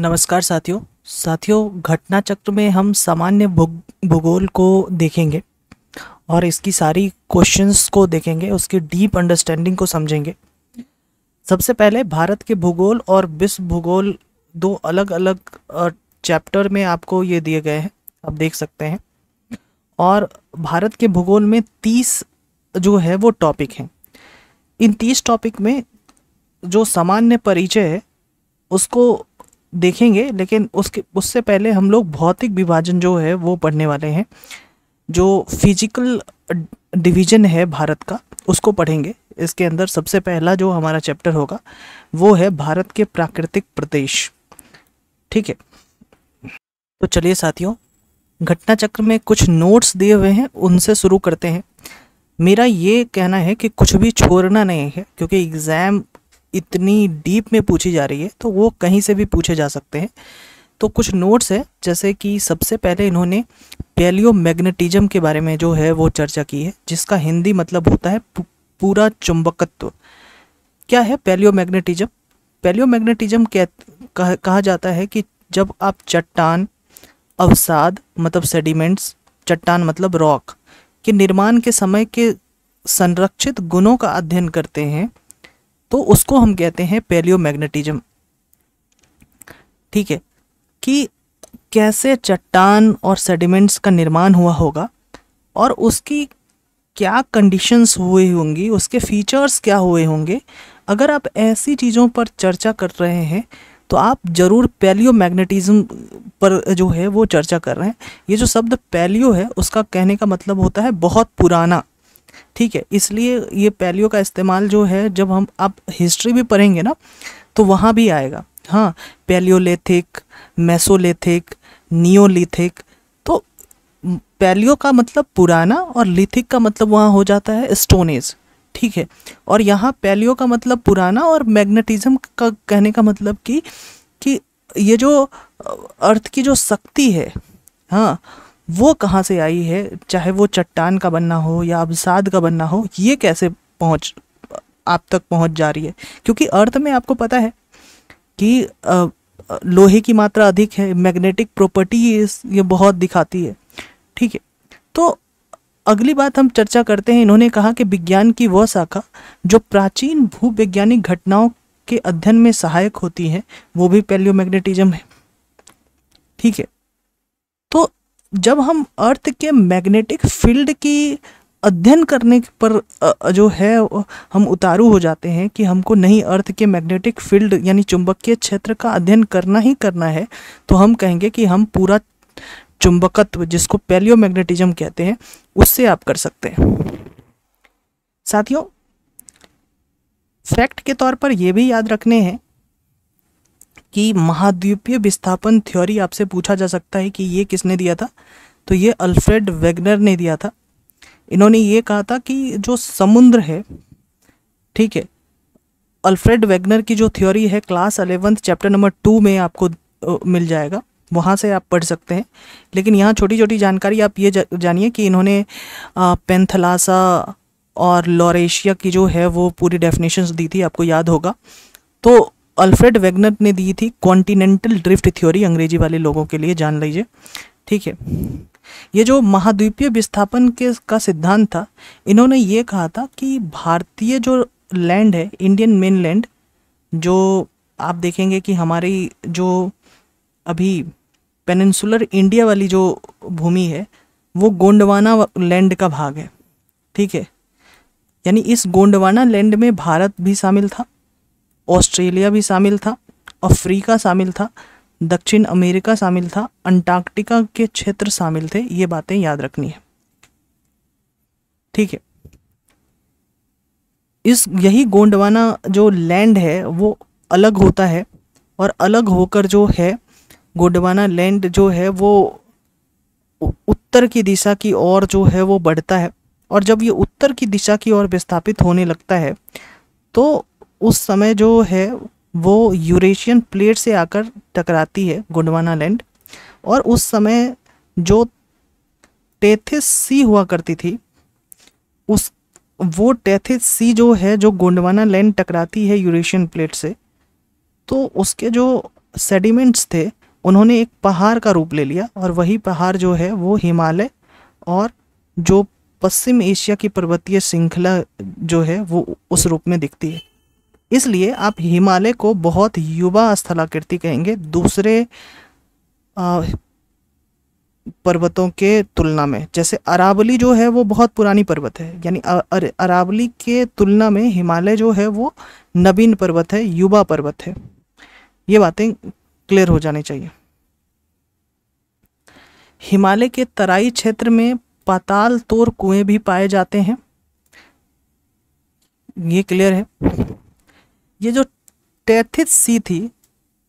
नमस्कार साथियों साथियों घटना चक्र में हम सामान्य भूगोल को देखेंगे और इसकी सारी क्वेश्चंस को देखेंगे उसकी डीप अंडरस्टैंडिंग को समझेंगे सबसे पहले भारत के भूगोल और विश्व भूगोल दो अलग अलग चैप्टर में आपको ये दिए गए हैं आप देख सकते हैं और भारत के भूगोल में तीस जो है वो टॉपिक हैं इन तीस टॉपिक में जो सामान्य परिचय है उसको देखेंगे लेकिन उसके उससे पहले हम लोग भौतिक विभाजन जो है वो पढ़ने वाले हैं जो फिजिकल डिवीजन है भारत का उसको पढ़ेंगे इसके अंदर सबसे पहला जो हमारा चैप्टर होगा वो है भारत के प्राकृतिक प्रदेश ठीक है तो चलिए साथियों घटना चक्र में कुछ नोट्स दिए हुए हैं उनसे शुरू करते हैं मेरा ये कहना है कि कुछ भी छोड़ना नहीं है क्योंकि एग्ज़ाम इतनी डीप में पूछी जा रही है तो वो कहीं से भी पूछे जा सकते हैं तो कुछ नोट्स है जैसे कि सबसे पहले इन्होंने पेलियो मैग्नेटिज्म के बारे में जो है वो चर्चा की है जिसका हिंदी मतलब होता है पूरा चुंबकत्व क्या है पेलियो मैग्नेटिज्म पेलियो मैग्नेटिज्म कह, कहा जाता है कि जब आप चट्टान अवसाद मतलब सेडिमेंट्स चट्टान मतलब रॉक के निर्माण के समय के संरक्षित गुणों का अध्ययन करते हैं तो उसको हम कहते हैं पेलियोमैग्नेटिज्म ठीक है कि कैसे चट्टान और सेडिमेंट्स का निर्माण हुआ होगा और उसकी क्या कंडीशंस हुए होंगी उसके फीचर्स क्या हुए होंगे अगर आप ऐसी चीज़ों पर चर्चा कर रहे हैं तो आप ज़रूर पैलियो मैग्नेटिज्म पर जो है वो चर्चा कर रहे हैं ये जो शब्द पैलियो है उसका कहने का मतलब होता है बहुत पुराना ठीक है इसलिए ये पैलियो का इस्तेमाल जो है जब हम आप हिस्ट्री भी पढ़ेंगे ना तो वहाँ भी आएगा हाँ पैलियोलेथिक मैसोलेथिक नियोलिथिक तो पैलियो का मतलब पुराना और लिथिक का मतलब वहाँ हो जाता है स्टोनेज ठीक है और यहाँ पैलियो का मतलब पुराना और मैग्नेटिज्म का कहने का मतलब कि कि ये जो अर्थ की जो शक्ति है हाँ वो कहाँ से आई है चाहे वो चट्टान का बनना हो या अवसाद का बनना हो ये कैसे पहुँच आप तक पहुँच जा रही है क्योंकि अर्थ में आपको पता है कि लोहे की मात्रा अधिक है मैग्नेटिक प्रॉपर्टी ये बहुत दिखाती है ठीक है तो अगली बात हम चर्चा करते हैं इन्होंने कहा कि विज्ञान की वह शाखा जो प्राचीन भूवैज्ञानिक घटनाओं के अध्ययन में सहायक होती है वो भी पेलियोमैग्नेटिज्म है ठीक है तो जब हम अर्थ के मैग्नेटिक फील्ड की अध्ययन करने पर जो है हम उतारू हो जाते हैं कि हमको नहीं अर्थ के मैग्नेटिक फील्ड यानी चुंबकीय क्षेत्र का अध्ययन करना ही करना है तो हम कहेंगे कि हम पूरा चुंबकत्व जिसको पैलियो मैग्नेटिज्म कहते हैं उससे आप कर सकते हैं साथियों फैक्ट के तौर पर यह भी याद रखने हैं कि महाद्वीपीय विस्थापन थ्योरी आपसे पूछा जा सकता है कि ये किसने दिया था तो ये अल्फ्रेड वेगनर ने दिया था इन्होंने ये कहा था कि जो समुद्र है ठीक है अल्फ्रेड वेगनर की जो थ्योरी है class eleventh chapter number two में आपको मिल जाएगा वहाँ से आप पढ़ सकते हैं लेकिन यहाँ छोटी छोटी जानकारी आप ये जानिए कि इन्होंने पेंथलासा और लॉरेशिया की जो है वो पूरी डेफिनेशंस दी थी आपको याद होगा तो अल्फ्रेड वेगनर ने दी थी कॉन्टिनेंटल ड्रिफ्ट थ्योरी अंग्रेजी वाले लोगों के लिए जान लीजिए ठीक है ये जो महाद्वीपीय विस्थापन के का सिद्धांत था इन्होंने ये कहा था कि भारतीय जो लैंड है इंडियन मेन लैंड जो आप देखेंगे कि हमारी जो अभी पेनिनसुलर इंडिया वाली जो भूमि है वो गोंडवाना लैंड का भाग है ठीक है यानी इस गोंडवाना लैंड में भारत भी शामिल था ऑस्ट्रेलिया भी शामिल था अफ्रीका शामिल था दक्षिण अमेरिका शामिल था अंटार्कटिका के क्षेत्र शामिल थे ये बातें याद रखनी है ठीक है इस यही गोंडवाना जो लैंड है वो अलग होता है और अलग होकर जो है गोंडवाना लैंड जो है वो उत्तर की दिशा की ओर जो है वो बढ़ता है और जब ये उत्तर की दिशा की ओर विस्थापित होने लगता है तो उस समय जो है वो यूरेशियन प्लेट से आकर टकराती है गोंडवाना लैंड और उस समय जो टेथिस सी हुआ करती थी उस वो टेथिस सी जो है जो गोंडवाना लैंड टकराती है यूरेशियन प्लेट से तो उसके जो सेडिमेंट्स थे उन्होंने एक पहाड़ का रूप ले लिया और वही पहाड़ जो है वो हिमालय और जो पश्चिम एशिया की पर्वतीय श्रृंखला जो है वो उस रूप में दिखती है इसलिए आप हिमालय को बहुत युवा स्थलाकृति कहेंगे दूसरे आ, पर्वतों के तुलना में जैसे अरावली जो है वो बहुत पुरानी पर्वत है यानी अरावली के तुलना में हिमालय जो है वो नवीन पर्वत है युवा पर्वत है ये बातें क्लियर हो जानी चाहिए हिमालय के तराई क्षेत्र में पाताल तोर कुएं भी पाए जाते हैं ये क्लियर है ये जो टैथिस सी थी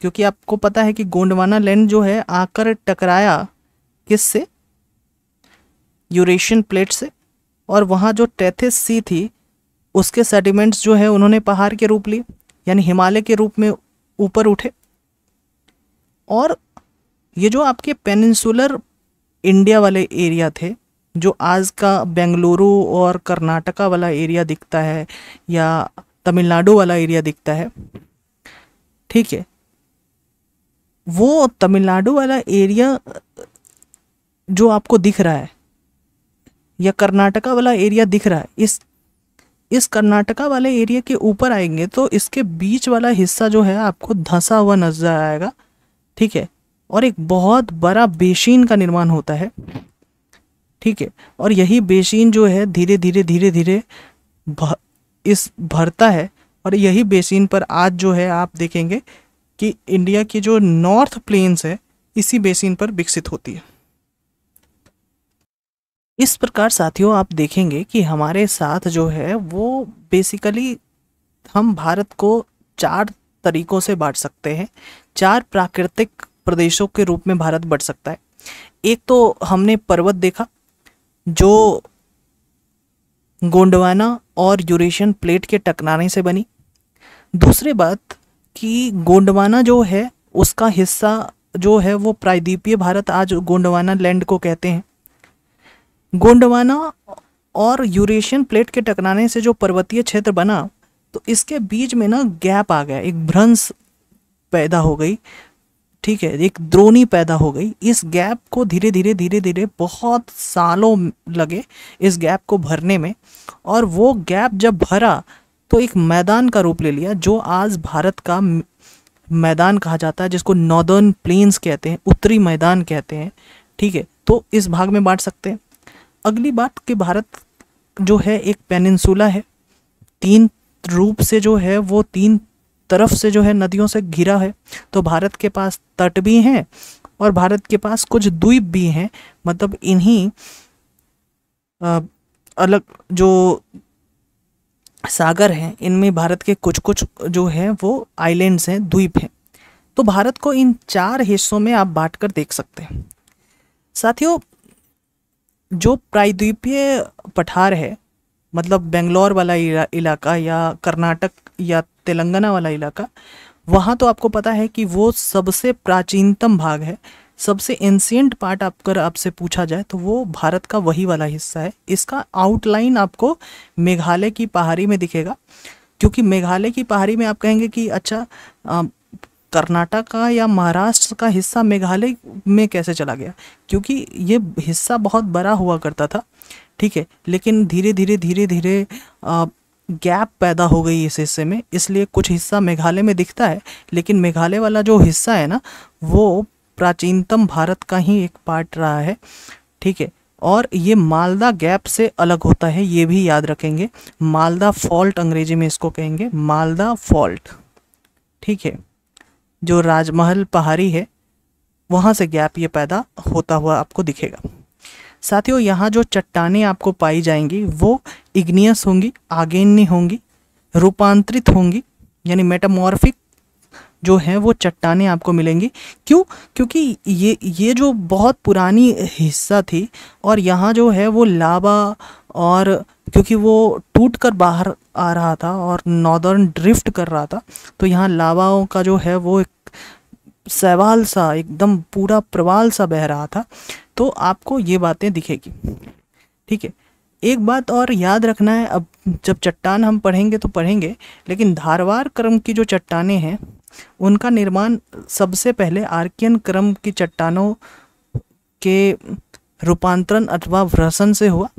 क्योंकि आपको पता है कि गोंडवाना लैंड जो है आकर टकराया किस से यूरेशियन प्लेट से और वहाँ जो टैथिस सी थी उसके सेडिमेंट्स जो है उन्होंने पहाड़ के रूप लिए यानी हिमालय के रूप में ऊपर उठे और ये जो आपके पेनिनसुलर इंडिया वाले एरिया थे जो आज का बेंगलुरु और कर्नाटका वाला एरिया दिखता है या तमिलनाडु वाला एरिया दिखता है ठीक है वो तमिलनाडु वाला एरिया जो आपको दिख रहा है या कर्नाटका वाला एरिया दिख रहा है इस इस कर्नाटका वाले एरिया के ऊपर आएंगे तो इसके बीच वाला हिस्सा जो है आपको धंसा हुआ नजर आएगा ठीक है और एक बहुत बड़ा बेसिन का निर्माण होता है ठीक है और यही बेसिन जो है धीरे धीरे धीरे धीरे इस भरता है और यही बेसिन पर आज जो है आप देखेंगे कि इंडिया की जो नॉर्थ प्लेन्स है इसी बेसिन पर विकसित होती है इस प्रकार साथियों आप देखेंगे कि हमारे साथ जो है वो बेसिकली हम भारत को चार तरीकों से बांट सकते हैं चार प्राकृतिक प्रदेशों के रूप में भारत बढ़ सकता है एक तो हमने पर्वत देखा जो गोंडवाना और यूरेशियन प्लेट के टकराने से बनी दूसरी बात कि गोंडवाना जो है उसका हिस्सा जो है वो प्रायद्वीपीय भारत आज गोंडवाना लैंड को कहते हैं गोंडवाना और यूरेशियन प्लेट के टकराने से जो पर्वतीय क्षेत्र बना तो इसके बीच में ना गैप आ गया एक भ्रंश पैदा हो गई ठीक है एक द्रोणी पैदा हो गई इस गैप को धीरे धीरे धीरे धीरे बहुत सालों लगे इस गैप को भरने में और वो गैप जब भरा तो एक मैदान का रूप ले लिया जो आज भारत का मैदान कहा जाता है जिसको नॉर्दर्न प्लेन्स कहते हैं उत्तरी मैदान कहते हैं ठीक है तो इस भाग में बांट सकते हैं अगली बात कि भारत जो है एक पेनिनसुला है तीन रूप से जो है वो तीन तरफ से जो है नदियों से घिरा है तो भारत के पास तट भी हैं और भारत के पास कुछ द्वीप भी हैं मतलब इन्हीं अलग जो सागर हैं इनमें भारत के कुछ कुछ जो है वो आइलैंड्स हैं द्वीप हैं तो भारत को इन चार हिस्सों में आप बांट कर देख सकते हैं साथियों जो प्रायद्वीपीय पठार है मतलब बेंगलोर वाला इलाका या कर्नाटक या तेलंगाना वाला इलाका वहाँ तो आपको पता है कि वो सबसे प्राचीनतम भाग है सबसे एंसियंट पार्ट कर आपसे पूछा जाए तो वो भारत का वही वाला हिस्सा है इसका आउटलाइन आपको मेघालय की पहाड़ी में दिखेगा क्योंकि मेघालय की पहाड़ी में आप कहेंगे कि अच्छा कर्नाटक का या महाराष्ट्र का हिस्सा मेघालय में कैसे चला गया क्योंकि ये हिस्सा बहुत बड़ा हुआ करता था ठीक है लेकिन धीरे धीरे धीरे धीरे गैप पैदा हो गई इस हिस्से में इसलिए कुछ हिस्सा मेघालय में दिखता है लेकिन मेघालय वाला जो हिस्सा है ना वो प्राचीनतम भारत का ही एक पार्ट रहा है ठीक है और ये मालदा गैप से अलग होता है ये भी याद रखेंगे मालदा फॉल्ट अंग्रेजी में इसको कहेंगे मालदा फॉल्ट ठीक है जो राजमहल पहाड़ी है वहाँ से गैप ये पैदा होता हुआ आपको दिखेगा साथियों यहाँ जो चट्टाने आपको पाई जाएंगी वो इग्नियस होंगी आगेन्नी होंगी रूपांतरित होंगी यानी मेटामॉर्फिक जो है वो चट्टाने आपको मिलेंगी क्यों क्योंकि ये ये जो बहुत पुरानी हिस्सा थी और यहाँ जो है वो लावा और क्योंकि वो टूट कर बाहर आ रहा था और नॉर्दर्न ड्रिफ्ट कर रहा था तो यहाँ लावाओं का जो है वो एक सवाल सा एकदम पूरा प्रवाल सा बह रहा था तो आपको ये बातें दिखेगी ठीक है एक बात और याद रखना है अब जब चट्टान हम पढ़ेंगे तो पढ़ेंगे लेकिन धारवार क्रम की जो चट्टाने हैं उनका निर्माण सबसे पहले आर्कियन क्रम की चट्टानों के रूपांतरण अथवा भ्रसन से हुआ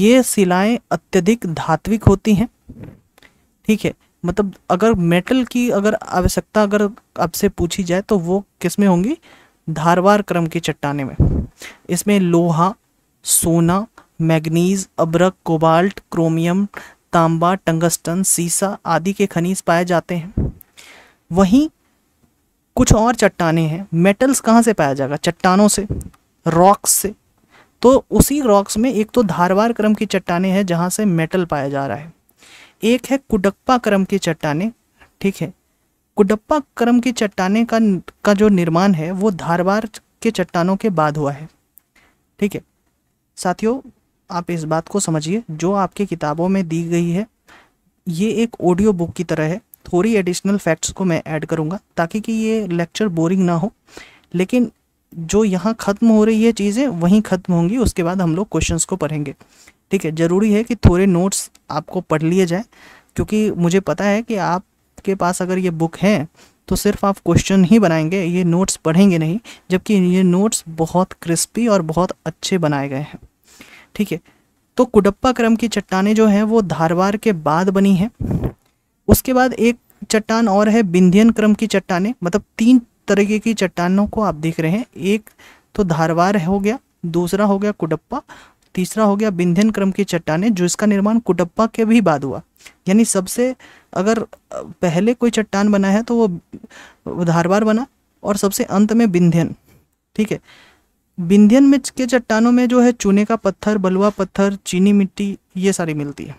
ये शिलाएँ अत्यधिक धात्विक होती हैं ठीक है मतलब अगर मेटल की अगर आवश्यकता अगर आपसे पूछी जाए तो वो किस में होंगी धारवार क्रम की चट्टाने में इसमें लोहा सोना मैग्नीज अब्रक कोबाल्ट क्रोमियम तांबा टंगस्टन सीसा आदि के खनिज पाए जाते हैं वहीं कुछ और चट्टाने हैं मेटल्स कहाँ से पाया जाएगा चट्टानों से रॉक्स से तो उसी रॉक्स में एक तो धारवार क्रम की चट्टाने हैं जहाँ से मेटल पाया जा रहा है एक है कुडक्पा क्रम की चट्टाने ठीक है कुडप्पा क्रम की चट्टाने का का जो निर्माण है वो धारवार के चट्टानों के बाद हुआ है ठीक है साथियों आप इस बात को समझिए जो आपकी किताबों में दी गई है ये एक ऑडियो बुक की तरह है थोड़ी एडिशनल फैक्ट्स को मैं ऐड करूँगा ताकि कि ये लेक्चर बोरिंग ना हो लेकिन जो यहाँ ख़त्म हो रही है चीज़ें वहीं ख़त्म होंगी उसके बाद हम लोग क्वेश्चन को पढ़ेंगे ठीक है ज़रूरी है कि थोड़े नोट्स आपको पढ़ लिए जाए क्योंकि मुझे पता है कि आप आपके पास अगर ये बुक है तो सिर्फ आप क्वेश्चन ही बनाएंगे ये नोट्स पढ़ेंगे नहीं जबकि ये नोट्स बहुत क्रिस्पी और बहुत अच्छे बनाए गए हैं ठीक है तो कुडप्पा क्रम की चट्टानें जो हैं वो धारवार के बाद बनी हैं उसके बाद एक चट्टान और है बिंध्यन क्रम की चट्टानें मतलब तीन तरीके की चट्टानों को आप देख रहे हैं एक तो धारवार हो गया दूसरा हो गया कुडप्पा तीसरा हो गया विंध्यन क्रम की चट्टाने जो इसका निर्माण कुटप्पा के भी बाद हुआ यानी सबसे अगर पहले कोई चट्टान बना है तो वो धारवार बना और सबसे अंत में विंध्यन ठीक है विंध्यन में के चट्टानों में जो है चूने का पत्थर बलुआ पत्थर चीनी मिट्टी ये सारी मिलती है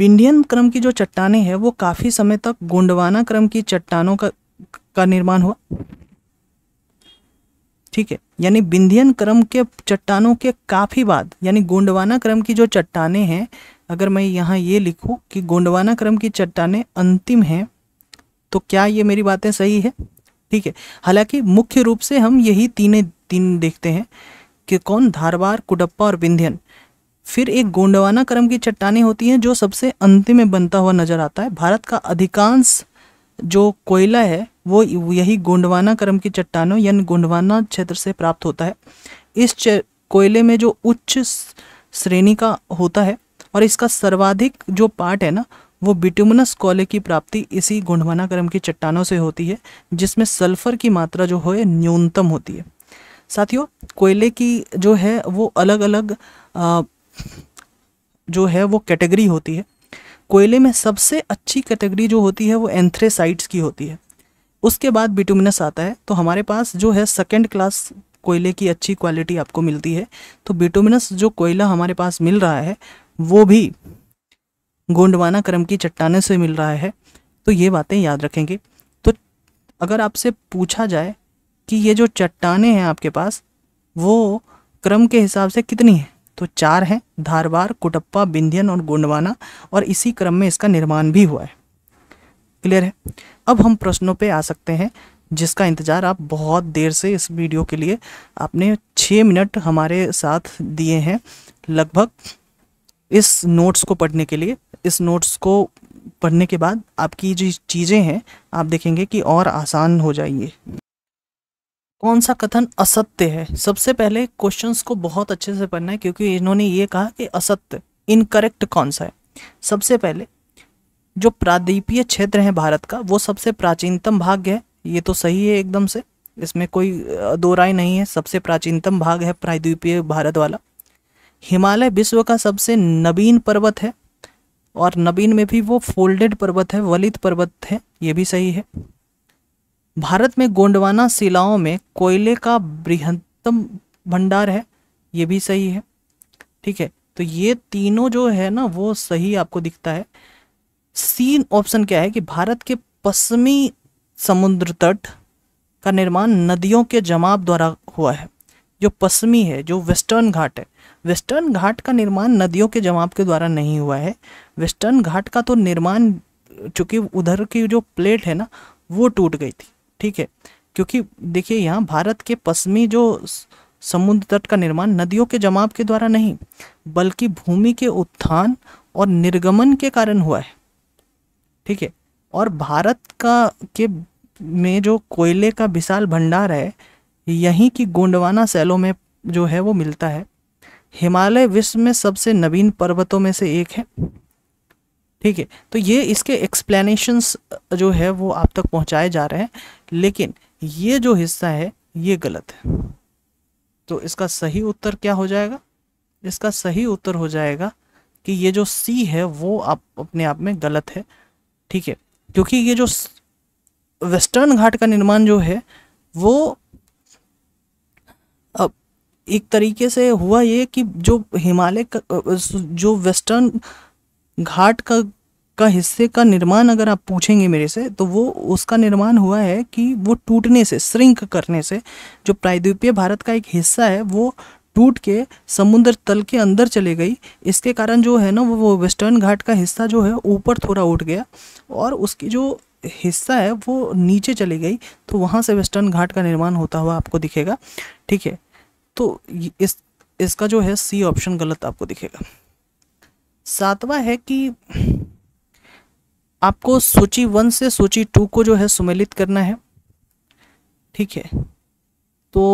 विंध्यन क्रम की जो चट्टाने हैं वो काफ़ी समय तक गोंडवाना क्रम की चट्टानों का का निर्माण हुआ ठीक है यानी विंध्यन क्रम के चट्टानों के काफ़ी बाद यानी गोंडवाना क्रम की जो चट्टाने हैं अगर मैं यहाँ ये लिखूँ कि गोंडवाना क्रम की चट्टाने अंतिम हैं तो क्या ये मेरी बातें सही है ठीक है हालांकि मुख्य रूप से हम यही तीने तीन देखते हैं कि कौन धारवार कुडप्पा और विंध्यन फिर एक गोंडवाना क्रम की चट्टाने होती हैं जो सबसे अंतिम में बनता हुआ नजर आता है भारत का अधिकांश जो कोयला है वो यही गोंडवाना क्रम की चट्टानों यानी गोंडवाना क्षेत्र से प्राप्त होता है इस कोयले में जो उच्च श्रेणी का होता है और इसका सर्वाधिक जो पार्ट है ना वो बिटुमनस कोयले की प्राप्ति इसी गोंडवाना क्रम की चट्टानों से होती है जिसमें सल्फर की मात्रा जो है न्यूनतम होती है साथियों कोयले की जो है वो अलग अलग आ, जो है वो कैटेगरी होती है कोयले में सबसे अच्छी कैटेगरी जो होती है वो एंथ्रेसाइट्स की होती है उसके बाद बिटुमिनस आता है तो हमारे पास जो है सेकेंड क्लास कोयले की अच्छी क्वालिटी आपको मिलती है तो बिटुमिनस जो कोयला हमारे पास मिल रहा है वो भी गोंडवाना क्रम की चट्टाने से मिल रहा है तो ये बातें याद रखेंगे तो अगर आपसे पूछा जाए कि ये जो चट्टाने हैं आपके पास वो क्रम के हिसाब से कितनी है तो चार हैं धारवार कुटप्पा बिंध्यन और गोंडवाना और इसी क्रम में इसका निर्माण भी हुआ है क्लियर है अब हम प्रश्नों पे आ सकते हैं जिसका इंतज़ार आप बहुत देर से इस वीडियो के लिए आपने छः मिनट हमारे साथ दिए हैं लगभग इस नोट्स को पढ़ने के लिए इस नोट्स को पढ़ने के बाद आपकी जो चीज़ें हैं आप देखेंगे कि और आसान हो जाएंगे कौन सा कथन असत्य है सबसे पहले क्वेश्चंस को बहुत अच्छे से पढ़ना है क्योंकि इन्होंने ये कहा कि असत्य इनकरेक्ट कौन सा है सबसे पहले जो प्रादीपीय क्षेत्र है भारत का वो सबसे प्राचीनतम भाग है ये तो सही है एकदम से इसमें कोई दो राय नहीं है सबसे प्राचीनतम भाग है प्रायद्वीपीय भारत वाला हिमालय विश्व का सबसे नवीन पर्वत है और नवीन में भी वो फोल्डेड पर्वत है वलित पर्वत है ये भी सही है भारत में गोंडवाना शिलाओं में कोयले का बृहत्तम भंडार है ये भी सही है ठीक है तो ये तीनों जो है ना वो सही आपको दिखता है सी ऑप्शन क्या है कि भारत के पश्चिमी समुद्र तट का निर्माण नदियों के जमाव द्वारा हुआ है जो पश्चिमी है जो वेस्टर्न घाट है वेस्टर्न घाट का निर्माण नदियों के जमाव के द्वारा नहीं हुआ है वेस्टर्न घाट का तो निर्माण चूंकि उधर की जो प्लेट है ना वो टूट गई थी ठीक है क्योंकि देखिए यहाँ भारत के पश्चिमी जो समुद्र तट का निर्माण नदियों के जमाव के द्वारा नहीं बल्कि भूमि के उत्थान और निर्गमन के कारण हुआ है ठीक है और भारत का के में जो कोयले का विशाल भंडार है यहीं की गोंडवाना सैलों में जो है वो मिलता है हिमालय विश्व में सबसे नवीन पर्वतों में से एक है ठीक है तो ये इसके एक्सप्लेनेशंस जो है वो आप तक पहुंचाए जा रहे हैं लेकिन ये जो हिस्सा है ये गलत है तो इसका सही उत्तर क्या हो जाएगा इसका सही उत्तर हो जाएगा कि ये जो सी है वो आप अपने आप में गलत है ठीक है क्योंकि ये जो वेस्टर्न घाट का निर्माण जो है वो अब एक तरीके से हुआ ये कि जो हिमालय जो वेस्टर्न घाट का का हिस्से का निर्माण अगर आप पूछेंगे मेरे से तो वो उसका निर्माण हुआ है कि वो टूटने से श्रिंक करने से जो प्रायद्वीपीय भारत का एक हिस्सा है वो टूट के समुद्र तल के अंदर चले गई इसके कारण जो है ना वो वेस्टर्न घाट का हिस्सा जो है ऊपर थोड़ा उठ गया और उसकी जो हिस्सा है वो नीचे चली गई तो वहाँ से वेस्टर्न घाट का निर्माण होता हुआ आपको दिखेगा ठीक है तो इस इसका जो है सी ऑप्शन गलत आपको दिखेगा सातवां है कि आपको सूची वन से सूची टू को जो है सुमेलित करना है ठीक है तो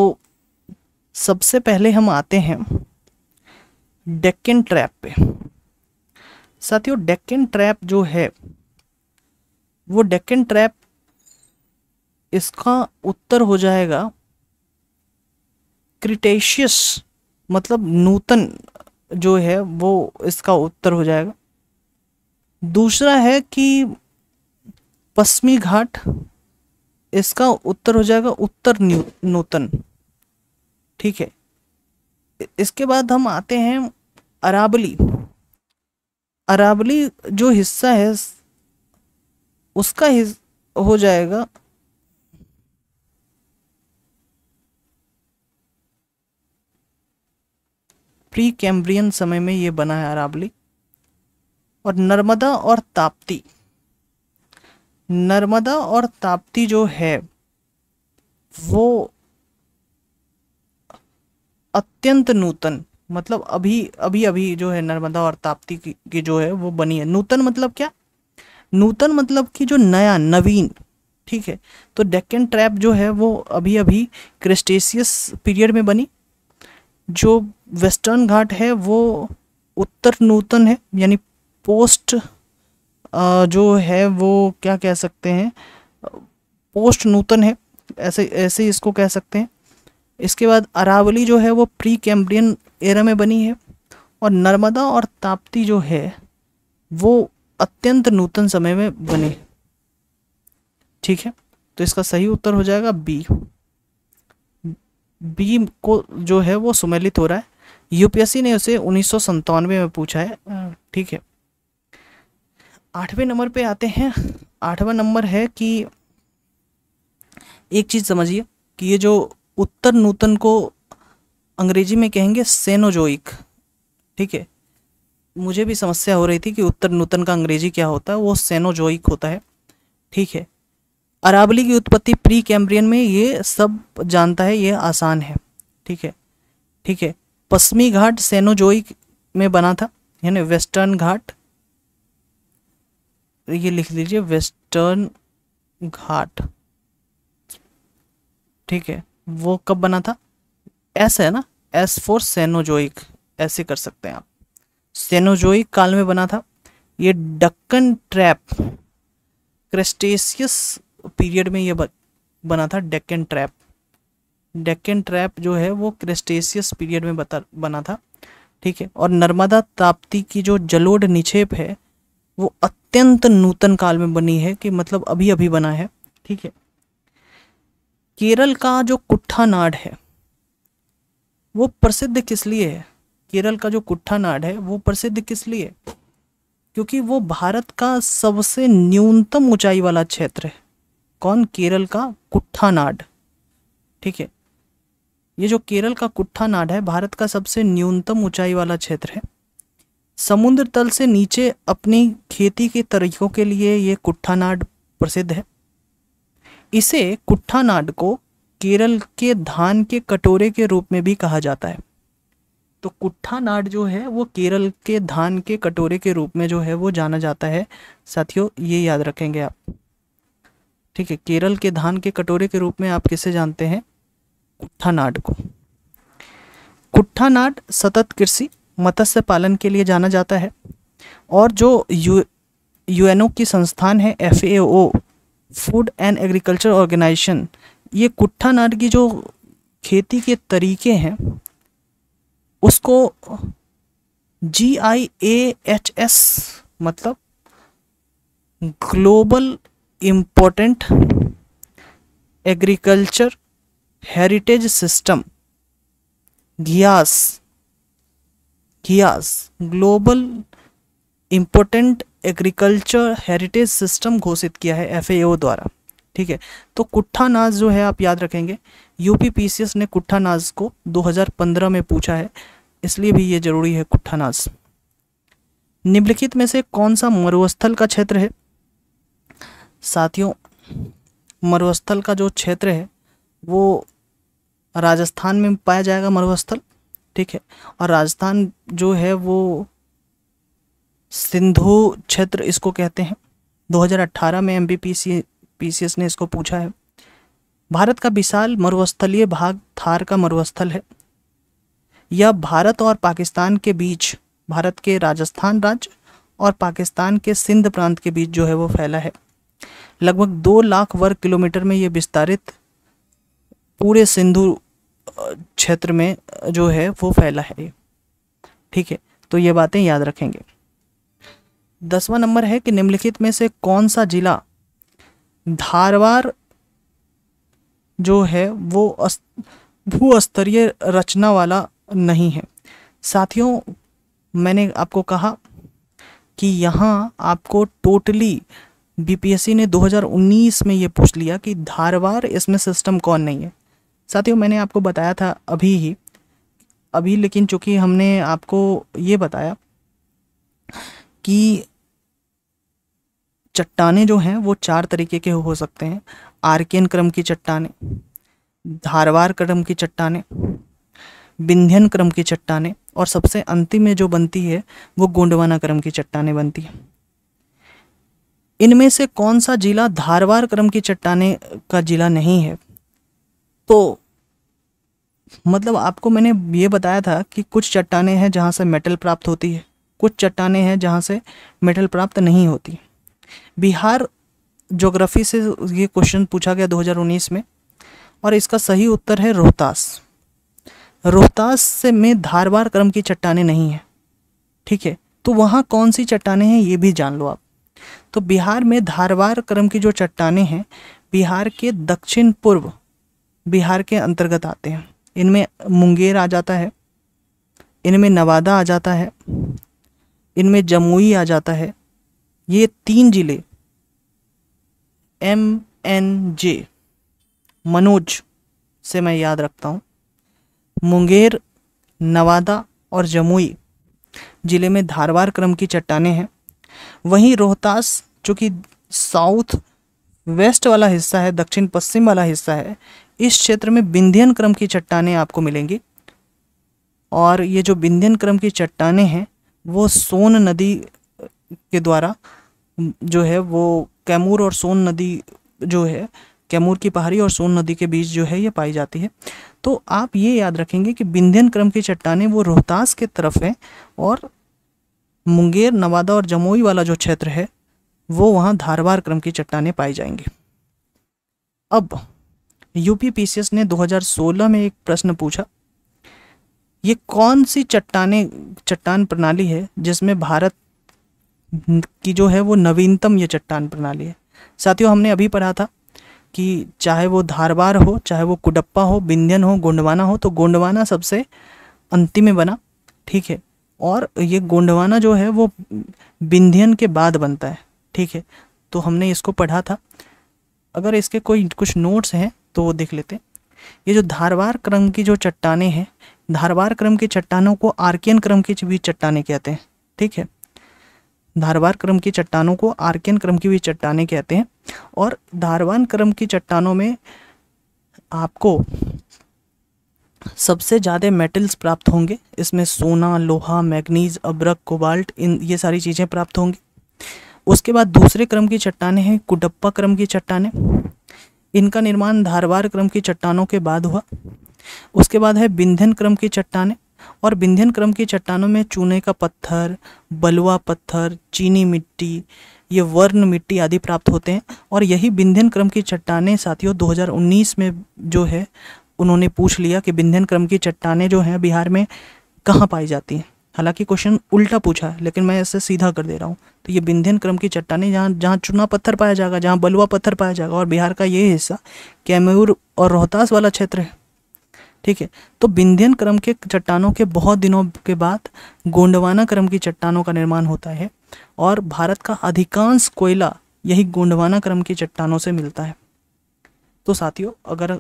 सबसे पहले हम आते हैं डेक्कन ट्रैप पे साथियों डेक्कन ट्रैप जो है वो डेक्कन ट्रैप इसका उत्तर हो जाएगा क्रिटेशियस मतलब नूतन जो है वो इसका उत्तर हो जाएगा दूसरा है कि पश्चिमी घाट इसका उत्तर हो जाएगा उत्तर नूतन ठीक है इसके बाद हम आते हैं अरावली अरावली जो हिस्सा है उसका हिस्सा हो जाएगा प्री कैम्ब्रियन समय में ये बना है अरावली और नर्मदा और ताप्ती नर्मदा और ताप्ती जो है वो अत्यंत नूतन मतलब अभी अभी अभी जो है नर्मदा और ताप्ती की, की जो है वो बनी है नूतन मतलब क्या नूतन मतलब कि जो नया नवीन ठीक है तो डेक्कन ट्रैप जो है वो अभी अभी क्रिस्टेशियस पीरियड में बनी जो वेस्टर्न घाट है वो उत्तर नूतन है यानी पोस्ट जो है वो क्या कह सकते हैं पोस्ट नूतन है ऐसे ऐसे इसको कह सकते हैं इसके बाद अरावली जो है वो प्री कैम्ब्रियन एरा में बनी है और नर्मदा और ताप्ती जो है वो अत्यंत नूतन समय में बने ठीक है तो इसका सही उत्तर हो जाएगा बी बी को जो है वो सुमेलित हो रहा है यूपीएससी ने उसे उन्नीस में पूछा है हम्म। ठीक है आठवें नंबर पे आते हैं आठवां नंबर है कि एक चीज़ समझिए कि ये जो उत्तर नूतन को अंग्रेजी में कहेंगे सेनोजोइक ठीक है मुझे भी समस्या हो रही थी कि उत्तर नूतन का अंग्रेजी क्या होता है वो सेनोजोइक होता है ठीक है अराबली की उत्पत्ति प्री कैम्ब्रियन में ये सब जानता है ये आसान है ठीक है ठीक है पश्चिमी घाट सेनोजोइक में बना था यानी वेस्टर्न घाट ये लिख लीजिए वेस्टर्न घाट ठीक है वो कब बना था एस है ना एस फोर सेनोजोइक ऐसे कर सकते हैं आप सेनोजोइक काल में बना था ये डक्कन ट्रैप क्रेस्टेशियस पीरियड में ये बना था डेक्कन ट्रैप डेक्कन ट्रैप जो है वो क्रिस्टेशियस पीरियड में बता बना था ठीक है और नर्मदा ताप्ती की जो जलोढ़ निक्षेप है वो अत्यंत नूतन काल में बनी है कि मतलब अभी अभी बना है ठीक है केरल का जो कुट्ठा नाड है वो प्रसिद्ध किस लिए है केरल का जो कुट्ठा नाड है वो प्रसिद्ध किस लिए क्योंकि वो भारत का सबसे न्यूनतम ऊंचाई वाला क्षेत्र है कौन केरल का कुट्ठानाड ठीक है ये जो केरल का कुट्ठानाड है भारत का सबसे न्यूनतम ऊंचाई वाला क्षेत्र है समुद्र तल से नीचे अपनी खेती के तरीकों के लिए ये कुट्ठानाड प्रसिद्ध है इसे कुट्ठानाड को केरल के धान के कटोरे के रूप में भी कहा जाता है तो कुट्ठानाड जो है वो केरल के धान के कटोरे के रूप में जो है वो जाना जाता है साथियों ये याद रखेंगे आप ठीक है केरल के धान के कटोरे के रूप में आप किसे जानते हैं कुट्ठानाड को कुट्ठानाड सतत कृषि मत्स्य पालन के लिए जाना जाता है और जो यू यूएनओ की संस्थान है F food and agriculture organization ये कुट्ठानाड की जो खेती के तरीके हैं उसको G I A H S मतलब global important agriculture heritage system घियास घियास global important agriculture heritage system घोषित किया है एफएओ द्वारा ठीक है तो कुट्ठा नाज जो है आप याद रखेंगे यूपीपीसीएस ने कुट्ठा नाज को 2015 में पूछा है इसलिए भी ये जरूरी है कुट्ठा नाज निम्नलिखित में से कौन सा मरुस्थल का क्षेत्र है साथियों मरुस्थल का जो क्षेत्र है वो राजस्थान में पाया जाएगा मरुस्थल ठीक है और राजस्थान जो है वो सिंधु क्षेत्र इसको कहते हैं 2018 में M B P C P C S ने इसको पूछा है भारत का विशाल मरुस्थलीय भाग थार का मरुस्थल है यह भारत और पाकिस्तान के बीच भारत के राजस्थान राज्य और पाकिस्तान के सिंध प्रांत के बीच जो है वो फैला है लगभग दो लाख वर्ग किलोमीटर में ये विस्तारित पूरे सिंधु क्षेत्र में जो है वो फैला है ठीक है तो ये बातें याद रखेंगे दसवां नंबर है कि निम्नलिखित में से कौन सा जिला धारवार जो है वो भूस्तरीय रचना वाला नहीं है साथियों मैंने आपको कहा कि यहाँ आपको टोटली totally बीपीएससी ने 2019 में ये पूछ लिया कि धारवार इसमें सिस्टम कौन नहीं है साथियों मैंने आपको बताया था अभी ही अभी लेकिन चूंकि हमने आपको ये बताया कि चट्टाने जो हैं वो चार तरीके के हो सकते हैं आर्कियन क्रम की चट्टाने धारवार क्रम की चट्टाने विंध्यन क्रम की चट्टाने और सबसे अंतिम में जो बनती है वो गोंडवाना क्रम की चट्टाने बनती है इनमें से कौन सा जिला धारवार क्रम की चट्टाने का जिला नहीं है तो मतलब आपको मैंने ये बताया था कि कुछ चट्टाने हैं जहाँ से मेटल प्राप्त होती है कुछ चट्टाने हैं जहाँ से मेटल प्राप्त नहीं होती बिहार जोग्राफी से ये क्वेश्चन पूछा गया 2019 में और इसका सही उत्तर है रोहतास रोहतास से में धारवार क्रम की चट्टाने नहीं है ठीक है तो वहाँ कौन सी चट्टाने हैं ये भी जान लो आप तो बिहार में धारवार क्रम की जो चट्टाने हैं बिहार के दक्षिण पूर्व बिहार के अंतर्गत आते हैं इनमें मुंगेर आ जाता है इनमें नवादा आ जाता है इनमें जमुई आ जाता है ये तीन जिले एम एन जे मनोज से मैं याद रखता हूँ मुंगेर नवादा और जमुई जिले में धारवार क्रम की चट्टाने हैं वहीं रोहतास जो कि साउथ वेस्ट वाला हिस्सा है दक्षिण पश्चिम वाला हिस्सा है इस क्षेत्र में विंध्यन क्रम की चट्टाने आपको मिलेंगी और ये जो विंध्यन क्रम की चट्टाने हैं वो सोन नदी के द्वारा जो है वो कैमूर और सोन नदी जो है कैमूर की पहाड़ी और सोन नदी के बीच जो है ये पाई जाती है तो आप ये याद रखेंगे कि विंध्यन क्रम की चट्टाने वो रोहतास के तरफ हैं और मुंगेर नवादा और जमुई वाला जो क्षेत्र है वो वहाँ धारवार क्रम की चट्टाने पाई जाएंगी अब यूपी पीसीएस ने 2016 में एक प्रश्न पूछा ये कौन सी चट्टाने चट्टान प्रणाली है जिसमें भारत की जो है वो नवीनतम ये चट्टान प्रणाली है साथियों हमने अभी पढ़ा था कि चाहे वो धारवार हो चाहे वो कुडप्पा हो बिंध्यन हो गोंडवाना हो तो गोंडवाना सबसे अंतिम में बना ठीक है और ये गोंडवाना जो है वो बिंध्यन के बाद बनता है ठीक है तो हमने इसको पढ़ा था अगर इसके कोई कुछ नोट्स हैं तो वो देख लेते ये जो धारवार क्रम की जो चट्टाने हैं धारवार क्रम की चट्टानों को आर्कियन क्रम की भी चट्टाने कहते हैं ठीक है धारवार क्रम की चट्टानों को आर्कियन क्रम की भी चट्टाने कहते हैं और धारवान क्रम की चट्टानों में आपको सबसे ज़्यादा मेटल्स प्राप्त होंगे इसमें सोना लोहा मैग्नीज अब्रक कोबाल्ट इन ये सारी चीज़ें प्राप्त होंगी उसके बाद दूसरे क्रम की चट्टाने हैं कुडप्पा क्रम की चट्टानें इनका निर्माण धारवार क्रम की चट्टानों के बाद हुआ उसके बाद है बिंधन क्रम की चट्टाने और बिंधन क्रम की चट्टानों में चूने का पत्थर बलुआ पत्थर चीनी मिट्टी ये वर्ण मिट्टी आदि प्राप्त होते हैं और यही बिंधन क्रम की चट्टाने साथियों 2019 में जो है उन्होंने पूछ लिया कि बिंधन क्रम की चट्टाने जो हैं बिहार में कहाँ पाई जाती हैं हालांकि क्वेश्चन उल्टा पूछा है लेकिन मैं इसे सीधा कर दे रहा हूँ तो ये विंध्यन क्रम की चट्टाने जहाँ जहाँ चुना पत्थर पाया जाएगा जहाँ बलुआ पत्थर पाया जाएगा और बिहार का ये हिस्सा कैमूर और रोहतास वाला क्षेत्र है ठीक है तो विंध्यन क्रम के चट्टानों के बहुत दिनों के बाद गोंडवाना क्रम की चट्टानों का निर्माण होता है और भारत का अधिकांश कोयला यही गोंडवाना क्रम की चट्टानों से मिलता है तो साथियों अगर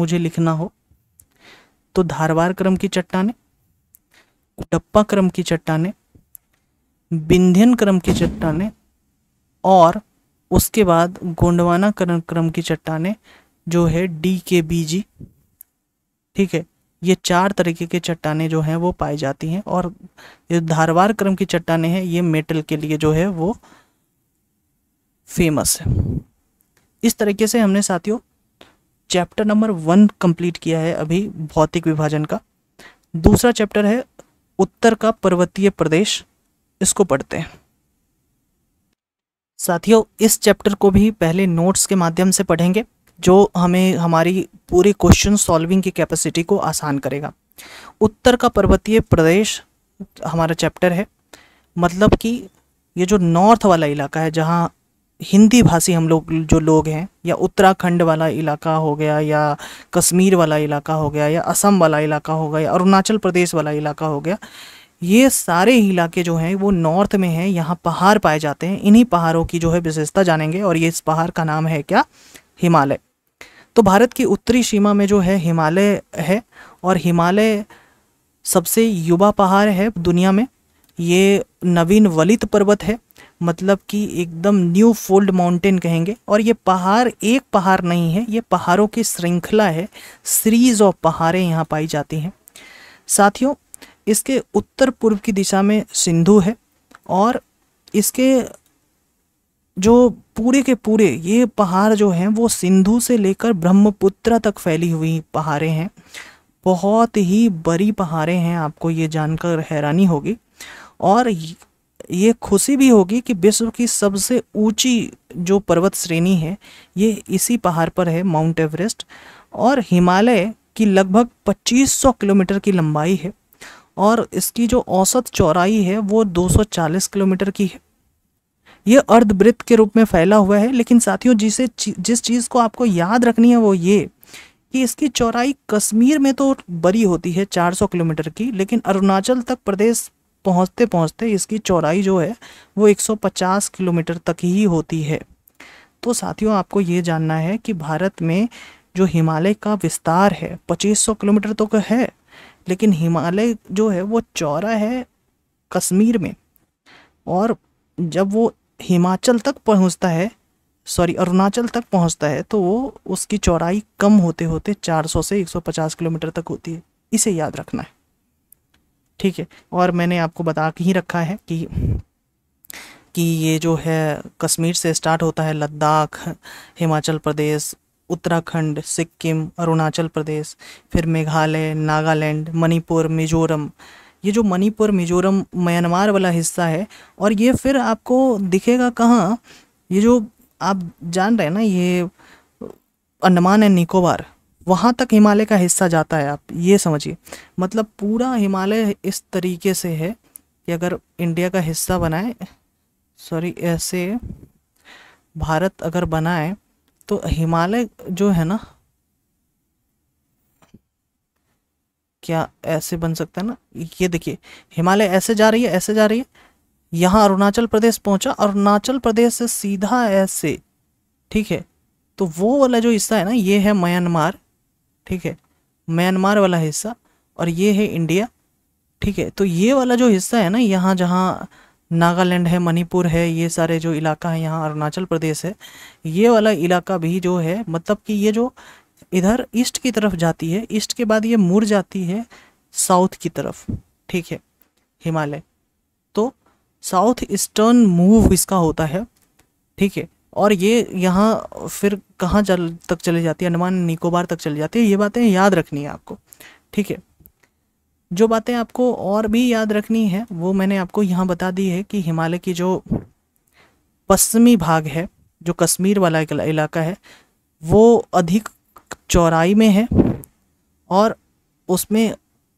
मुझे लिखना हो तो धारवार क्रम की चट्टानें कुटप्पा क्रम की चट्टाने विंध्यन क्रम की चट्टाने और उसके बाद गोंडवाना क्रम क्रम की चट्टाने जो है डी के बी जी ठीक है ये चार तरीके के चट्टाने जो हैं वो पाई जाती हैं और ये धारवार क्रम की चट्टाने हैं ये मेटल के लिए जो है वो फेमस है इस तरीके से हमने साथियों चैप्टर नंबर वन कंप्लीट किया है अभी भौतिक विभाजन का दूसरा चैप्टर है उत्तर का पर्वतीय प्रदेश इसको पढ़ते हैं साथियों इस चैप्टर को भी पहले नोट्स के माध्यम से पढ़ेंगे जो हमें हमारी पूरी क्वेश्चन सॉल्विंग की कैपेसिटी को आसान करेगा उत्तर का पर्वतीय प्रदेश हमारा चैप्टर है मतलब कि ये जो नॉर्थ वाला इलाका है जहाँ हिंदी भाषी हम लोग जो लोग हैं या उत्तराखंड वाला इलाका हो गया या कश्मीर वाला इलाका हो गया या असम वाला इलाका हो गया अरुणाचल प्रदेश वाला इलाका हो गया ये सारे इलाके जो हैं वो नॉर्थ में हैं यहाँ पहाड़ पाए जाते हैं इन्हीं पहाड़ों की जो है विशेषता जानेंगे और ये इस पहाड़ का नाम है क्या हिमालय तो भारत की उत्तरी सीमा में जो है हिमालय है और हिमालय सबसे युवा पहाड़ है दुनिया में ये नवीन वलित पर्वत है मतलब कि एकदम न्यू फोल्ड माउंटेन कहेंगे और ये पहाड़ एक पहाड़ नहीं है ये पहाड़ों की श्रृंखला है सीरीज ऑफ पहाड़ें यहाँ पाई जाती हैं साथियों इसके उत्तर पूर्व की दिशा में सिंधु है और इसके जो पूरे के पूरे ये पहाड़ जो हैं वो सिंधु से लेकर ब्रह्मपुत्र तक फैली हुई पहाड़ें हैं बहुत ही बड़ी पहाड़ें हैं आपको ये जानकर हैरानी होगी और ये खुशी भी होगी कि विश्व की सबसे ऊंची जो पर्वत श्रेणी है ये इसी पहाड़ पर है माउंट एवरेस्ट और हिमालय की लगभग 2500 किलोमीटर की लंबाई है और इसकी जो औसत चौराई है वो 240 किलोमीटर की है ये अर्धवृत्त के रूप में फैला हुआ है लेकिन साथियों जिसे जिस चीज़ को आपको याद रखनी है वो ये कि इसकी चौराई कश्मीर में तो बड़ी होती है 400 किलोमीटर की लेकिन अरुणाचल तक प्रदेश पहुंचते पहुंचते इसकी चौड़ाई जो है वो 150 किलोमीटर तक ही होती है तो साथियों आपको ये जानना है कि भारत में जो हिमालय का विस्तार है 2500 किलोमीटर तो है लेकिन हिमालय जो है वो चौरा है कश्मीर में और जब वो हिमाचल तक पहुंचता है सॉरी अरुणाचल तक पहुंचता है तो वो उसकी चौड़ाई कम होते होते 400 से 150 किलोमीटर तक होती है इसे याद रखना है ठीक है और मैंने आपको बता के ही रखा है कि कि ये जो है कश्मीर से स्टार्ट होता है लद्दाख हिमाचल प्रदेश उत्तराखंड सिक्किम अरुणाचल प्रदेश फिर मेघालय नागालैंड मणिपुर मिजोरम ये जो मणिपुर मिजोरम म्यांमार वाला हिस्सा है और ये फिर आपको दिखेगा कहाँ ये जो आप जान रहे हैं ना ये अंडमान एंड निकोबार वहाँ तक हिमालय का हिस्सा जाता है आप ये समझिए मतलब पूरा हिमालय इस तरीके से है कि अगर इंडिया का हिस्सा बनाए सॉरी ऐसे भारत अगर बनाए तो हिमालय जो है ना क्या ऐसे बन सकता है ना ये देखिए हिमालय ऐसे जा रही है ऐसे जा रही है यहाँ अरुणाचल प्रदेश पहुँचा अरुणाचल प्रदेश से सीधा ऐसे ठीक है तो वो वाला जो हिस्सा है ना ये है म्यांमार ठीक है म्यांमार वाला हिस्सा और ये है इंडिया ठीक है तो ये वाला जो हिस्सा है ना यहाँ जहाँ नागालैंड है मणिपुर है ये सारे जो इलाका है यहाँ अरुणाचल प्रदेश है ये वाला इलाका भी जो है मतलब कि ये जो इधर ईस्ट की तरफ जाती है ईस्ट के बाद ये मुड़ जाती है साउथ की तरफ ठीक है हिमालय तो साउथ ईस्टर्न मूव इसका होता है ठीक है और ये यहाँ फिर कहाँ चल तक चले जाती है अंडमान निकोबार तक चली जाती है ये बातें याद रखनी है आपको ठीक है जो बातें आपको और भी याद रखनी है वो मैंने आपको यहाँ बता दी है कि हिमालय की जो पश्चिमी भाग है जो कश्मीर वाला इलाका है वो अधिक चौराई में है और उसमें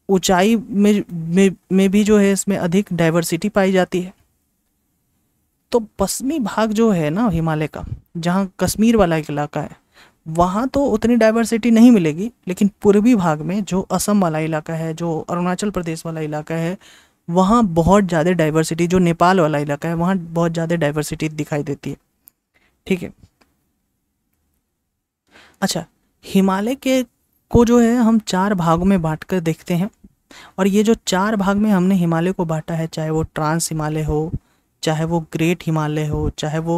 ऊंचाई में, में में भी जो है इसमें अधिक डाइवर्सिटी पाई जाती है तो पश्चिमी भाग जो है ना हिमालय का जहाँ कश्मीर वाला एक इलाका है वहाँ तो उतनी डाइवर्सिटी नहीं मिलेगी लेकिन पूर्वी भाग में जो असम वाला इलाका है जो अरुणाचल प्रदेश वाला इलाका है वहाँ बहुत ज़्यादा डाइवर्सिटी जो नेपाल वाला इलाका है वहाँ बहुत ज़्यादा डाइवर्सिटी दिखाई देती है ठीक है अच्छा हिमालय के को जो है हम चार भागों में बांट कर देखते हैं और ये जो चार भाग में हमने हिमालय को बांटा है चाहे वो ट्रांस हिमालय हो चाहे वो ग्रेट हिमालय हो चाहे वो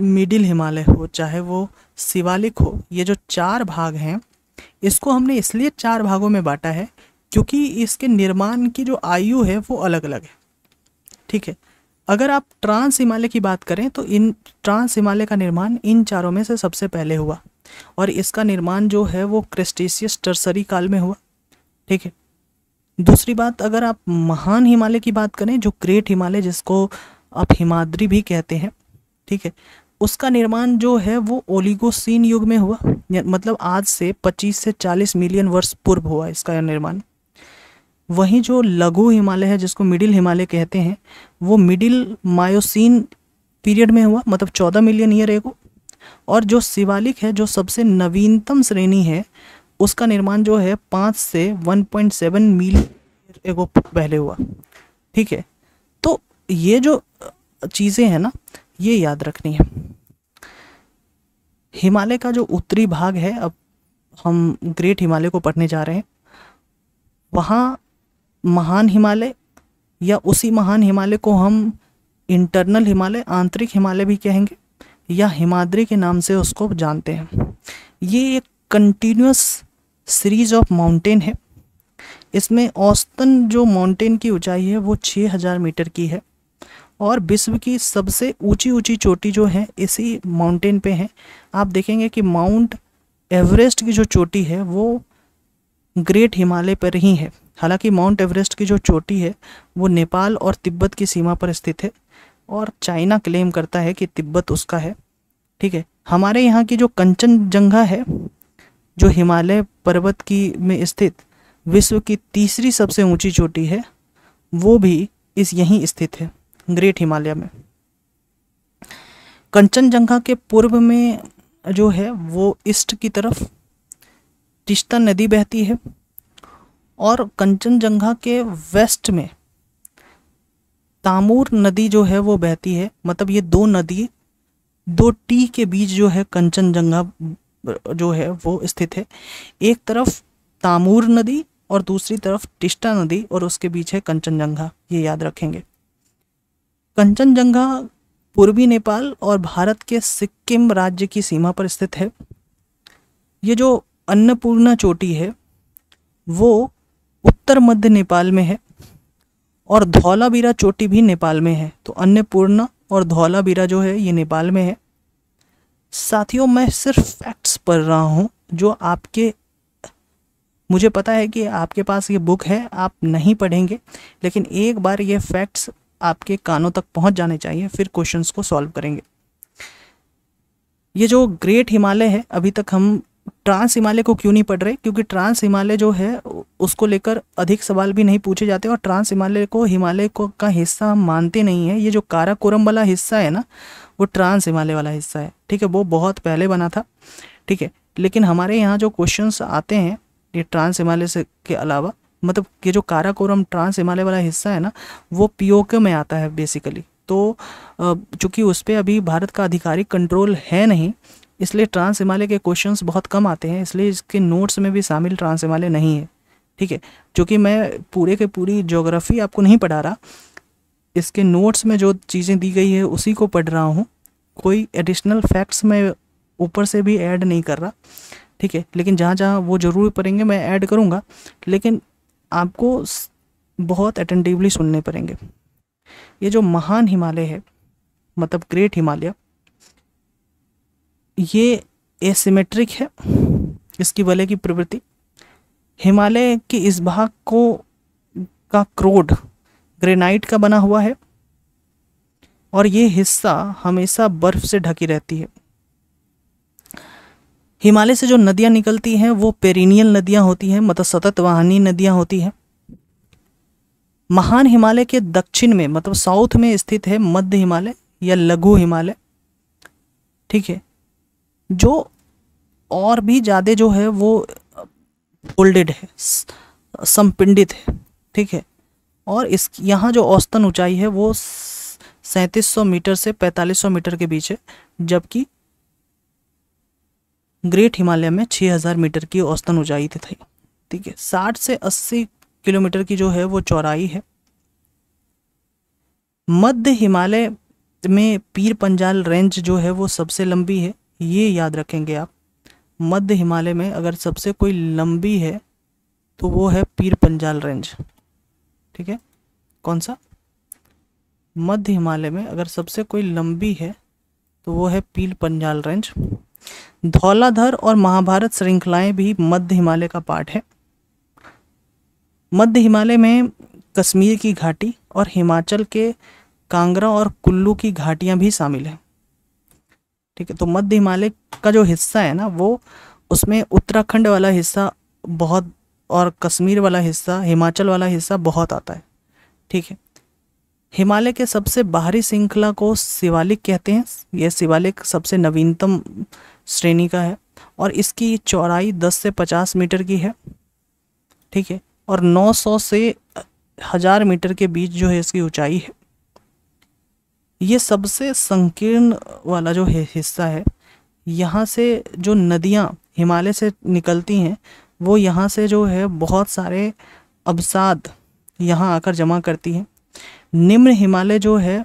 मिडिल हिमालय हो चाहे वो शिवालिक हो ये जो चार भाग हैं इसको हमने इसलिए चार भागों में बांटा है क्योंकि इसके निर्माण की जो आयु है वो अलग अलग है ठीक है अगर आप ट्रांस हिमालय की बात करें तो इन ट्रांस हिमालय का निर्माण इन चारों में से सबसे पहले हुआ और इसका निर्माण जो है वो क्रिस्टेशियस टर्सरी काल में हुआ ठीक है दूसरी बात अगर आप महान हिमालय की बात करें जो ग्रेट हिमालय जिसको आप हिमाद्री भी कहते हैं ठीक है उसका निर्माण जो है वो ओलिगोसीन युग में हुआ मतलब आज से 25 से 40 मिलियन वर्ष पूर्व हुआ इसका निर्माण वहीं जो लघु हिमालय है जिसको मिडिल हिमालय कहते हैं वो मिडिल मायोसीन पीरियड में हुआ मतलब 14 मिलियन ईयर एगो और जो शिवालिक है जो सबसे नवीनतम श्रेणी है उसका निर्माण जो है पाँच से वन पॉइंट सेवन मील एगो पहले हुआ ठीक है तो ये जो चीज़ें हैं ना ये याद रखनी है हिमालय का जो उत्तरी भाग है अब हम ग्रेट हिमालय को पढ़ने जा रहे हैं वहाँ महान हिमालय या उसी महान हिमालय को हम इंटरनल हिमालय आंतरिक हिमालय भी कहेंगे या हिमाद्री के नाम से उसको जानते हैं ये एक कंटिन्यूस सीरीज ऑफ माउंटेन है इसमें औसतन जो माउंटेन की ऊंचाई है वो 6000 मीटर की है और विश्व की सबसे ऊंची ऊंची चोटी जो है इसी माउंटेन पे है आप देखेंगे कि माउंट एवरेस्ट की जो चोटी है वो ग्रेट हिमालय पर ही है हालांकि माउंट एवरेस्ट की जो चोटी है वो नेपाल और तिब्बत की सीमा पर स्थित है और चाइना क्लेम करता है कि तिब्बत उसका है ठीक है हमारे यहाँ की जो कंचनजंगा है जो हिमालय पर्वत की में स्थित विश्व की तीसरी सबसे ऊंची चोटी है वो भी इस यहीं स्थित है ग्रेट हिमालय में कंचनजंगा के पूर्व में जो है वो ईस्ट की तरफ तिश्ता नदी बहती है और कंचनजंगा के वेस्ट में तामूर नदी जो है वो बहती है मतलब ये दो नदी दो टी के बीच जो है कंचनजंगा जो है वो स्थित है एक तरफ तामूर नदी और दूसरी तरफ टिस्टा नदी और उसके बीच है कंचनजंगा ये याद रखेंगे कंचनजंगा पूर्वी नेपाल और भारत के सिक्किम राज्य की सीमा पर स्थित है ये जो अन्नपूर्णा चोटी है वो उत्तर मध्य नेपाल में है और धौलाबीरा चोटी भी नेपाल में है तो अन्नपूर्णा और धौलाबीरा जो है ये नेपाल में है साथियों मैं सिर्फ फैक्ट्स पढ़ रहा हूँ जो आपके मुझे पता है कि आपके पास ये बुक है आप नहीं पढ़ेंगे लेकिन एक बार ये फैक्ट्स आपके कानों तक पहुँच जाने चाहिए फिर क्वेश्चंस को सॉल्व करेंगे ये जो ग्रेट हिमालय है अभी तक हम ट्रांस हिमालय को क्यों नहीं पढ़ रहे क्योंकि ट्रांस हिमालय जो है उसको लेकर अधिक सवाल भी नहीं पूछे जाते और ट्रांस हिमालय को हिमालय को का हिस्सा मानते नहीं है ये जो काराकोरम वाला हिस्सा है ना वो ट्रांस हिमालय वाला हिस्सा है ठीक है वो बहुत पहले बना था ठीक है लेकिन हमारे यहाँ जो क्वेश्चन आते हैं ये ट्रांस हिमालय से के अलावा मतलब ये जो काराकोरम ट्रांस हिमालय वाला हिस्सा है ना वो पीओके में आता है बेसिकली तो चूंकि उस पर अभी भारत का आधिकारिक कंट्रोल है नहीं इसलिए ट्रांस हिमालय के क्वेश्चंस बहुत कम आते हैं इसलिए इसके नोट्स में भी शामिल ट्रांस हिमालय नहीं है ठीक है चूँकि मैं पूरे के पूरी ज्योग्राफी आपको नहीं पढ़ा रहा इसके नोट्स में जो चीज़ें दी गई है उसी को पढ़ रहा हूँ कोई एडिशनल फैक्ट्स मैं ऊपर से भी ऐड नहीं कर रहा ठीक है लेकिन जहाँ जहाँ वो ज़रूर पढ़ेंगे मैं ऐड करूँगा लेकिन आपको बहुत अटेंटिवली सुनने पड़ेंगे ये जो महान हिमालय है मतलब ग्रेट हिमालय ये एसिमेट्रिक है इसकी वलय की प्रवृत्ति हिमालय के इस भाग को का क्रोड ग्रेनाइट का बना हुआ है और ये हिस्सा हमेशा बर्फ से ढकी रहती है हिमालय से जो नदियां निकलती हैं वो पेरिनियल नदियां होती हैं मतलब सतत वाहनी नदियां होती हैं महान हिमालय के दक्षिण में मतलब साउथ में स्थित है मध्य हिमालय या लघु हिमालय ठीक है जो और भी ज़्यादा जो है वो फोल्डेड है संपिंडित है ठीक है और इस यहाँ जो औसतन ऊंचाई है वो सैंतीस मीटर से 4500 मीटर के बीच है जबकि ग्रेट हिमालय में 6000 मीटर की औसतन ऊंचाई थी थी ठीक है 60 से 80 किलोमीटर की जो है वो चौराई है मध्य हिमालय में पीर पंजाल रेंज जो है वो सबसे लंबी है ये याद रखेंगे आप मध्य हिमालय में अगर सबसे कोई लंबी है तो वो है पीर पंजाल रेंज ठीक है कौन सा मध्य हिमालय में अगर सबसे कोई लंबी है तो वो है पील पंजाल रेंज धौलाधर और महाभारत श्रृंखलाएं भी मध्य हिमालय का पार्ट है मध्य हिमालय में कश्मीर की घाटी और हिमाचल के कांगरा और कुल्लू की घाटियां भी शामिल हैं ठीक है तो मध्य हिमालय का जो हिस्सा है ना वो उसमें उत्तराखंड वाला हिस्सा बहुत और कश्मीर वाला हिस्सा हिमाचल वाला हिस्सा बहुत आता है ठीक है हिमालय के सबसे बाहरी श्रृंखला को शिवालिक कहते हैं यह शिवालिक सबसे नवीनतम श्रेणी का है और इसकी चौड़ाई 10 से 50 मीटर की है ठीक है और 900 से हज़ार मीटर के बीच जो है इसकी ऊंचाई है ये सबसे संकीर्ण वाला जो हिस्सा है यहाँ से जो नदियाँ हिमालय से निकलती हैं वो यहाँ से जो है बहुत सारे अवसाद यहाँ आकर जमा करती है निम्न हिमालय जो है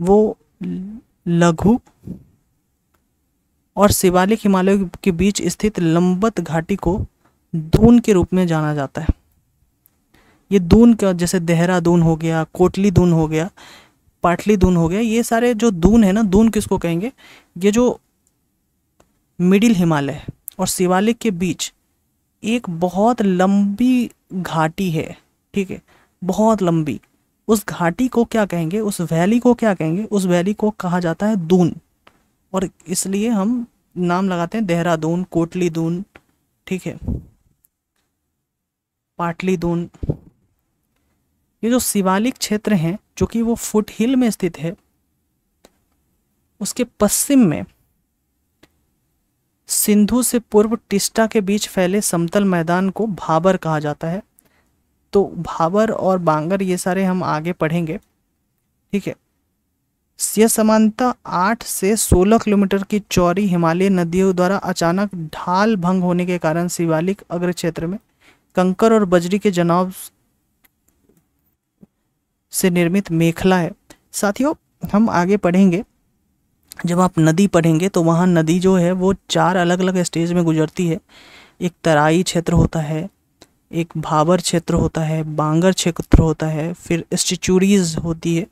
वो लघु और शिवालिक हिमालय के बीच स्थित लंबत घाटी को दून के रूप में जाना जाता है ये दून का जैसे देहरादून हो गया कोटली दून हो गया पाटली दून हो गया ये सारे जो दून है ना दून किसको कहेंगे ये जो मिडिल हिमालय और शिवालिक के बीच एक बहुत लंबी घाटी है ठीक है बहुत लंबी उस घाटी को क्या कहेंगे उस वैली को क्या कहेंगे उस वैली को कहा जाता है दून और इसलिए हम नाम लगाते हैं देहरादून कोटली दून ठीक है पाटली दून ये जो शिवालिक क्षेत्र हैं जो कि वो फुट हिल में स्थित है उसके पश्चिम में सिंधु से पूर्व टिस्टा के बीच फैले समतल मैदान को भाबर कहा जाता है तो भाबर और बांगर ये सारे हम आगे पढ़ेंगे ठीक है यह समानता आठ से सोलह किलोमीटर की चौरी हिमालय नदियों द्वारा अचानक ढाल भंग होने के कारण शिवालिक अग्र क्षेत्र में कंकर और बजरी के जनाव से निर्मित मेखला है साथियों हम आगे पढ़ेंगे जब आप नदी पढ़ेंगे तो वहाँ नदी जो है वो चार अलग अलग स्टेज में गुजरती है एक तराई क्षेत्र होता है एक भावर क्षेत्र होता है बांगर क्षेत्र होता है फिर स्टिचूरीज होती है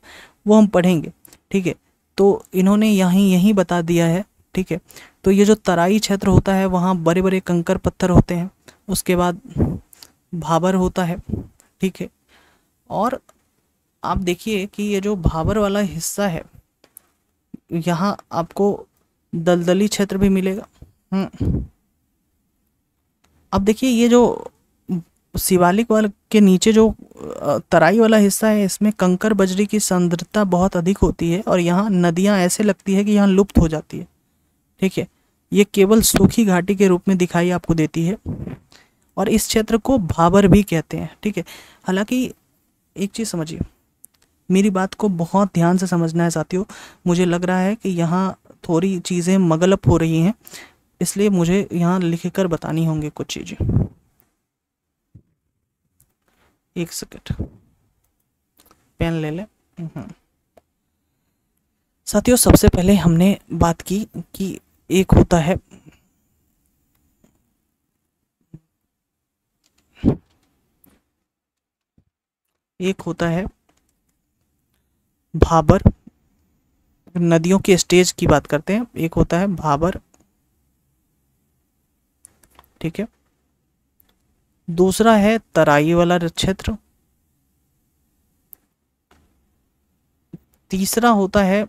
वो हम पढ़ेंगे ठीक है तो इन्होंने यहीं यहीं बता दिया है ठीक है तो ये जो तराई क्षेत्र होता है वहाँ बड़े बड़े कंकर पत्थर होते हैं उसके बाद भावर होता है ठीक है और आप देखिए कि ये जो भावर वाला हिस्सा है यहाँ आपको दलदली क्षेत्र भी मिलेगा हम्म। अब देखिए ये जो शिवालिक वाल के नीचे जो तराई वाला हिस्सा है इसमें कंकर बजरी की सांद्रता बहुत अधिक होती है और यहाँ नदियाँ ऐसे लगती है कि यहाँ लुप्त हो जाती है ठीक है ये केवल सूखी घाटी के रूप में दिखाई आपको देती है और इस क्षेत्र को भाबर भी कहते हैं ठीक है हालांकि एक चीज़ समझिए मेरी बात को बहुत ध्यान से समझना है साथियों मुझे लग रहा है कि यहाँ थोड़ी चीज़ें मगलअप हो रही हैं इसलिए मुझे यहाँ लिख कर बतानी होंगी कुछ चीज़ें एक सेकेंड पेन ले लें हम्म। साथियों सबसे पहले हमने बात की कि एक होता है एक होता है भाबर नदियों के स्टेज की बात करते हैं एक होता है भाबर ठीक है दूसरा है तराई वाला क्षेत्र तीसरा होता है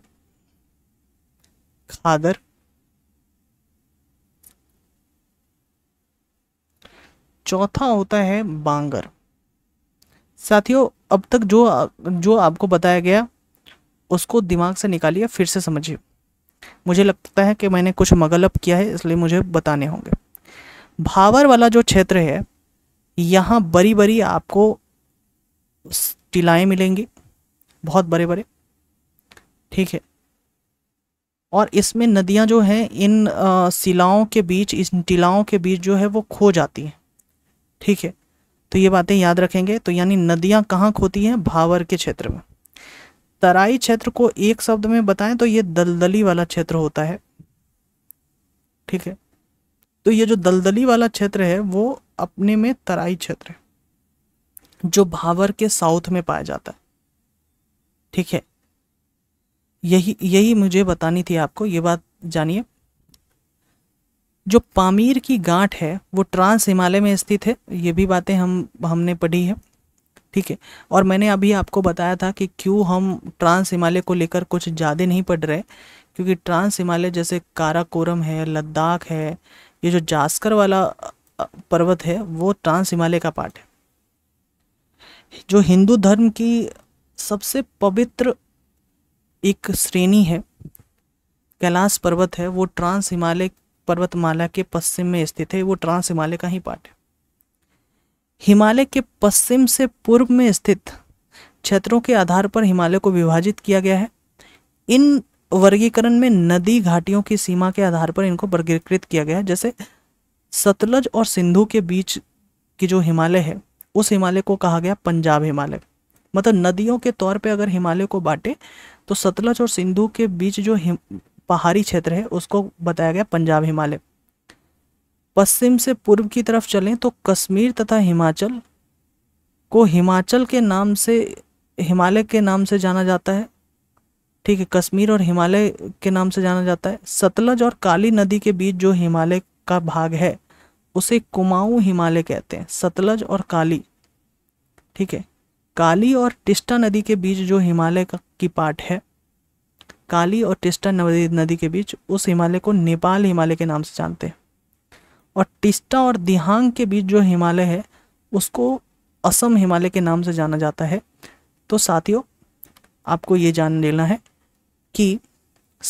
खादर चौथा होता है बांगर साथियों अब तक जो जो आपको बताया गया उसको दिमाग से निकालिए फिर से समझिए मुझे लगता है कि मैंने कुछ मगलअप किया है इसलिए मुझे बताने होंगे भावर वाला जो क्षेत्र है यहाँ बड़ी बड़ी आपको टिलाएँ मिलेंगी बहुत बड़े बड़े ठीक है और इसमें नदियाँ जो हैं इन शिलाओं सिलाओं के बीच इन टिलाओं के बीच जो है वो खो जाती हैं ठीक है तो ये बातें याद रखेंगे तो यानी नदियाँ कहाँ खोती हैं भावर के क्षेत्र में तराई क्षेत्र को एक शब्द में बताएं तो ये दलदली वाला क्षेत्र होता है ठीक है तो ये जो दलदली वाला क्षेत्र है वो अपने में तराई क्षेत्र है जो भावर के साउथ में पाया जाता है ठीक है यही यही मुझे बतानी थी आपको ये बात जानिए जो पामीर की गांठ है वो ट्रांस हिमालय में स्थित है ये भी बातें हम हमने पढ़ी है ठीक है और मैंने अभी आपको बताया था कि क्यों हम ट्रांस हिमालय को लेकर कुछ ज़्यादा नहीं पढ़ रहे क्योंकि ट्रांस हिमालय जैसे काराकोरम है लद्दाख है ये जो जास्कर वाला पर्वत है वो ट्रांस हिमालय का पार्ट है जो हिंदू धर्म की सबसे पवित्र एक श्रेणी है कैलाश पर्वत है वो ट्रांस हिमालय पर्वतमाला के पश्चिम में स्थित है वो ट्रांस हिमालय का ही पार्ट है हिमालय के पश्चिम से पूर्व में स्थित क्षेत्रों के आधार पर हिमालय को विभाजित किया गया है इन वर्गीकरण में नदी घाटियों की सीमा के आधार पर इनको वर्गीकृत किया गया है जैसे सतलज और सिंधु के बीच की जो हिमालय है उस हिमालय को कहा गया पंजाब हिमालय मतलब नदियों के तौर पे अगर हिमालय को बांटे तो सतलज और सिंधु के बीच जो पहाड़ी क्षेत्र है उसको बताया गया पंजाब हिमालय पश्चिम से पूर्व की तरफ चलें तो कश्मीर तथा हिमाचल को हिमाचल के नाम से हिमालय के नाम से जाना जाता है ठीक है कश्मीर और हिमालय के नाम से जाना जाता है सतलज और काली नदी के बीच जो हिमालय का भाग है उसे कुमाऊं हिमालय कहते हैं सतलज और काली ठीक है काली और टिस्टा नदी के बीच जो हिमालय का की पार्ट है काली और टिस्टा नदी नदी के बीच उस हिमालय को नेपाल हिमालय के नाम से जानते हैं और टिस्टा और दिहांग के बीच जो हिमालय है उसको असम हिमालय के नाम से जाना जाता है तो साथियों आपको ये जान लेना है कि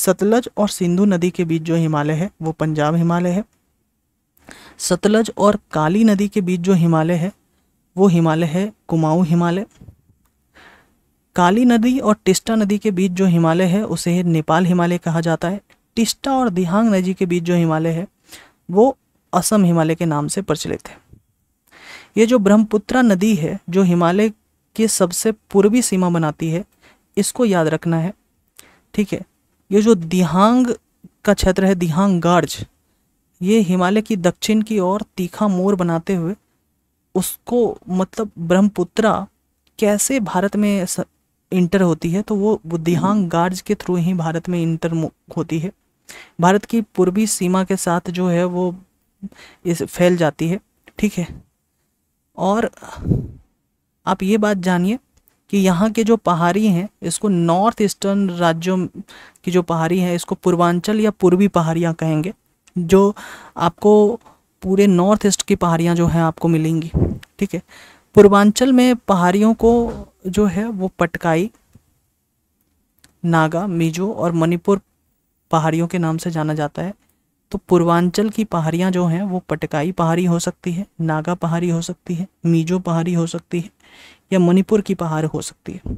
सतलज और सिंधु नदी के बीच जो हिमालय है वो पंजाब हिमालय है सतलज और काली नदी के बीच जो हिमालय है वो हिमालय है कुमाऊं हिमालय काली नदी और टिस्टा नदी के बीच जो हिमालय है उसे नेपाल हिमालय कहा जाता है टिस्टा और दिहांग नदी के बीच जो हिमालय है वो असम हिमालय के नाम से प्रचलित है ये जो ब्रह्मपुत्रा नदी है जो हिमालय की सबसे पूर्वी सीमा बनाती है इसको याद रखना है ठीक है ये जो दिहांग का क्षेत्र है दिहांग गार्ज ये हिमालय की दक्षिण की ओर तीखा मोर बनाते हुए उसको मतलब ब्रह्मपुत्रा कैसे भारत में इंटर होती है तो वो दिहांग गार्ज के थ्रू ही भारत में इंटर होती है भारत की पूर्वी सीमा के साथ जो है वो इस फैल जाती है ठीक है और आप ये बात जानिए कि यहाँ के जो पहाड़ी हैं इसको नॉर्थ ईस्टर्न राज्यों की जो पहाड़ी है इसको पूर्वांचल या पूर्वी पहाड़ियाँ कहेंगे जो आपको पूरे नॉर्थ ईस्ट की पहाड़ियाँ जो हैं आपको मिलेंगी ठीक है पूर्वांचल में पहाड़ियों को जो है वो पटकाई नागा मिजो और मणिपुर पहाड़ियों के नाम से जाना जाता है तो पूर्वांचल की पहाड़ियाँ जो हैं वो पटकाई पहाड़ी हो सकती है नागा पहाड़ी हो सकती है मीजो पहाड़ी हो सकती है या मणिपुर की पहाड़ हो सकती है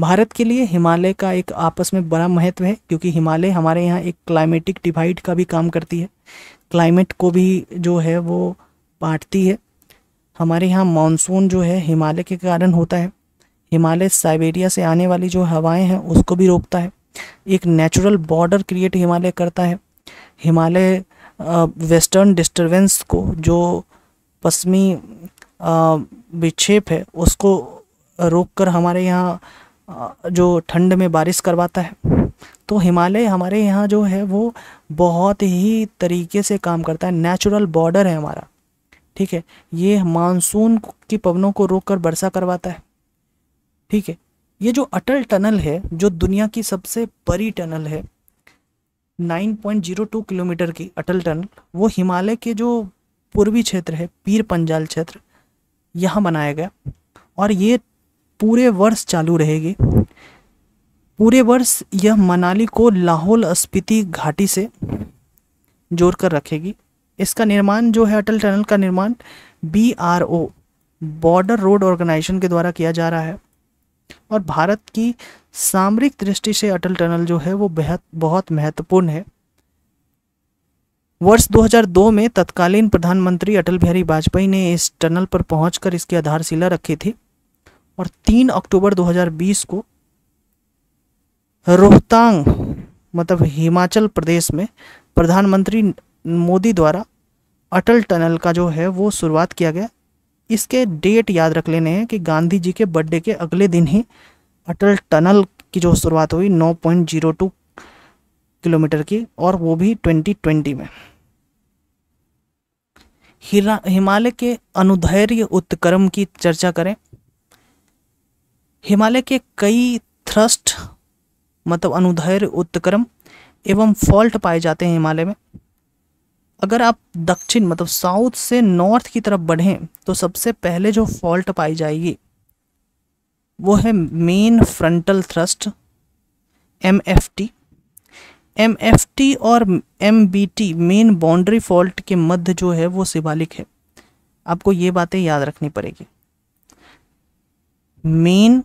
भारत के लिए हिमालय का एक आपस में बड़ा महत्व है क्योंकि हिमालय हमारे यहाँ एक क्लाइमेटिक डिवाइड का भी काम करती है क्लाइमेट को भी जो है वो बांटती है हमारे यहाँ मानसून जो है हिमालय के कारण होता है हिमालय साइबेरिया से आने वाली जो हवाएं हैं उसको भी रोकता है एक नेचुरल बॉर्डर क्रिएट हिमालय करता है हिमालय वेस्टर्न डिस्टरबेंस को जो पश्चिमी विक्षेप है उसको रोक कर हमारे यहाँ जो ठंड में बारिश करवाता है तो हिमालय हमारे यहाँ जो है वो बहुत ही तरीके से काम करता है नेचुरल बॉर्डर है हमारा ठीक है ये मानसून की पवनों को रोक कर वर्षा करवाता है ठीक है ये जो अटल टनल है जो दुनिया की सबसे बड़ी टनल है 9.02 किलोमीटर की अटल टनल वो हिमालय के जो पूर्वी क्षेत्र है पीर पंजाल क्षेत्र यहाँ बनाया गया और ये पूरे वर्ष चालू रहेगी पूरे वर्ष यह मनाली को लाहौल स्पीति घाटी से जोड़ कर रखेगी इसका निर्माण जो है अटल टनल का निर्माण B R O border road organization के द्वारा किया जा रहा है और भारत की सामरिक दृष्टि से अटल टनल जो है वो बेहद बहुत महत्वपूर्ण है वर्ष 2002 में तत्कालीन प्रधानमंत्री अटल बिहारी वाजपेयी ने इस टनल पर पहुंचकर इसकी आधारशिला रखी थी और 3 अक्टूबर 2020 को रोहतांग मतलब हिमाचल प्रदेश में प्रधानमंत्री मोदी द्वारा अटल टनल का जो है वो शुरुआत किया गया इसके डेट याद रख लेने हैं कि गांधी जी के बर्थडे के अगले दिन ही अटल टनल की जो शुरुआत हुई 9.02 किलोमीटर की और वो भी 2020 में हिमालय के अनुधैर्य उत्क्रम की चर्चा करें हिमालय के कई थ्रस्ट मतलब अनुधैर्य उत्क्रम एवं फॉल्ट पाए जाते हैं हिमालय में अगर आप दक्षिण मतलब साउथ से नॉर्थ की तरफ बढ़ें तो सबसे पहले जो फॉल्ट पाई जाएगी वो है main frontal thrust M F T M F T और M B T main boundary fault के मध्य जो है वो शिवालिक है आपको ये बातें याद रखनी पड़ेगी मेन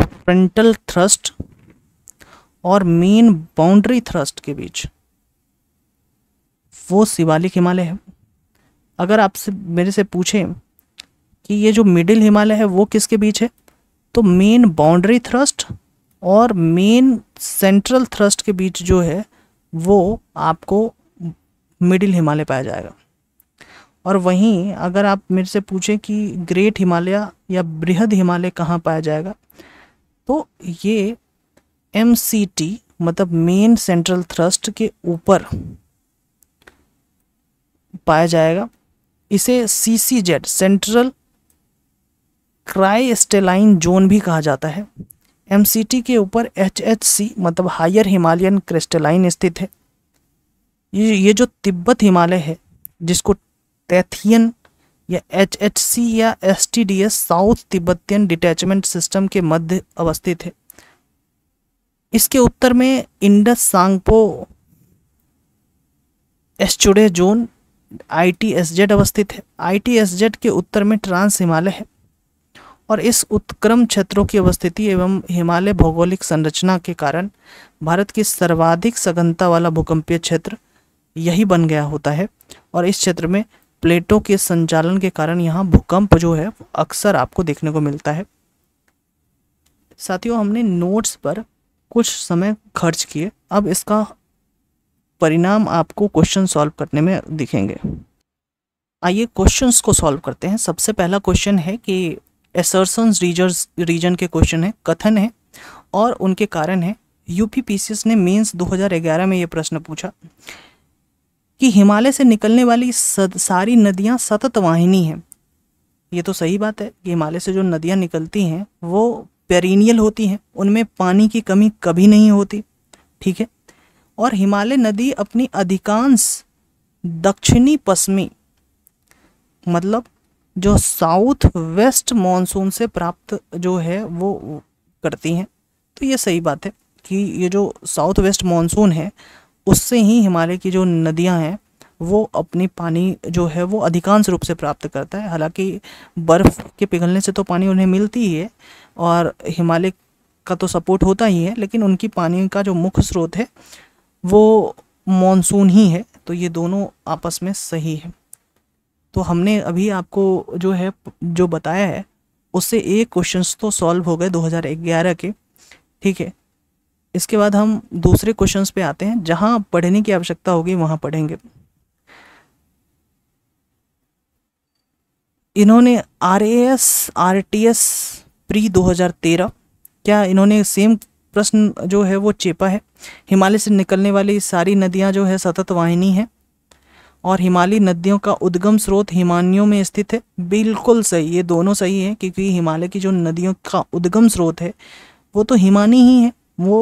फ्रंटल थ्रस्ट और मेन बाउंड्री थ्रस्ट के बीच वो शिवालिक हिमालय है अगर आपसे मेरे से पूछें कि ये जो मिडिल हिमालय है वो किसके बीच है तो मेन बाउंड्री थ्रस्ट और मेन सेंट्रल थ्रस्ट के बीच जो है वो आपको मिडिल हिमालय पाया जाएगा और वहीं अगर आप मेरे से पूछें कि ग्रेट हिमालय या बृहद हिमालय कहाँ पाया जाएगा तो ये एम मतलब मेन सेंट्रल थ्रस्ट के ऊपर पाया जाएगा इसे C C Z central crystalline zone भी कहा जाता है एम सी टी के ऊपर एच एच सी मतलब हायर हिमालयन क्रिस्टलाइन स्थित है ये ये जो तिब्बत हिमालय है जिसको टैथियन या एच एच सी या S T D S south Tibetan detachment system के मध्य अवस्थित है इसके उत्तर में इंडस सांगपो एस्चुडे जोन आई अवस्थित है आई के उत्तर में ट्रांस हिमालय है और इस उत्क्रम क्षेत्रों की अवस्थिति एवं हिमालय भौगोलिक संरचना के कारण भारत की सर्वाधिक सघनता वाला भूकंपीय क्षेत्र यही बन गया होता है और इस क्षेत्र में प्लेटों के संचालन के कारण यहाँ भूकंप जो है अक्सर आपको देखने को मिलता है साथियों हमने नोट्स पर कुछ समय खर्च किए अब इसका परिणाम आपको क्वेश्चन सॉल्व करने में दिखेंगे आइए क्वेश्चंस को सॉल्व करते हैं सबसे पहला क्वेश्चन है कि एसर्सन्स रीजर्स रीजन के क्वेश्चन है कथन है और उनके कारण है यूपीपीसीएस ने मेंस 2011 में ये प्रश्न पूछा कि हिमालय से निकलने वाली सद, सारी नदियां सतत वाहिनी हैं ये तो सही बात है कि हिमालय से जो नदियां निकलती हैं वो पेरिनियल होती हैं उनमें पानी की कमी कभी नहीं होती ठीक है और हिमालय नदी अपनी अधिकांश दक्षिणी पश्चिमी मतलब जो साउथ वेस्ट मॉनसून से प्राप्त जो है वो करती हैं तो ये सही बात है कि ये जो साउथ वेस्ट मॉनसून है उससे ही हिमालय की जो नदियां हैं वो अपनी पानी जो है वो अधिकांश रूप से प्राप्त करता है हालांकि बर्फ़ के पिघलने से तो पानी उन्हें मिलती ही है और हिमालय का तो सपोर्ट होता ही है लेकिन उनकी पानी का जो मुख्य स्रोत है वो मॉनसून ही है तो ये दोनों आपस में सही है तो हमने अभी आपको जो है जो बताया है उससे एक क्वेश्चंस तो सॉल्व हो गए 2011 के ठीक है इसके बाद हम दूसरे क्वेश्चंस पे आते हैं जहाँ पढ़ने की आवश्यकता होगी वहाँ पढ़ेंगे इन्होंने R A S R T S pre 2013 क्या इन्होंने सेम प्रश्न जो है वो चेपा है हिमालय से निकलने वाली सारी नदियाँ जो है सतत वाहिनी है और हिमालयी नदियों का उद्गम स्रोत हिमानियों में स्थित है बिल्कुल सही ये दोनों सही है क्योंकि हिमालय की जो नदियों का उद्गम स्रोत है वो तो हिमानी ही है वो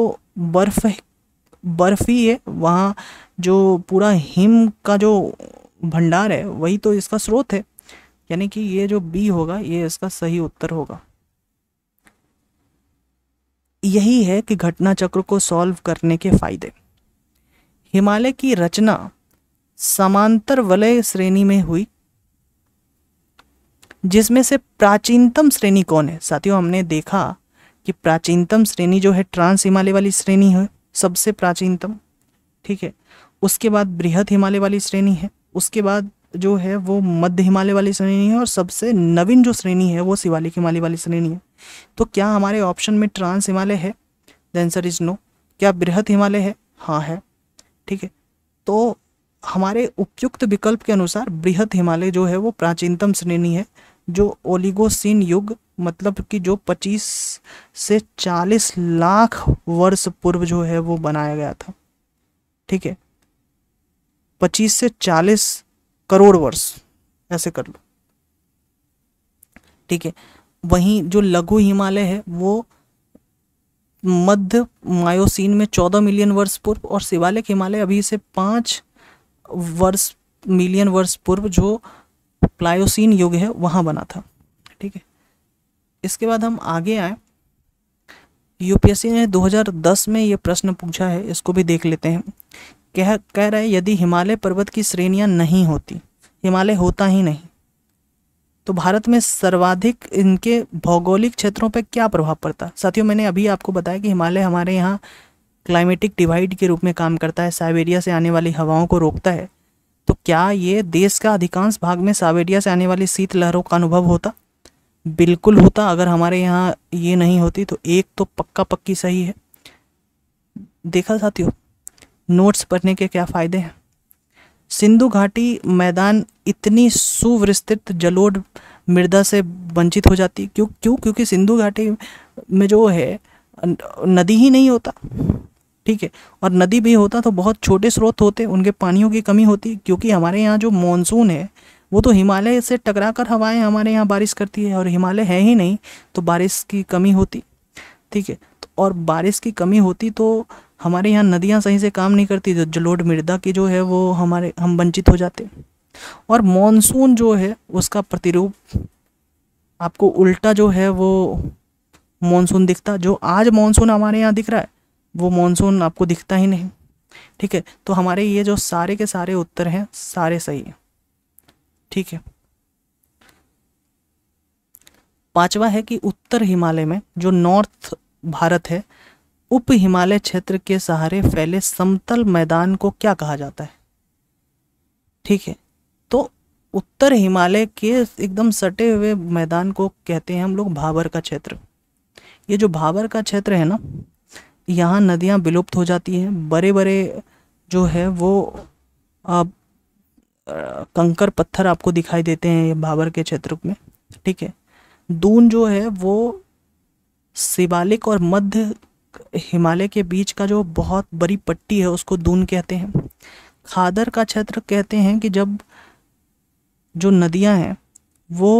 बर्फ है बर्फ ही है वहाँ जो पूरा हिम का जो भंडार है वही तो इसका स्रोत है यानी कि ये जो बी होगा ये इसका सही उत्तर होगा यही है कि घटना चक्र को सॉल्व करने के फायदे हिमालय की रचना समांतर वलय श्रेणी में हुई जिसमें से प्राचीनतम श्रेणी कौन है साथियों हमने देखा कि प्राचीनतम श्रेणी जो है ट्रांस हिमालय वाली श्रेणी है सबसे प्राचीनतम ठीक है उसके बाद बृहद हिमालय वाली श्रेणी है उसके बाद जो है वो मध्य हिमालय वाली श्रेणी है और सबसे नवीन जो श्रेणी है वो शिवालिक हिमालय वाली श्रेणी है तो क्या हमारे ऑप्शन में ट्रांस हिमालय है द आंसर इज नो क्या बृहत हिमालय है हाँ है ठीक है तो हमारे उपयुक्त विकल्प के अनुसार बृहत हिमालय जो है वो प्राचीनतम श्रेणी है जो ओलिगोसिन युग मतलब कि जो 25 से 40 लाख वर्ष पूर्व जो है वो बनाया गया था ठीक है 25 से करोड़ वर्ष ऐसे कर लो ठीक है वहीं जो लघु हिमालय है वो मध्य मायोसीन में चौदह मिलियन वर्ष पूर्व और शिवालिक हिमालय अभी से पाँच वर्ष मिलियन वर्ष पूर्व जो प्लायोसीन युग है वहाँ बना था ठीक है इसके बाद हम आगे आए यूपीएससी ने 2010 में ये प्रश्न पूछा है इसको भी देख लेते हैं कह कह रहे यदि हिमालय पर्वत की श्रेणियाँ नहीं होती हिमालय होता ही नहीं तो भारत में सर्वाधिक इनके भौगोलिक क्षेत्रों पर क्या प्रभाव पड़ता साथियों मैंने अभी आपको बताया कि हिमालय हमारे यहाँ क्लाइमेटिक डिवाइड के रूप में काम करता है साइबेरिया से आने वाली हवाओं को रोकता है तो क्या ये देश का अधिकांश भाग में साइबेरिया से आने वाली शीत लहरों का अनुभव होता बिल्कुल होता अगर हमारे यहाँ ये नहीं होती तो एक तो पक्का पक्की सही है देखा साथियों नोट्स पढ़ने के क्या फ़ायदे हैं सिंधु घाटी मैदान इतनी सुविस्तृत जलोढ़ मृदा से वंचित हो जाती क्यों क्यों क्योंकि सिंधु घाटी में जो है नदी ही नहीं होता ठीक है और नदी भी होता तो बहुत छोटे स्रोत होते उनके पानियों की कमी होती क्योंकि हमारे यहाँ जो मानसून है वो तो हिमालय से टकरा कर हवाएं हमारे यहाँ बारिश करती है और हिमालय है ही नहीं तो बारिश की कमी होती ठीक है तो और बारिश की कमी होती तो हमारे यहाँ नदियाँ सही से काम नहीं करती जो जलोढ़ मृदा की जो है वो हमारे हम वंचित हो जाते और मॉनसून जो है उसका प्रतिरूप आपको उल्टा जो है वो मॉनसून दिखता जो आज मॉनसून हमारे यहाँ दिख रहा है वो मॉनसून आपको दिखता ही नहीं ठीक है तो हमारे ये जो सारे के सारे उत्तर हैं सारे सही हैं ठीक है पांचवा है कि उत्तर हिमालय में जो नॉर्थ भारत है उप हिमालय क्षेत्र के सहारे फैले समतल मैदान को क्या कहा जाता है ठीक है तो उत्तर हिमालय के एकदम सटे हुए मैदान को कहते हैं हम लोग भाबर का क्षेत्र ये जो भाबर का क्षेत्र है ना यहाँ नदियाँ विलुप्त हो जाती हैं बड़े बड़े जो है वो आ, कंकर पत्थर आपको दिखाई देते हैं ये भाबर के क्षेत्र में ठीक है दून जो है वो शिवालिक और मध्य हिमालय के बीच का जो बहुत बड़ी पट्टी है उसको दून कहते हैं खादर का क्षेत्र कहते हैं कि जब जो नदियां हैं वो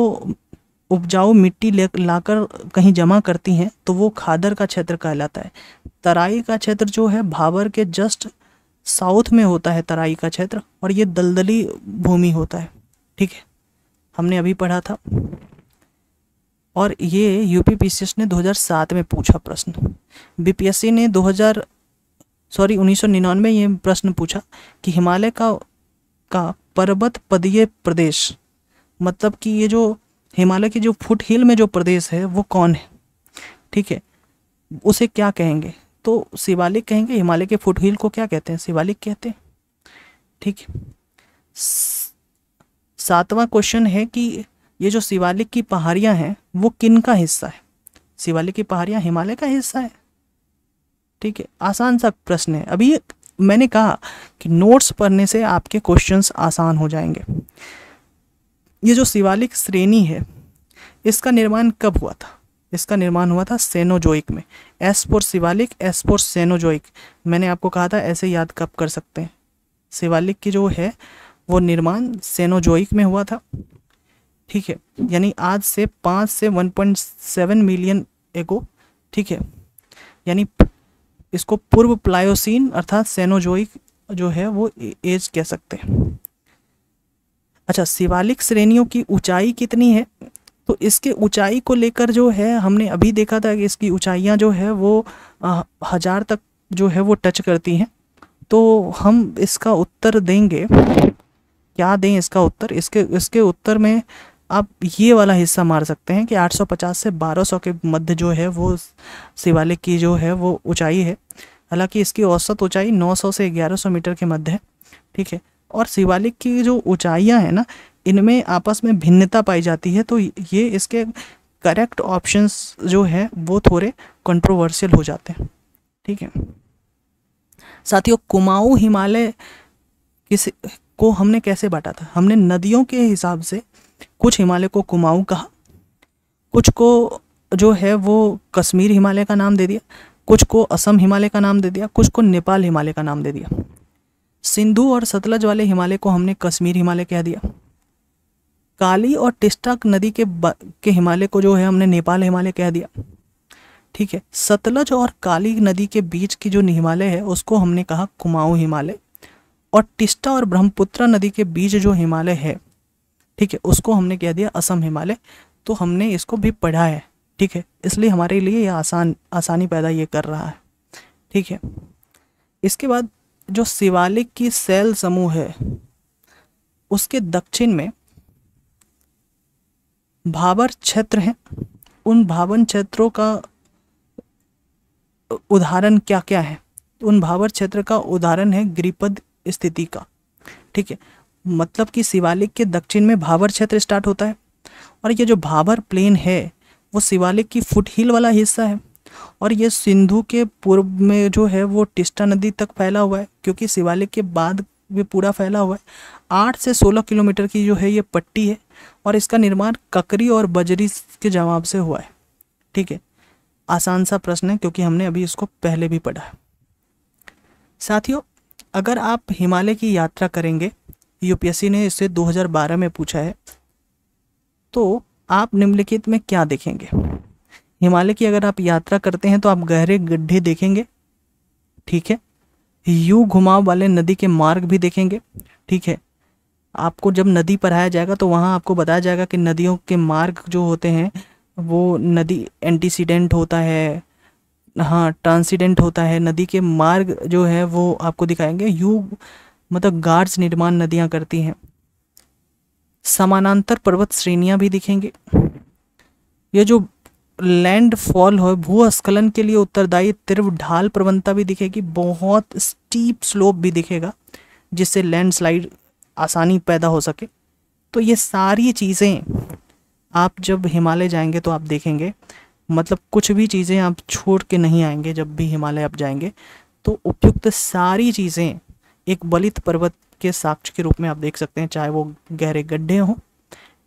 उपजाऊ मिट्टी ले लाकर कहीं जमा करती हैं तो वो खादर का क्षेत्र कहलाता है तराई का क्षेत्र जो है भाबर के जस्ट साउथ में होता है तराई का क्षेत्र और ये दलदली भूमि होता है ठीक है हमने अभी पढ़ा था और ये यूपी पीसीएस ने 2007 में पूछा प्रश्न बीपीएससी ने 2000 सॉरी सौ में ये प्रश्न पूछा कि हिमालय का का पर्वत पदीय प्रदेश मतलब कि ये जो हिमालय के जो फुट हिल में जो प्रदेश है वो कौन है ठीक है उसे क्या कहेंगे तो शिवालिक कहेंगे हिमालय के फुट हिल को क्या कहते हैं शिवालिक कहते हैं ठीक है सातवां क्वेश्चन है कि ये जो शिवालिक की पहाड़ियाँ हैं वो किन का हिस्सा है शिवालिक की पहाड़ियाँ हिमालय का हिस्सा है ठीक है आसान सा प्रश्न है अभी मैंने कहा कि नोट्स पढ़ने से आपके क्वेश्चंस आसान हो जाएंगे ये जो शिवालिक श्रेणी है इसका निर्माण कब हुआ था इसका निर्माण हुआ था सेनोजोइक में एस शिवालिक एस सेनोजोइक मैंने आपको कहा था ऐसे याद कब कर सकते हैं शिवालिक की जो है वो निर्माण सेनोजोइक में हुआ था ठीक है यानी आज से पाँच से वन पॉइंट सेवन मिलियन एगो ठीक है यानी इसको पूर्व प्लायोसिन अर्थात सेनोजोइक जो है वो एज कह सकते हैं अच्छा शिवालिक श्रेणियों की ऊंचाई कितनी है तो इसके ऊंचाई को लेकर जो है हमने अभी देखा था कि इसकी ऊंचाइयां जो है वो आ, हज़ार तक जो है वो टच करती हैं तो हम इसका उत्तर देंगे क्या दें इसका उत्तर इसके इसके उत्तर में आप ये वाला हिस्सा मार सकते हैं कि 850 से 1200 के मध्य जो है वो शिवालिक की जो है वो ऊंचाई है हालांकि इसकी औसत ऊंचाई 900 से 1100 मीटर के मध्य है ठीक है और शिवालिक की जो ऊंचाइयां हैं ना इनमें आपस में भिन्नता पाई जाती है तो ये इसके करेक्ट ऑप्शंस जो है वो थोड़े कंट्रोवर्शियल हो जाते हैं ठीक है साथियों कुमाऊ हिमालय किस को हमने कैसे बांटा था हमने नदियों के हिसाब से कुछ हिमालय को कुमाऊँ कहा कुछ को जो है वो कश्मीर हिमालय का नाम दे दिया कुछ को असम हिमालय का नाम दे दिया कुछ को नेपाल हिमालय का नाम दे दिया सिंधु और सतलज वाले हिमालय को हमने कश्मीर हिमालय कह दिया काली और टिस्टा नदी के के हिमालय को जो है हमने नेपाल हिमालय कह दिया ठीक है सतलज और काली नदी के बीच की जो हिमालय है उसको हमने कहा कुमाऊँ हिमालय और टिस्टा और ब्रह्मपुत्रा नदी के बीच जो हिमालय है ठीक है उसको हमने कह दिया असम हिमालय तो हमने इसको भी पढ़ा है ठीक है इसलिए हमारे लिए ये आसान आसानी पैदा ये कर रहा है ठीक है इसके बाद जो शिवालिक की सेल समूह है उसके दक्षिण में भाबर क्षेत्र हैं उन भावन क्षेत्रों का उदाहरण क्या क्या है उन भावर क्षेत्र का उदाहरण है ग्रीपद स्थिति का ठीक है मतलब कि शिवालिक के दक्षिण में भावर क्षेत्र स्टार्ट होता है और ये जो भावर प्लेन है वो शिवालिक की फुट हिल वाला हिस्सा है और ये सिंधु के पूर्व में जो है वो टिस्टा नदी तक फैला हुआ है क्योंकि शिवालिक के बाद भी पूरा फैला हुआ है आठ से सोलह किलोमीटर की जो है ये पट्टी है और इसका निर्माण ककरी और बजरी के जवाब से हुआ है ठीक है आसान सा प्रश्न है क्योंकि हमने अभी इसको पहले भी पढ़ा है साथियों अगर आप हिमालय की यात्रा करेंगे यूपीएससी ने इसे 2012 में पूछा है तो आप निम्नलिखित में क्या देखेंगे हिमालय की अगर आप यात्रा करते हैं तो आप गहरे गड्ढे देखेंगे ठीक है यू घुमाव वाले नदी के मार्ग भी देखेंगे ठीक है आपको जब नदी पढ़ाया जाएगा तो वहाँ आपको बताया जाएगा कि नदियों के मार्ग जो होते हैं वो नदी एंटीसीडेंट होता है हाँ ट्रांसीडेंट होता है नदी के मार्ग जो है वो आपको दिखाएंगे यू मतलब गार्ज निर्माण नदियां करती हैं समानांतर पर्वत श्रेणियां भी दिखेंगे ये जो लैंड फॉल हो भूस्खलन के लिए उत्तरदायी तीव्र ढाल प्रवणता भी दिखेगी बहुत स्टीप स्लोप भी दिखेगा जिससे लैंडस्लाइड आसानी पैदा हो सके तो ये सारी चीज़ें आप जब हिमालय जाएंगे तो आप देखेंगे मतलब कुछ भी चीज़ें आप छोड़ के नहीं आएंगे जब भी हिमालय आप जाएंगे तो उपयुक्त सारी चीज़ें एक बलित पर्वत के साक्ष्य के रूप में आप देख सकते हैं चाहे वो गहरे गड्ढे हों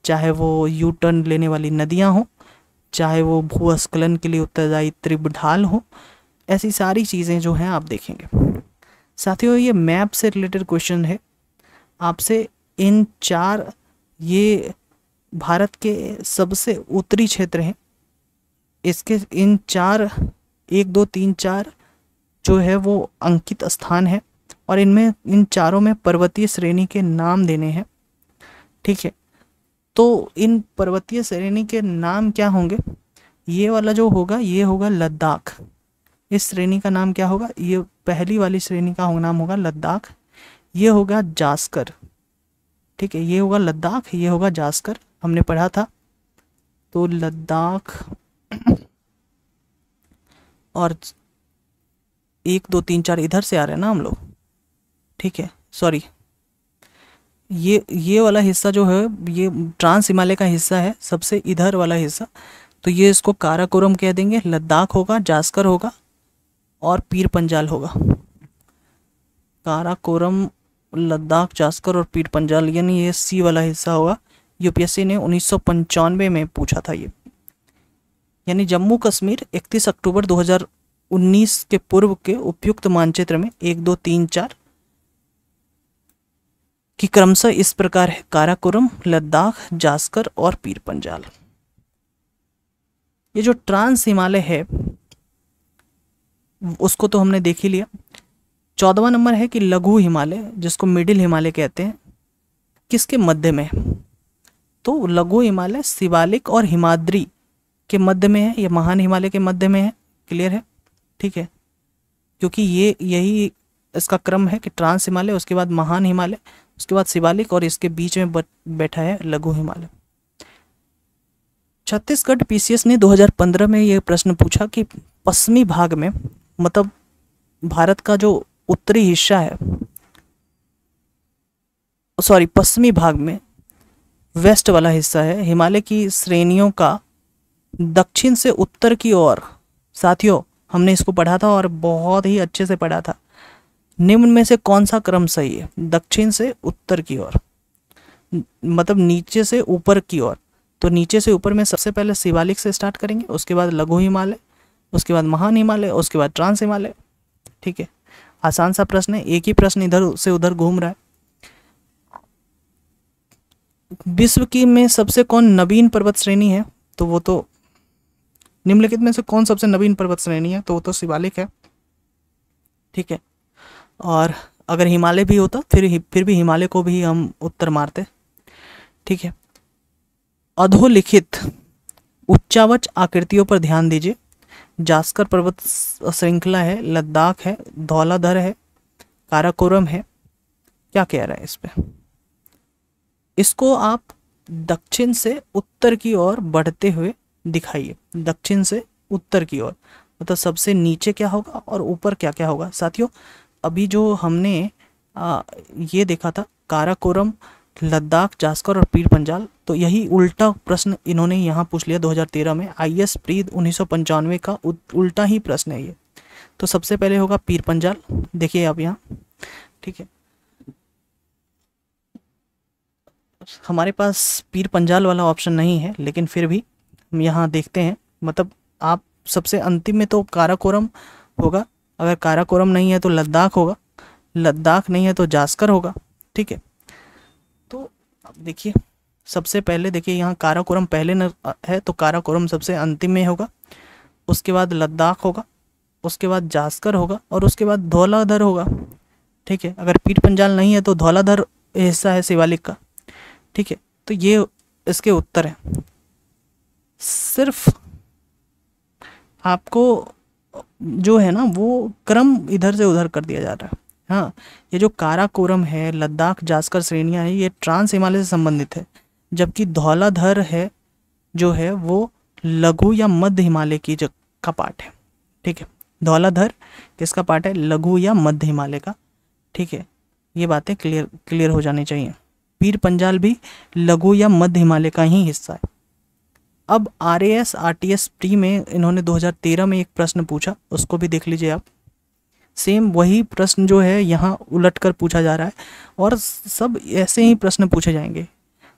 चाहे वो यू टर्न लेने वाली नदियाँ हों चाहे वो भूस्खलन के लिए उत्तरदायी तीव्र ढाल हो ऐसी सारी चीज़ें जो हैं आप देखेंगे साथियों ये मैप से रिलेटेड क्वेश्चन है आपसे इन चार ये भारत के सबसे उत्तरी क्षेत्र हैं इसके इन चार एक दो तीन चार जो है वो अंकित स्थान है और इनमें इन चारों में पर्वतीय श्रेणी के नाम देने हैं ठीक है तो इन पर्वतीय श्रेणी के नाम क्या होंगे ये वाला जो होगा ये होगा लद्दाख इस श्रेणी का नाम क्या होगा ये पहली वाली श्रेणी का नाम होगा लद्दाख ये होगा जास्कर ठीक है ये होगा लद्दाख ये होगा जास्कर हमने पढ़ा था तो लद्दाख और एक दो तीन चार इधर से आ रहे हैं ना हम लोग ठीक है सॉरी ये ये वाला हिस्सा जो है ये ट्रांस हिमालय का हिस्सा है सबसे इधर वाला हिस्सा तो ये इसको काराकोरम कह देंगे लद्दाख होगा जास्कर होगा और पीर पंजाल होगा काराकोरम लद्दाख जास्कर और पीर पंजाल यानी ये सी वाला हिस्सा होगा यूपीएससी ने उन्नीस में पूछा था ये यानी जम्मू कश्मीर 31 अक्टूबर 2019 के पूर्व के उपयुक्त मानचित्र में एक दो तीन चार कि क्रमशः इस प्रकार है काराकोरम लद्दाख जास्कर और पीर पंजाल ये जो ट्रांस हिमालय है उसको तो हमने देख ही लिया चौदवा नंबर है कि लघु हिमालय जिसको मिडिल हिमालय कहते हैं किसके मध्य में तो लघु हिमालय शिवालिक और हिमाद्री के मध्य में है या महान हिमालय के मध्य में है क्लियर है ठीक है क्योंकि ये यही इसका क्रम है कि ट्रांस हिमालय उसके बाद महान हिमालय उसके बाद शिवालिक और इसके बीच में बैठा है लघु हिमालय छत्तीसगढ़ पीसीएस ने 2015 में यह प्रश्न पूछा कि पश्चिमी भाग में मतलब भारत का जो उत्तरी हिस्सा है सॉरी पश्चिमी भाग में वेस्ट वाला हिस्सा है हिमालय की श्रेणियों का दक्षिण से उत्तर की ओर साथियों हमने इसको पढ़ा था और बहुत ही अच्छे से पढ़ा था निम्न में से कौन सा क्रम सही है दक्षिण से उत्तर की ओर मतलब नीचे से ऊपर की ओर तो नीचे से ऊपर में सबसे पहले शिवालिक से स्टार्ट करेंगे उसके बाद लघु हिमालय उसके बाद महान हिमालय उसके बाद ट्रांस हिमालय ठीक है आसान सा प्रश्न है एक ही प्रश्न इधर से उधर घूम रहा है विश्व की में सबसे कौन नवीन पर्वत श्रेणी है तो वो तो निम्नलिखित में से कौन सबसे नवीन पर्वत श्रेणी है तो वो तो शिवालिक है ठीक है और अगर हिमालय भी होता तो फिर फिर भी हिमालय को भी हम उत्तर मारते ठीक है अधोलिखित उच्चावच आकृतियों पर ध्यान दीजिए जास्कर पर्वत श्रृंखला है लद्दाख है धौलाधर है काराकोरम है क्या कह रहा है इस पर इसको आप दक्षिण से उत्तर की ओर बढ़ते हुए दिखाइए दक्षिण से उत्तर की ओर मतलब तो सबसे नीचे क्या होगा और ऊपर क्या क्या होगा साथियों अभी जो हमने आ, ये देखा था काराकोरम लद्दाख जास्कर और पीर पंजाल तो यही उल्टा प्रश्न इन्होंने यहाँ पूछ लिया 2013 में आई एस प्रीत उन्नीस का उल्टा ही प्रश्न है ये तो सबसे पहले होगा पीर पंजाल देखिए आप यहाँ ठीक है हमारे पास पीर पंजाल वाला ऑप्शन नहीं है लेकिन फिर भी हम यहाँ देखते हैं मतलब आप सबसे अंतिम में तो काराकोरम होगा अगर काराकोरम नहीं है तो लद्दाख होगा लद्दाख नहीं है तो जास्कर होगा ठीक है तो अब देखिए सबसे पहले देखिए यहाँ काराकोरम पहले न है तो काराकोरम सबसे अंतिम में होगा उसके बाद लद्दाख होगा उसके बाद जास्कर होगा और उसके बाद धौलाधर होगा ठीक है अगर पीठ पंजाल नहीं है तो धौलाधर हिस्सा है शिवालिक का ठीक है तो ये इसके उत्तर है सिर्फ आपको जो है ना वो क्रम इधर से उधर कर दिया जा रहा है हाँ ये जो काराकोरम है लद्दाख जास्कर श्रेणियाँ है ये ट्रांस हिमालय से संबंधित है जबकि धौलाधर है जो है वो लघु या मध्य हिमालय की का पार्ट है ठीक है धौलाधर किसका पार्ट है लघु या मध्य हिमालय का ठीक है ये बातें क्लियर क्लियर हो जानी चाहिए पीर पंजाल भी लघु या मध्य हिमालय का ही हिस्सा है अब R S R T S pre में इन्होंने 2013 में एक प्रश्न पूछा उसको भी देख लीजिए आप सेम वही प्रश्न जो है यहाँ उलट कर पूछा जा रहा है और सब ऐसे ही प्रश्न पूछे जाएंगे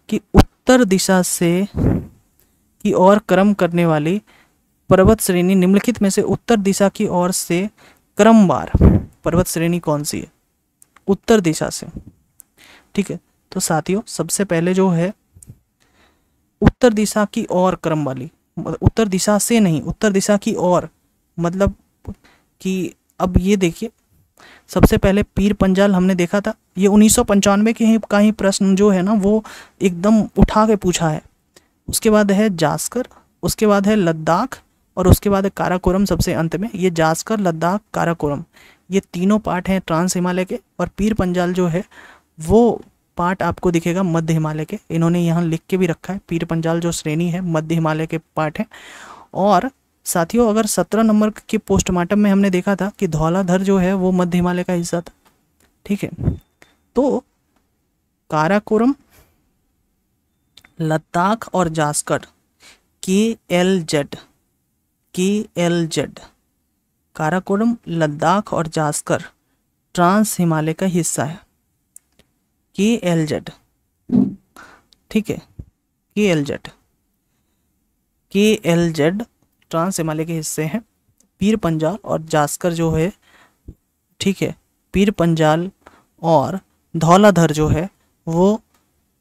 कि उत्तर दिशा से की ओर क्रम करने वाली पर्वत श्रेणी निम्नलिखित में से उत्तर दिशा की ओर से क्रमवार पर्वत श्रेणी कौन सी है उत्तर दिशा से ठीक है तो साथियों सबसे पहले जो है उत्तर दिशा की ओर क्रम वाली उत्तर दिशा से नहीं उत्तर दिशा की ओर मतलब कि अब ये देखिए सबसे पहले पीर पंजाल हमने देखा था ये उन्नीस के ही का ही प्रश्न जो है ना वो एकदम उठा के पूछा है उसके बाद है जास्कर उसके बाद है लद्दाख और उसके बाद है काराकोरम सबसे अंत में ये जास्कर लद्दाख काराकोरम ये तीनों पार्ट हैं ट्रांस हिमालय के और पीर पंजाल जो है वो पार्ट आपको दिखेगा मध्य हिमालय के इन्होंने यहाँ लिख के भी रखा है पीर पंजाल जो श्रेणी है मध्य हिमालय के पार्ट है और साथियों अगर सत्रह नंबर के पोस्टमार्टम में हमने देखा था कि धौलाधर जो है वो मध्य हिमालय का हिस्सा था ठीक है तो काराकोरम लद्दाख और Zanskar K L Z K L Z Karakoram Ladakh और जास्कर ट्रांस हिमालय का हिस्सा है के एल जेड ठीक है K L Z K L Z trans Himalaya के हिस्से हैं पीर पंजाल और जास्कर जो है ठीक है पीर पंजाल और धौलाधर जो है वो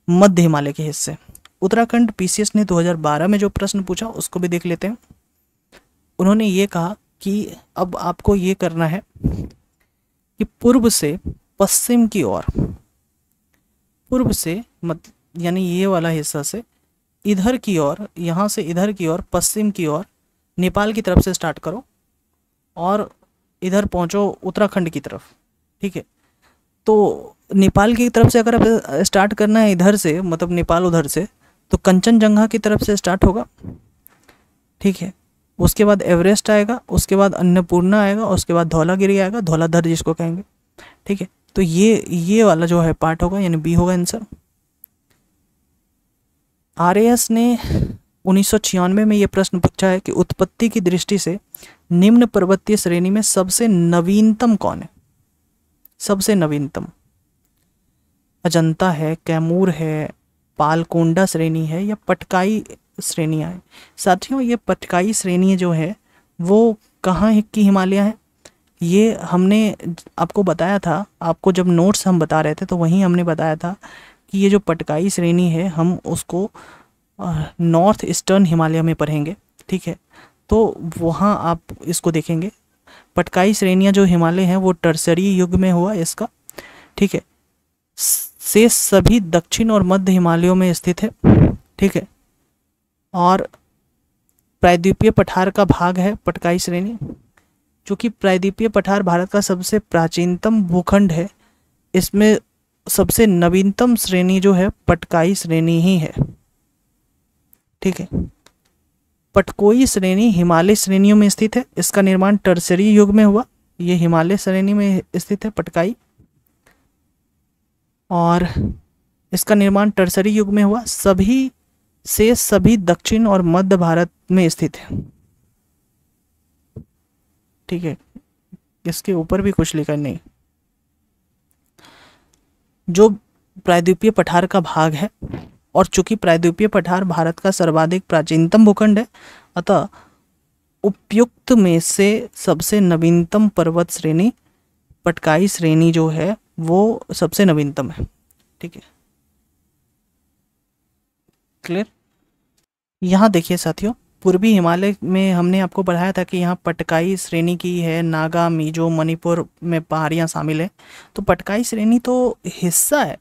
मध्य हिमालय के हिस्से उत्तराखंड पीसीएस ने 2012 में जो प्रश्न पूछा उसको भी देख लेते हैं उन्होंने ये कहा कि अब आपको ये करना है कि पूर्व से पश्चिम की ओर पूर्व से मत यानी ये वाला हिस्सा से इधर की ओर यहाँ से इधर की ओर पश्चिम की ओर नेपाल की तरफ से स्टार्ट करो और इधर पहुँचो उत्तराखंड की तरफ ठीक है तो नेपाल की तरफ से अगर आप स्टार्ट करना है इधर से मतलब नेपाल उधर से तो कंचनजंगा की तरफ से स्टार्ट होगा ठीक है उसके बाद एवरेस्ट आएगा उसके बाद अन्नपूर्णा आएगा उसके बाद धौलागिरी आएगा धौलाधर जिसको कहेंगे ठीक है तो ये ये वाला जो है पार्ट होगा यानी बी होगा आंसर आर ने उन्नीस में ये प्रश्न पूछा है कि उत्पत्ति की दृष्टि से निम्न पर्वतीय श्रेणी में सबसे नवीनतम कौन है सबसे नवीनतम अजंता है कैमूर है पालकोंडा श्रेणी है या पटकाई श्रेणियाँ हैं साथियों ये पटकाई श्रेणी जो है वो कहाँ की हिमालय है ये हमने आपको बताया था आपको जब नोट्स हम बता रहे थे तो वहीं हमने बताया था कि ये जो पटकाई श्रेणी है हम उसको नॉर्थ ईस्टर्न हिमालय में पढ़ेंगे ठीक है तो वहाँ आप इसको देखेंगे पटकाई श्रेणियाँ जो हिमालय हैं वो टर्सरी युग में हुआ इसका ठीक है से सभी दक्षिण और मध्य हिमालयों में स्थित है ठीक है और प्रायद्वीपीय पठार का भाग है पटकाई श्रेणी चूँकि प्रायद्वीपीय पठार भारत का सबसे प्राचीनतम भूखंड है इसमें सबसे नवीनतम श्रेणी जो है पटकाई श्रेणी ही है ठीक है पटकोई श्रेणी हिमालय श्रेणियों में स्थित है इसका निर्माण टर्सरी युग में हुआ ये हिमालय श्रेणी में स्थित है पटकाई और इसका निर्माण टर्सरी युग में हुआ सभी से सभी दक्षिण और मध्य भारत में स्थित है ठीक है इसके ऊपर भी कुछ लिखा नहीं जो प्रायद्वीपीय पठार का भाग है और चूंकि प्रायद्वीपीय पठार भारत का सर्वाधिक प्राचीनतम भूखंड है अतः उपयुक्त में से सबसे नवीनतम पर्वत श्रेणी पटकाई श्रेणी जो है वो सबसे नवीनतम है ठीक है क्लियर यहाँ देखिए साथियों पूर्वी हिमालय में हमने आपको बढ़ाया था कि यहाँ पटकाई श्रेणी की है नागा मिजो मणिपुर में पहाड़ियाँ शामिल है तो पटकाई श्रेणी तो हिस्सा है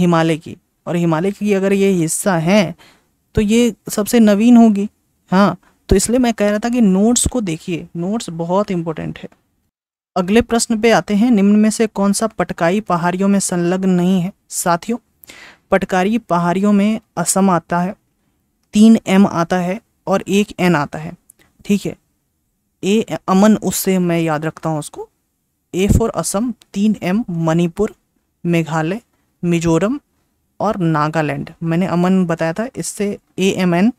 हिमालय की और हिमालय की अगर ये हिस्सा है तो ये सबसे नवीन होगी हाँ तो इसलिए मैं कह रहा था कि नोट्स को देखिए नोट्स बहुत इंपॉर्टेंट है अगले प्रश्न पे आते हैं निम्न में से कौन सा पटकाई पहाड़ियों में संलग्न नहीं है साथियों पटकारी पहाड़ियों में असम आता है तीन एम आता है और एक एन आता है ठीक है ए अमन उससे मैं याद रखता हूँ उसको ए फॉर असम तीन एम मणिपुर मेघालय मिजोरम और नागालैंड मैंने अमन बताया था इससे ए एम एन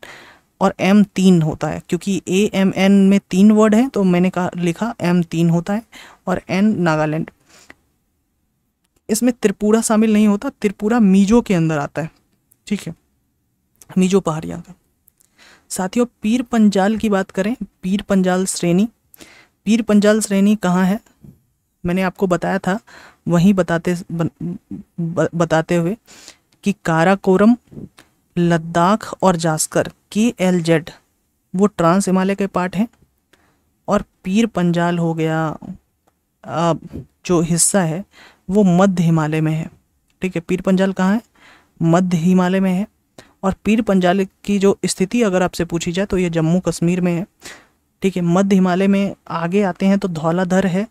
और एम तीन होता है क्योंकि ए एम एन में तीन वर्ड हैं तो मैंने कहा लिखा एम तीन होता है और एन नागालैंड इसमें त्रिपुरा शामिल नहीं होता त्रिपुरा मीजो के अंदर आता है ठीक है मीजो पहाड़ियाँ का साथियों पीर पंजाल की बात करें पीर पंजाल श्रेणी पीर पंजाल श्रेणी कहाँ है मैंने आपको बताया था वहीं बताते ब, ब, बताते हुए कि काराकोरम लद्दाख और जास्कर के एल जेड वो ट्रांस हिमालय के पार्ट हैं और पीर पंजाल हो गया आ, जो हिस्सा है वो मध्य हिमालय में है ठीक है पीर पंजाल कहाँ है मध्य हिमालय में है और पीर पंजाल की जो स्थिति अगर आपसे पूछी जाए तो ये जम्मू कश्मीर में है ठीक है मध्य हिमालय में आगे आते हैं तो धौलाधर है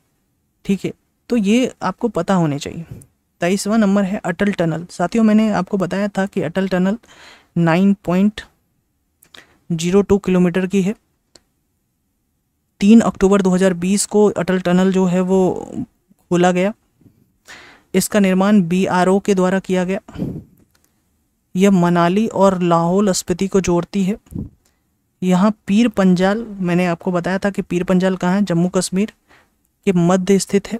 ठीक है तो ये आपको पता होने चाहिए तेईसवा नंबर है अटल टनल साथियों मैंने आपको बताया था कि Atal tunnel nine point zero two kilometer की है तीन अक्टूबर 2020 को अटल टनल जो है वो खोला गया इसका निर्माण बी के द्वारा किया गया यह मनाली और लाहौल अस्पति को जोड़ती है यहाँ पीर पंजाल मैंने आपको बताया था कि पीर पंजाल कहाँ है जम्मू कश्मीर के मध्य स्थित है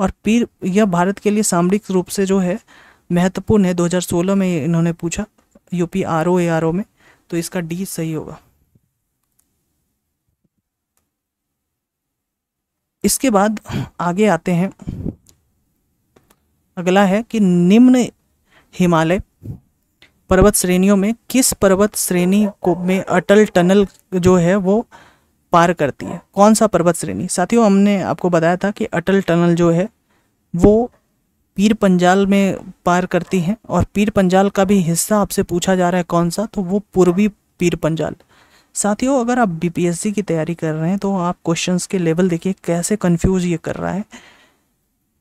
और पीर यह भारत के लिए सामरिक रूप से जो है महत्वपूर्ण है 2016 में इन्होंने पूछा UP R O A R O में तो इसका डी सही होगा इसके बाद आगे आते हैं अगला है कि निम्न हिमालय पर्वत श्रेणियों में किस पर्वत श्रेणी को में अटल टनल जो है वो पार करती है कौन सा पर्वत श्रेणी साथियों हमने आपको बताया था कि अटल टनल जो है वो पीर पंजाल में पार करती हैं और पीर पंजाल का भी हिस्सा आपसे पूछा जा रहा है कौन सा तो वो पूर्वी पीर पंजाल साथियों अगर आप बीपीएससी की तैयारी कर रहे हैं तो आप क्वेश्चंस के लेवल देखिए कैसे कंफ्यूज ये कर रहा है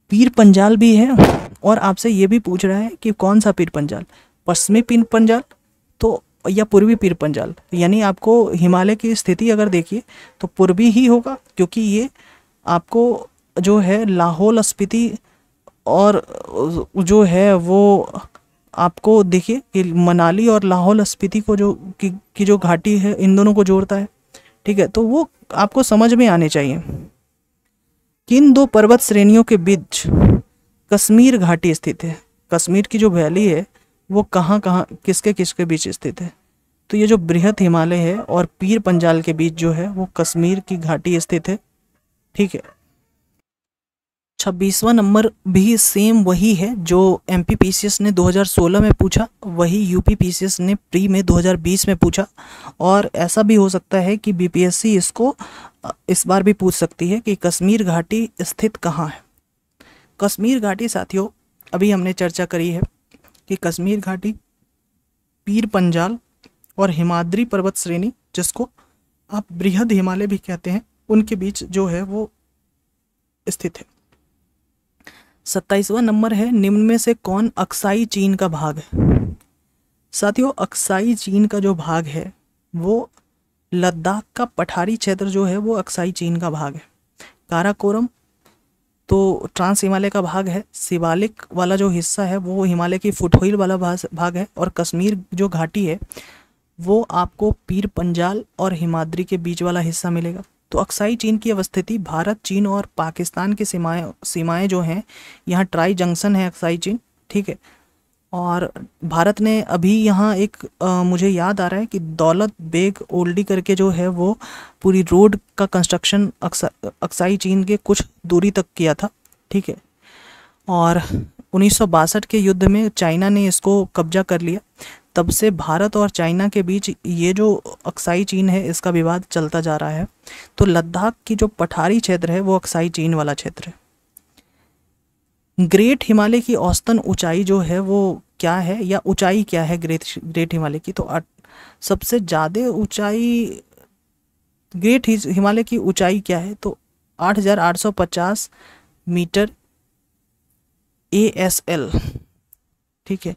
पीर पंजाल भी है और आपसे ये भी पूछ रहा है कि कौन सा पीर पंजाल पश्चिमी पिन पंजाल तो या पूर्वी पीर पंजाल यानी आपको हिमालय की स्थिति अगर देखिए तो पूर्वी ही होगा क्योंकि ये आपको जो है लाहौल स्पीति और जो है वो आपको देखिए कि मनाली और लाहौल स्पीति को जो की, की जो घाटी है इन दोनों को जोड़ता है ठीक है तो वो आपको समझ में आने चाहिए किन दो पर्वत श्रेणियों के बीच कश्मीर घाटी स्थित है कश्मीर की जो वैली है वो कहाँ कहाँ किसके किसके बीच स्थित है तो ये जो बृहद हिमालय है और पीर पंजाल के बीच जो है वो कश्मीर की घाटी स्थित है ठीक है छब्बीसवा नंबर भी सेम वही है जो एम पी पी ने 2016 में पूछा वही यू ने प्री में 2020 में पूछा और ऐसा भी हो सकता है कि सी इसको इस बार भी पूछ सकती है कि कश्मीर घाटी स्थित कहाँ है कश्मीर घाटी साथियों अभी हमने चर्चा करी है कि कश्मीर घाटी पीर पंजाल और हिमाद्री पर्वत श्रेणी जिसको आप बृहद हिमालय भी कहते हैं उनके बीच जो है वो स्थित है सत्ताईसवा नंबर है निम्न में से कौन अक्साई चीन का भाग है साथियों अक्साई चीन का जो भाग है वो लद्दाख का पठारी क्षेत्र जो है वो अक्साई चीन का भाग है काराकोरम तो ट्रांस हिमालय का भाग है शिवालिक वाला जो हिस्सा है वो हिमालय की फुटहिल वाला भाग है और कश्मीर जो घाटी है वो आपको पीर पंजाल और हिमाद्री के बीच वाला हिस्सा मिलेगा तो अक्साई चीन की अवस्थिति भारत चीन और पाकिस्तान की सीमाएं सीमाएं जो हैं यहाँ ट्राई जंक्शन है अक्साई चीन ठीक है और भारत ने अभी यहाँ एक आ, मुझे याद आ रहा है कि दौलत बेग ओल्डी करके जो है वो पूरी रोड का कंस्ट्रक्शन अक्साई चीन के कुछ दूरी तक किया था ठीक है और उन्नीस के युद्ध में चाइना ने इसको कब्जा कर लिया तब से भारत और चाइना के बीच ये जो अक्साई चीन है इसका विवाद चलता जा रहा है तो लद्दाख की जो पठारी क्षेत्र है वो अक्साई चीन वाला क्षेत्र है ग्रेट हिमालय की औसतन ऊंचाई जो है वो क्या है या ऊंचाई क्या है ग्रेट ग्रेट हिमालय की तो सबसे ज़्यादा ऊंचाई ग्रेट हिमालय की ऊंचाई क्या है तो 8,850 मीटर ए एस एल ठीक है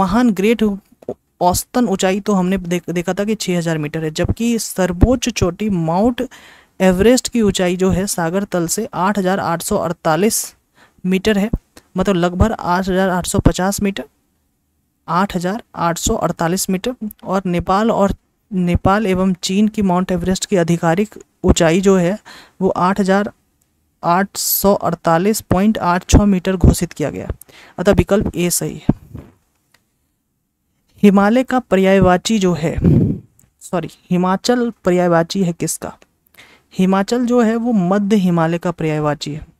महान ग्रेट औसतन ऊंचाई तो हमने देख, देखा था कि 6,000 मीटर है जबकि सर्वोच्च चोटी माउंट एवरेस्ट की ऊंचाई जो है सागर तल से 8,848 मीटर है मतलब लगभग आठ हज़ार आठ सौ पचास मीटर आठ हज़ार आठ सौ अड़तालीस मीटर और नेपाल और नेपाल एवं चीन की माउंट एवरेस्ट की आधिकारिक ऊंचाई जो है वो आठ हज़ार आठ सौ अड़तालीस पॉइंट आठ छः मीटर घोषित किया गया अतः विकल्प ए सही है हिमालय का पर्यायवाची जो है सॉरी हिमाचल पर्यायवाची है किसका हिमाचल जो है वो मध्य हिमालय का पर्यायवाची है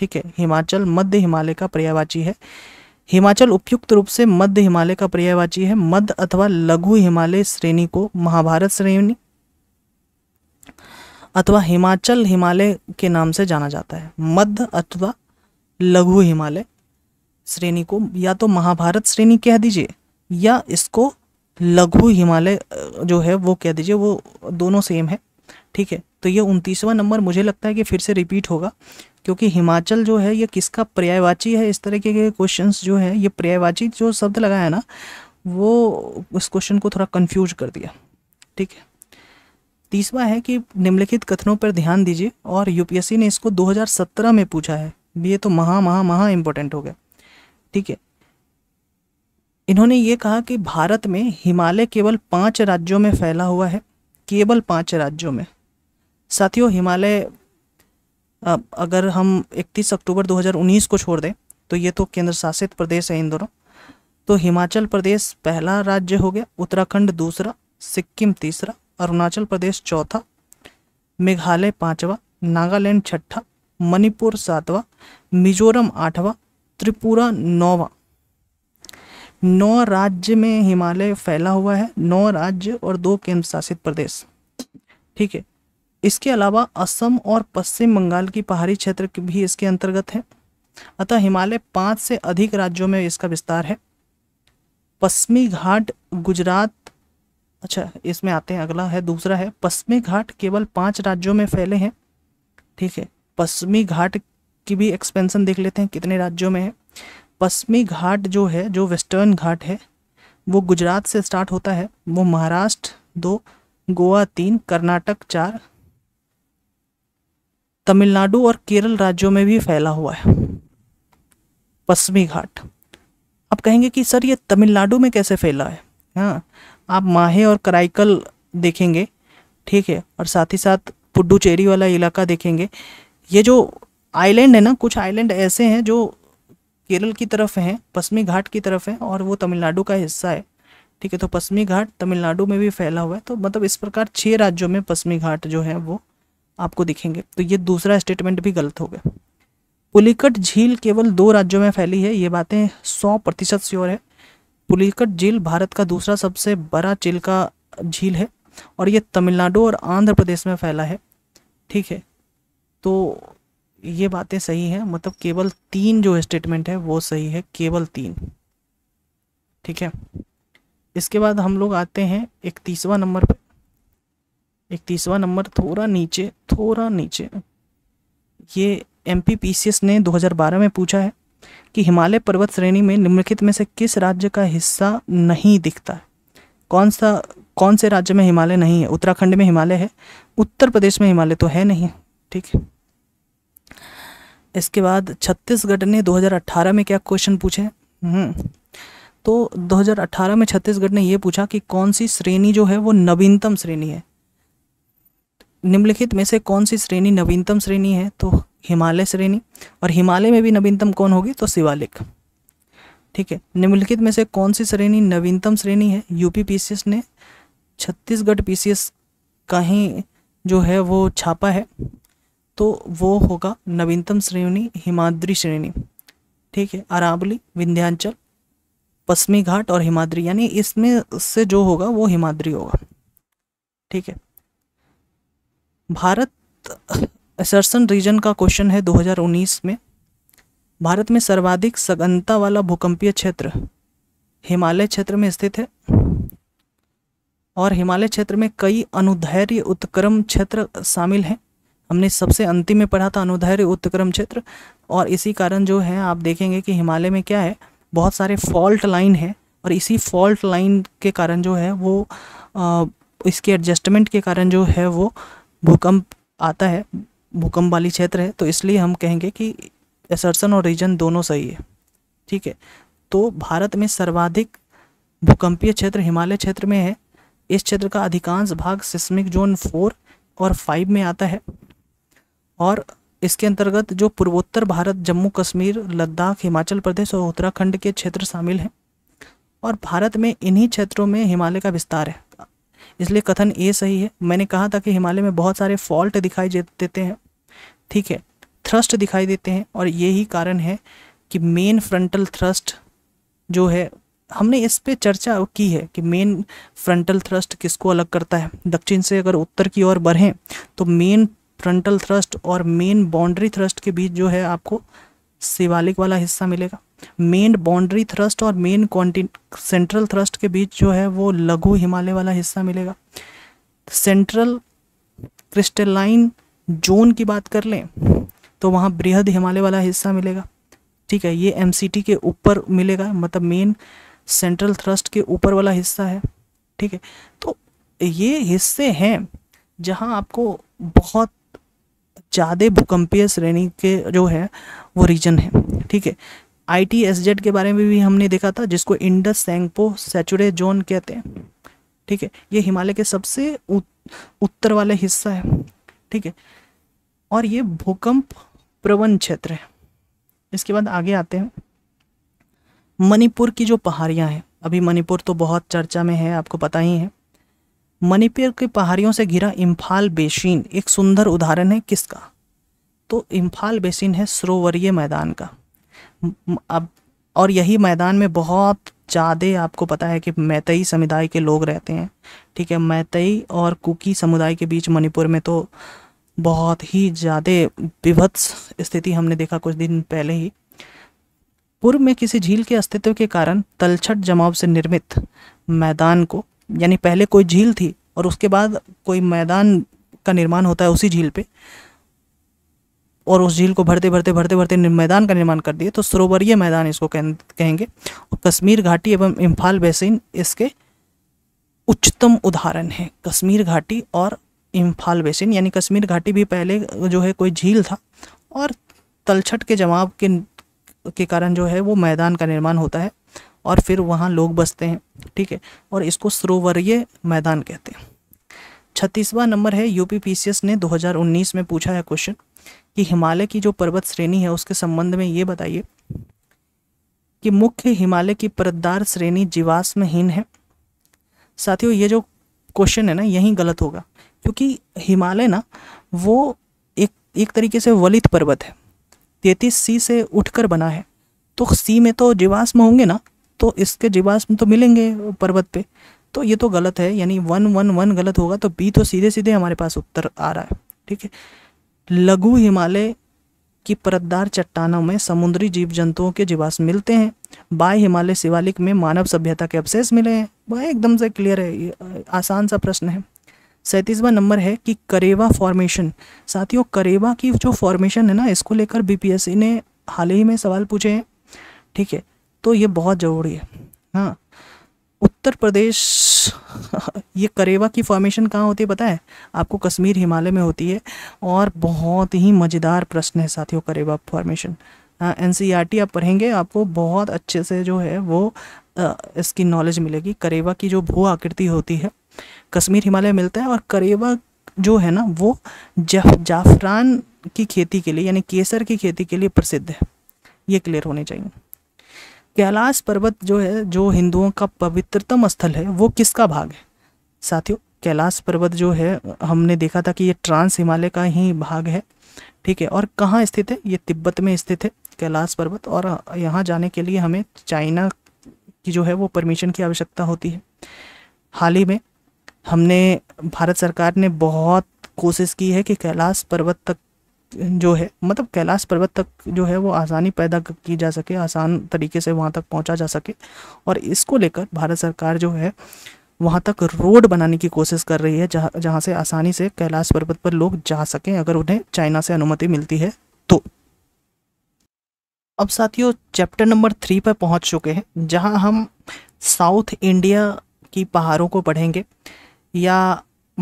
ठीक है हिमाचल मध्य हिमालय का पर्यायवाची है हिमाचल उपयुक्त रूप से मध्य हिमालय का पर्यायवाची है मध्य अथवा लघु हिमालय श्रेणी को महाभारत श्रेणी अथवा हिमाचल हिमालय के नाम से जाना जाता है मध्य अथवा लघु हिमालय श्रेणी को या तो महाभारत श्रेणी कह दीजिए या इसको लघु हिमालय जो है वो कह दीजिए वो दोनों सेम है ठीक है तो ये उनतीसवां नंबर मुझे लगता है कि फिर से रिपीट होगा क्योंकि हिमाचल जो है ये किसका पर्यायवाची है इस तरह के क्वेश्चंस जो है ये पर्यायवाची जो शब्द लगाया ना वो उस क्वेश्चन को थोड़ा कन्फ्यूज कर दिया ठीक है तीसवा है कि निम्नलिखित कथनों पर ध्यान दीजिए और यूपीएससी ने इसको 2017 में पूछा है ये तो महा महा महा इम्पोर्टेंट हो गया ठीक है इन्होंने ये कहा कि भारत में हिमालय केवल पाँच राज्यों में फैला हुआ है केवल पाँच राज्यों में साथियों हिमालय अगर हम 31 अक्टूबर 2019 को छोड़ दें तो ये तो केंद्र शासित प्रदेश है इन दोनों तो हिमाचल प्रदेश पहला राज्य हो गया उत्तराखंड दूसरा सिक्किम तीसरा अरुणाचल प्रदेश चौथा मेघालय पाँचवा नागालैंड छठा मणिपुर सातवा मिजोरम आठवा त्रिपुरा नौवा नौ राज्य में हिमालय फैला हुआ है नौ राज्य और दो केंद्र शासित प्रदेश ठीक है इसके अलावा असम और पश्चिम बंगाल की पहाड़ी क्षेत्र भी इसके अंतर्गत है अतः हिमालय पाँच से अधिक राज्यों में इसका विस्तार है पश्चिमी घाट गुजरात अच्छा इसमें आते हैं अगला है दूसरा है पश्चिमी घाट केवल पाँच राज्यों में फैले हैं ठीक है पश्चिमी घाट की भी एक्सपेंशन देख लेते हैं कितने राज्यों में है पश्चिमी घाट जो है जो वेस्टर्न घाट है वो गुजरात से स्टार्ट होता है वो महाराष्ट्र दो गोवा तीन कर्नाटक चार तमिलनाडु और केरल राज्यों में भी फैला हुआ है पश्चिमी घाट आप कहेंगे कि सर ये तमिलनाडु में कैसे फैला है हाँ आप माहे और कराइकल देखेंगे ठीक है और साथ ही साथ पुडुचेरी वाला इलाका देखेंगे ये जो आइलैंड है ना कुछ आइलैंड ऐसे हैं जो केरल की तरफ हैं पश्चिमी घाट की तरफ हैं और वो तमिलनाडु का हिस्सा है ठीक है तो पश्चिमी घाट तमिलनाडु में भी फैला हुआ है तो मतलब इस प्रकार छः राज्यों में पश्चिमी घाट जो है वो आपको दिखेंगे तो ये दूसरा स्टेटमेंट भी गलत हो गया पुलिकट झील केवल दो राज्यों में फैली है ये बातें सौ प्रतिशत श्योर है पुलिकट झील भारत का दूसरा सबसे बड़ा का झील है और ये तमिलनाडु और आंध्र प्रदेश में फैला है ठीक है तो ये बातें सही हैं मतलब केवल तीन जो स्टेटमेंट है वो सही है केवल तीन ठीक है इसके बाद हम लोग आते हैं इकतीसवा नंबर पर इकतीसवा नंबर थोड़ा नीचे थोड़ा नीचे ये एम ने 2012 में पूछा है कि हिमालय पर्वत श्रेणी में निम्नलिखित में से किस राज्य का हिस्सा नहीं दिखता है कौन सा कौन से राज्य में हिमालय नहीं है उत्तराखंड में हिमालय है उत्तर प्रदेश में हिमालय तो है नहीं ठीक है इसके बाद छत्तीसगढ़ ने 2018 में क्या क्वेश्चन पूछे हम्म, तो 2018 में छत्तीसगढ़ ने ये पूछा कि कौन सी श्रेणी जो है वो नवीनतम श्रेणी है निम्नलिखित में से कौन सी श्रेणी नवीनतम श्रेणी है तो हिमालय श्रेणी और हिमालय में भी नवीनतम कौन होगी तो शिवालिक ठीक है निम्नलिखित में से कौन सी श्रेणी नवीनतम श्रेणी है यूपी पीसीएस ने छत्तीसगढ़ पीसीएस का ही जो है वो छापा है तो वो होगा नवीनतम श्रेणी हिमाद्री श्रेणी ठीक है अरावली विंध्यांचल पश्चिमी घाट और हिमाद्री यानी इसमें से जो होगा वो हिमाद्री होगा ठीक है भारत असरसन रीजन का क्वेश्चन है 2019 में भारत में सर्वाधिक सघनता वाला भूकंपीय क्षेत्र हिमालय क्षेत्र में स्थित है और हिमालय क्षेत्र में कई अनुधैर्य उत्क्रम क्षेत्र शामिल हैं हमने सबसे अंतिम में पढ़ा था अनुधैर्य उत्क्रम क्षेत्र और इसी कारण जो है आप देखेंगे कि हिमालय में क्या है बहुत सारे फॉल्ट लाइन है और इसी फॉल्ट लाइन के कारण जो है वो आ, इसके एडजस्टमेंट के कारण जो है वो भूकंप आता है भूकंप वाली क्षेत्र है तो इसलिए हम कहेंगे कि एसर्सन और रीजन दोनों सही है ठीक है तो भारत में सर्वाधिक भूकंपीय क्षेत्र हिमालय क्षेत्र में है इस क्षेत्र का अधिकांश भाग सिस्मिक जोन फोर और फाइव में आता है और इसके अंतर्गत जो पूर्वोत्तर भारत जम्मू कश्मीर लद्दाख हिमाचल प्रदेश और उत्तराखंड के क्षेत्र शामिल हैं और भारत में इन्हीं क्षेत्रों में हिमालय का विस्तार है इसलिए कथन ए सही है मैंने कहा था कि हिमालय में बहुत सारे फॉल्ट दिखाई देते हैं ठीक है थ्रस्ट दिखाई देते हैं और यही कारण है कि मेन फ्रंटल थ्रस्ट जो है हमने इस पे चर्चा की है कि मेन फ्रंटल थ्रस्ट किसको अलग करता है दक्षिण से अगर उत्तर की ओर बढ़ें तो मेन फ्रंटल थ्रस्ट और मेन बाउंड्री थ्रस्ट के बीच जो है आपको शिवालिक वाला हिस्सा मिलेगा मेन बाउंड्री थ्रस्ट और मेन सेंट्रल थ्रस्ट के बीच जो है वो लघु हिमालय वाला हिस्सा मिलेगा सेंट्रल क्रिस्टलाइन जोन की बात कर लें तो वहाँ बृहद हिमालय वाला हिस्सा मिलेगा ठीक है ये एम के ऊपर मिलेगा मतलब मेन सेंट्रल थ्रस्ट के ऊपर वाला हिस्सा है ठीक है तो ये हिस्से हैं जहाँ आपको बहुत ज़्यादा भूकंपीय श्रेणी के जो है वो रीजन है ठीक है आई टी एस जेड के बारे में भी हमने देखा था जिसको इंडस सेंगपो सेचुरे जोन कहते हैं ठीक है ये हिमालय के सबसे उत्तर वाला हिस्सा है ठीक है और ये भूकंप प्रवण क्षेत्र है इसके बाद आगे आते हैं मणिपुर की जो पहाड़ियाँ हैं अभी मणिपुर तो बहुत चर्चा में है आपको पता ही है मणिपुर की पहाड़ियों से घिरा इम्फाल बेसिन एक सुंदर उदाहरण है किसका तो इम्फाल बेसिन है सरोवरीय मैदान का अब और यही मैदान में बहुत ज़्यादा आपको पता है कि मैतई समुदाय के लोग रहते हैं ठीक है मैतई और कुकी समुदाय के बीच मणिपुर में तो बहुत ही ज़्यादा विभत्स स्थिति हमने देखा कुछ दिन पहले ही पूर्व में किसी झील के अस्तित्व के कारण तलछट जमाव से निर्मित मैदान को यानी पहले कोई झील थी और उसके बाद कोई मैदान का निर्माण होता है उसी झील पर और उस झील को भरते भरते भरते भरते मैदान का निर्माण कर दिए तो सरोवरीय मैदान इसको कहेंगे और कश्मीर घाटी एवं इम्फाल बेसिन इसके उच्चतम उदाहरण है कश्मीर घाटी और इम्फाल बेसिन यानी कश्मीर घाटी भी पहले जो है कोई झील था और तलछट के जमाव के के कारण जो है वो मैदान का निर्माण होता है और फिर वहाँ लोग बसते हैं ठीक है और इसको सरोवरीय मैदान कहते हैं छत्तीसवां नंबर है यूपी पी ने 2019 में पूछा है क्वेश्चन कि हिमालय की जो पर्वत श्रेणी है उसके संबंध में ये बताइए कि मुख्य हिमालय की परतदार श्रेणी जीवाश्महीन है साथियों ये जो क्वेश्चन है ना यही गलत होगा क्योंकि हिमालय ना वो एक एक तरीके से वलित पर्वत है तैतीस सी से उठकर बना है तो सी में तो जीवाश्म होंगे ना तो इसके जीवाश्म तो मिलेंगे पर्वत पे तो ये तो गलत है यानी वन वन वन गलत होगा तो बी तो सीधे सीधे हमारे पास उत्तर आ रहा है ठीक है लघु हिमालय की परतदार चट्टानों में समुद्री जीव जंतुओं के जीवाश्म मिलते हैं बाय हिमालय शिवालिक में मानव सभ्यता के अवशेष मिले हैं वह एकदम से क्लियर है आसान सा प्रश्न है सैंतीसवा नंबर है कि करेवा फॉर्मेशन साथियों करेवा की जो फॉर्मेशन है ना इसको लेकर बीपीएससी ने हाल ही में सवाल पूछे हैं ठीक है तो ये बहुत ज़रूरी है हाँ उत्तर प्रदेश ये करेवा की फॉर्मेशन कहाँ होती है पता है आपको कश्मीर हिमालय में होती है और बहुत ही मज़ेदार प्रश्न है साथियों Karewa formation N C R T आप पढ़ेंगे आपको बहुत अच्छे से जो है वो आ, इसकी नॉलेज मिलेगी करेवा की जो भू आकृति होती है कश्मीर हिमालय मिलता है और करेवा जो है ना वो जाफरान की खेती के लिए यानी केसर की खेती के लिए प्रसिद्ध है ये क्लियर होने चाहिए कैलाश पर्वत जो है जो हिंदुओं का पवित्रतम स्थल है वो किसका भाग है साथियों कैलाश पर्वत जो है हमने देखा था कि ये ट्रांस हिमालय का ही भाग है ठीक है और कहाँ स्थित है ये तिब्बत में स्थित है कैलाश पर्वत और यहाँ जाने के लिए हमें चाइना की जो है वो परमिशन की आवश्यकता होती है हाल ही में हमने भारत सरकार ने बहुत कोशिश की है कि कैलाश पर्वत तक जो है मतलब कैलाश पर्वत तक जो है वो आसानी पैदा की जा सके आसान तरीके से वहाँ तक पहुँचा जा सके और इसको लेकर भारत सरकार जो है वहाँ तक रोड बनाने की कोशिश कर रही है जहाँ जहाँ से आसानी से कैलाश पर्वत पर लोग जा सकें अगर उन्हें चाइना से अनुमति मिलती है तो अब साथियों चैप्टर नंबर थ्री पर पहुँच चुके हैं जहाँ हम साउथ इंडिया की पहाड़ों को पढ़ेंगे या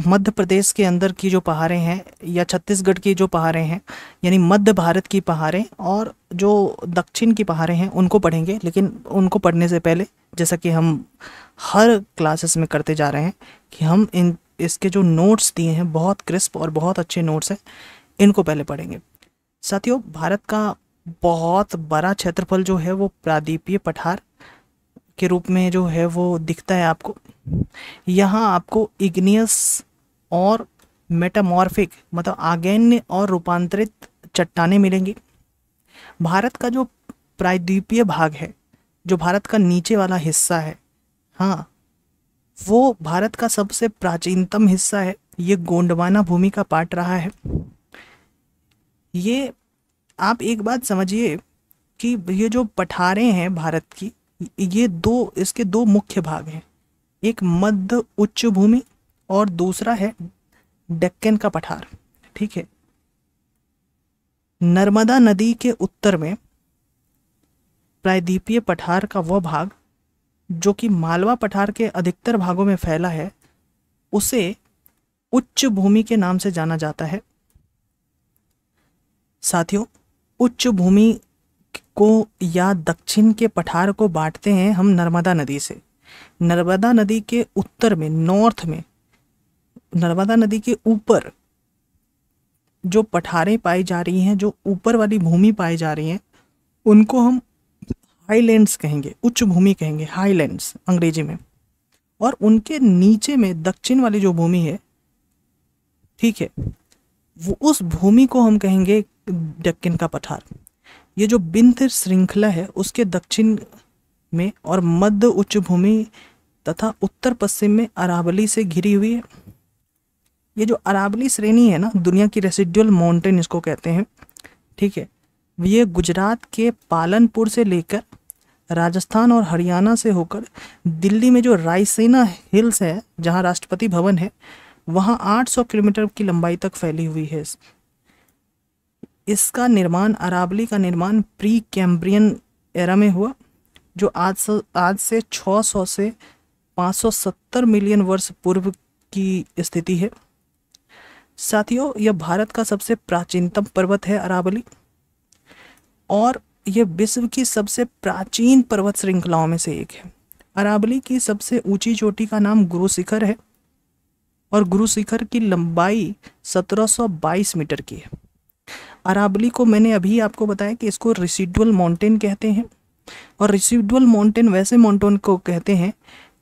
मध्य प्रदेश के अंदर की जो पहाड़ें हैं या छत्तीसगढ़ की जो पहाड़ें हैं यानी मध्य भारत की पहाड़ें और जो दक्षिण की पहाड़ें हैं उनको पढ़ेंगे लेकिन उनको पढ़ने से पहले जैसा कि हम हर क्लासेस में करते जा रहे हैं कि हम इन इसके जो नोट्स दिए हैं बहुत क्रिस्प और बहुत अच्छे नोट्स हैं इनको पहले पढ़ेंगे साथियों भारत का बहुत बड़ा क्षेत्रफल जो है वो प्रादीपीय पठार के रूप में जो है वो दिखता है आपको यहाँ आपको इग्नियस और मेटामॉर्फिक मतलब आगैन्य और रूपांतरित चट्टाने मिलेंगी भारत का जो प्रायद्वीपीय भाग है जो भारत का नीचे वाला हिस्सा है हाँ वो भारत का सबसे प्राचीनतम हिस्सा है ये गोंडवाना भूमि का पार्ट रहा है ये आप एक बात समझिए कि ये जो पठारें हैं भारत की ये दो इसके दो मुख्य भाग हैं एक मध्य उच्च भूमि और दूसरा है डेक्कन का पठार ठीक है नर्मदा नदी के उत्तर में प्रायद्वीपीय पठार का वह भाग जो कि मालवा पठार के अधिकतर भागों में फैला है उसे उच्च भूमि के नाम से जाना जाता है साथियों उच्च भूमि को या दक्षिण के पठार को बांटते हैं हम नर्मदा नदी से नर्मदा नदी के उत्तर में नॉर्थ में नर्मदा नदी के ऊपर जो पठारें पाई जा रही हैं जो ऊपर वाली भूमि पाई जा रही हैं उनको हम हाईलैंड्स कहेंगे उच्च भूमि कहेंगे हाईलैंड्स अंग्रेजी में और उनके नीचे में दक्षिण वाली जो भूमि है ठीक है वो उस भूमि को हम कहेंगे डक्किन का पठार ये जो बिंथ श्रृंखला है उसके दक्षिण में और मध्य उच्च भूमि तथा उत्तर पश्चिम में अरावली से घिरी हुई है ये जो अरावली श्रेणी है ना दुनिया की रेसिडुअल माउंटेन इसको कहते हैं ठीक है ये गुजरात के पालनपुर से लेकर राजस्थान और हरियाणा से होकर दिल्ली में जो रायसेना हिल्स है जहाँ राष्ट्रपति भवन है वहाँ 800 किलोमीटर की लंबाई तक फैली हुई है इसका निर्माण अरावली का निर्माण प्री कैम्ब्रियन एरा में हुआ जो आज से आज से 600 से 570 मिलियन वर्ष पूर्व की स्थिति है साथियों यह भारत का सबसे प्राचीनतम पर्वत है अरावली और यह विश्व की सबसे प्राचीन पर्वत श्रृंखलाओं में से एक है अरावली की सबसे ऊंची चोटी का नाम गुरु शिखर है और गुरु शिखर की लंबाई 1722 मीटर की है अरावली को मैंने अभी आपको बताया कि इसको रिसिडुअल माउंटेन कहते हैं और रिसिडुअल माउंटेन वैसे माउंटेन को कहते हैं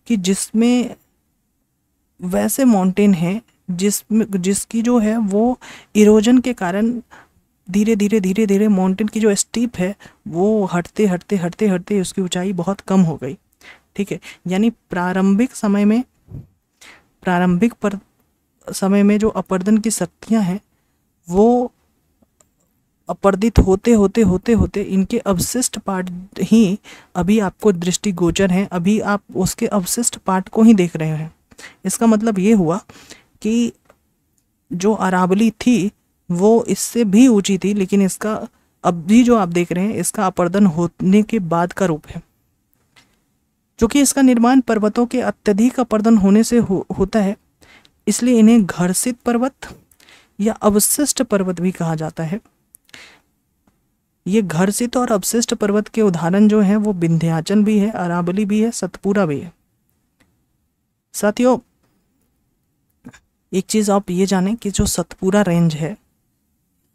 कि जिसमें वैसे माउंटेन हैं जिस जिसकी जो है वो इरोजन के कारण धीरे धीरे धीरे धीरे माउंटेन की जो स्टीप है वो हटते हटते हटते हटते उसकी ऊंचाई बहुत कम हो गई ठीक है यानी प्रारंभिक समय में प्रारंभिक पर समय में जो अपर्दन की शक्तियाँ हैं वो अपर्दित होते होते होते होते इनके अवशिष्ट पार्ट ही अभी आपको दृष्टिगोचर हैं अभी आप उसके अवशिष्ट पार्ट को ही देख रहे हैं इसका मतलब ये हुआ कि जो अरावली थी वो इससे भी ऊंची थी लेकिन इसका अब भी जो आप देख रहे हैं इसका अपर्दन होने के बाद का रूप है क्योंकि इसका निर्माण पर्वतों के अत्यधिक अपर्दन होने से हो, होता है इसलिए इन्हें घर्षित पर्वत या अवशिष्ट पर्वत भी कहा जाता है ये घर्षित और अवशिष्ट पर्वत के उदाहरण जो हैं वो विंध्याचल भी है अरावली भी है सतपुरा भी है साथियों एक चीज़ आप ये जानें कि जो सतपुरा रेंज है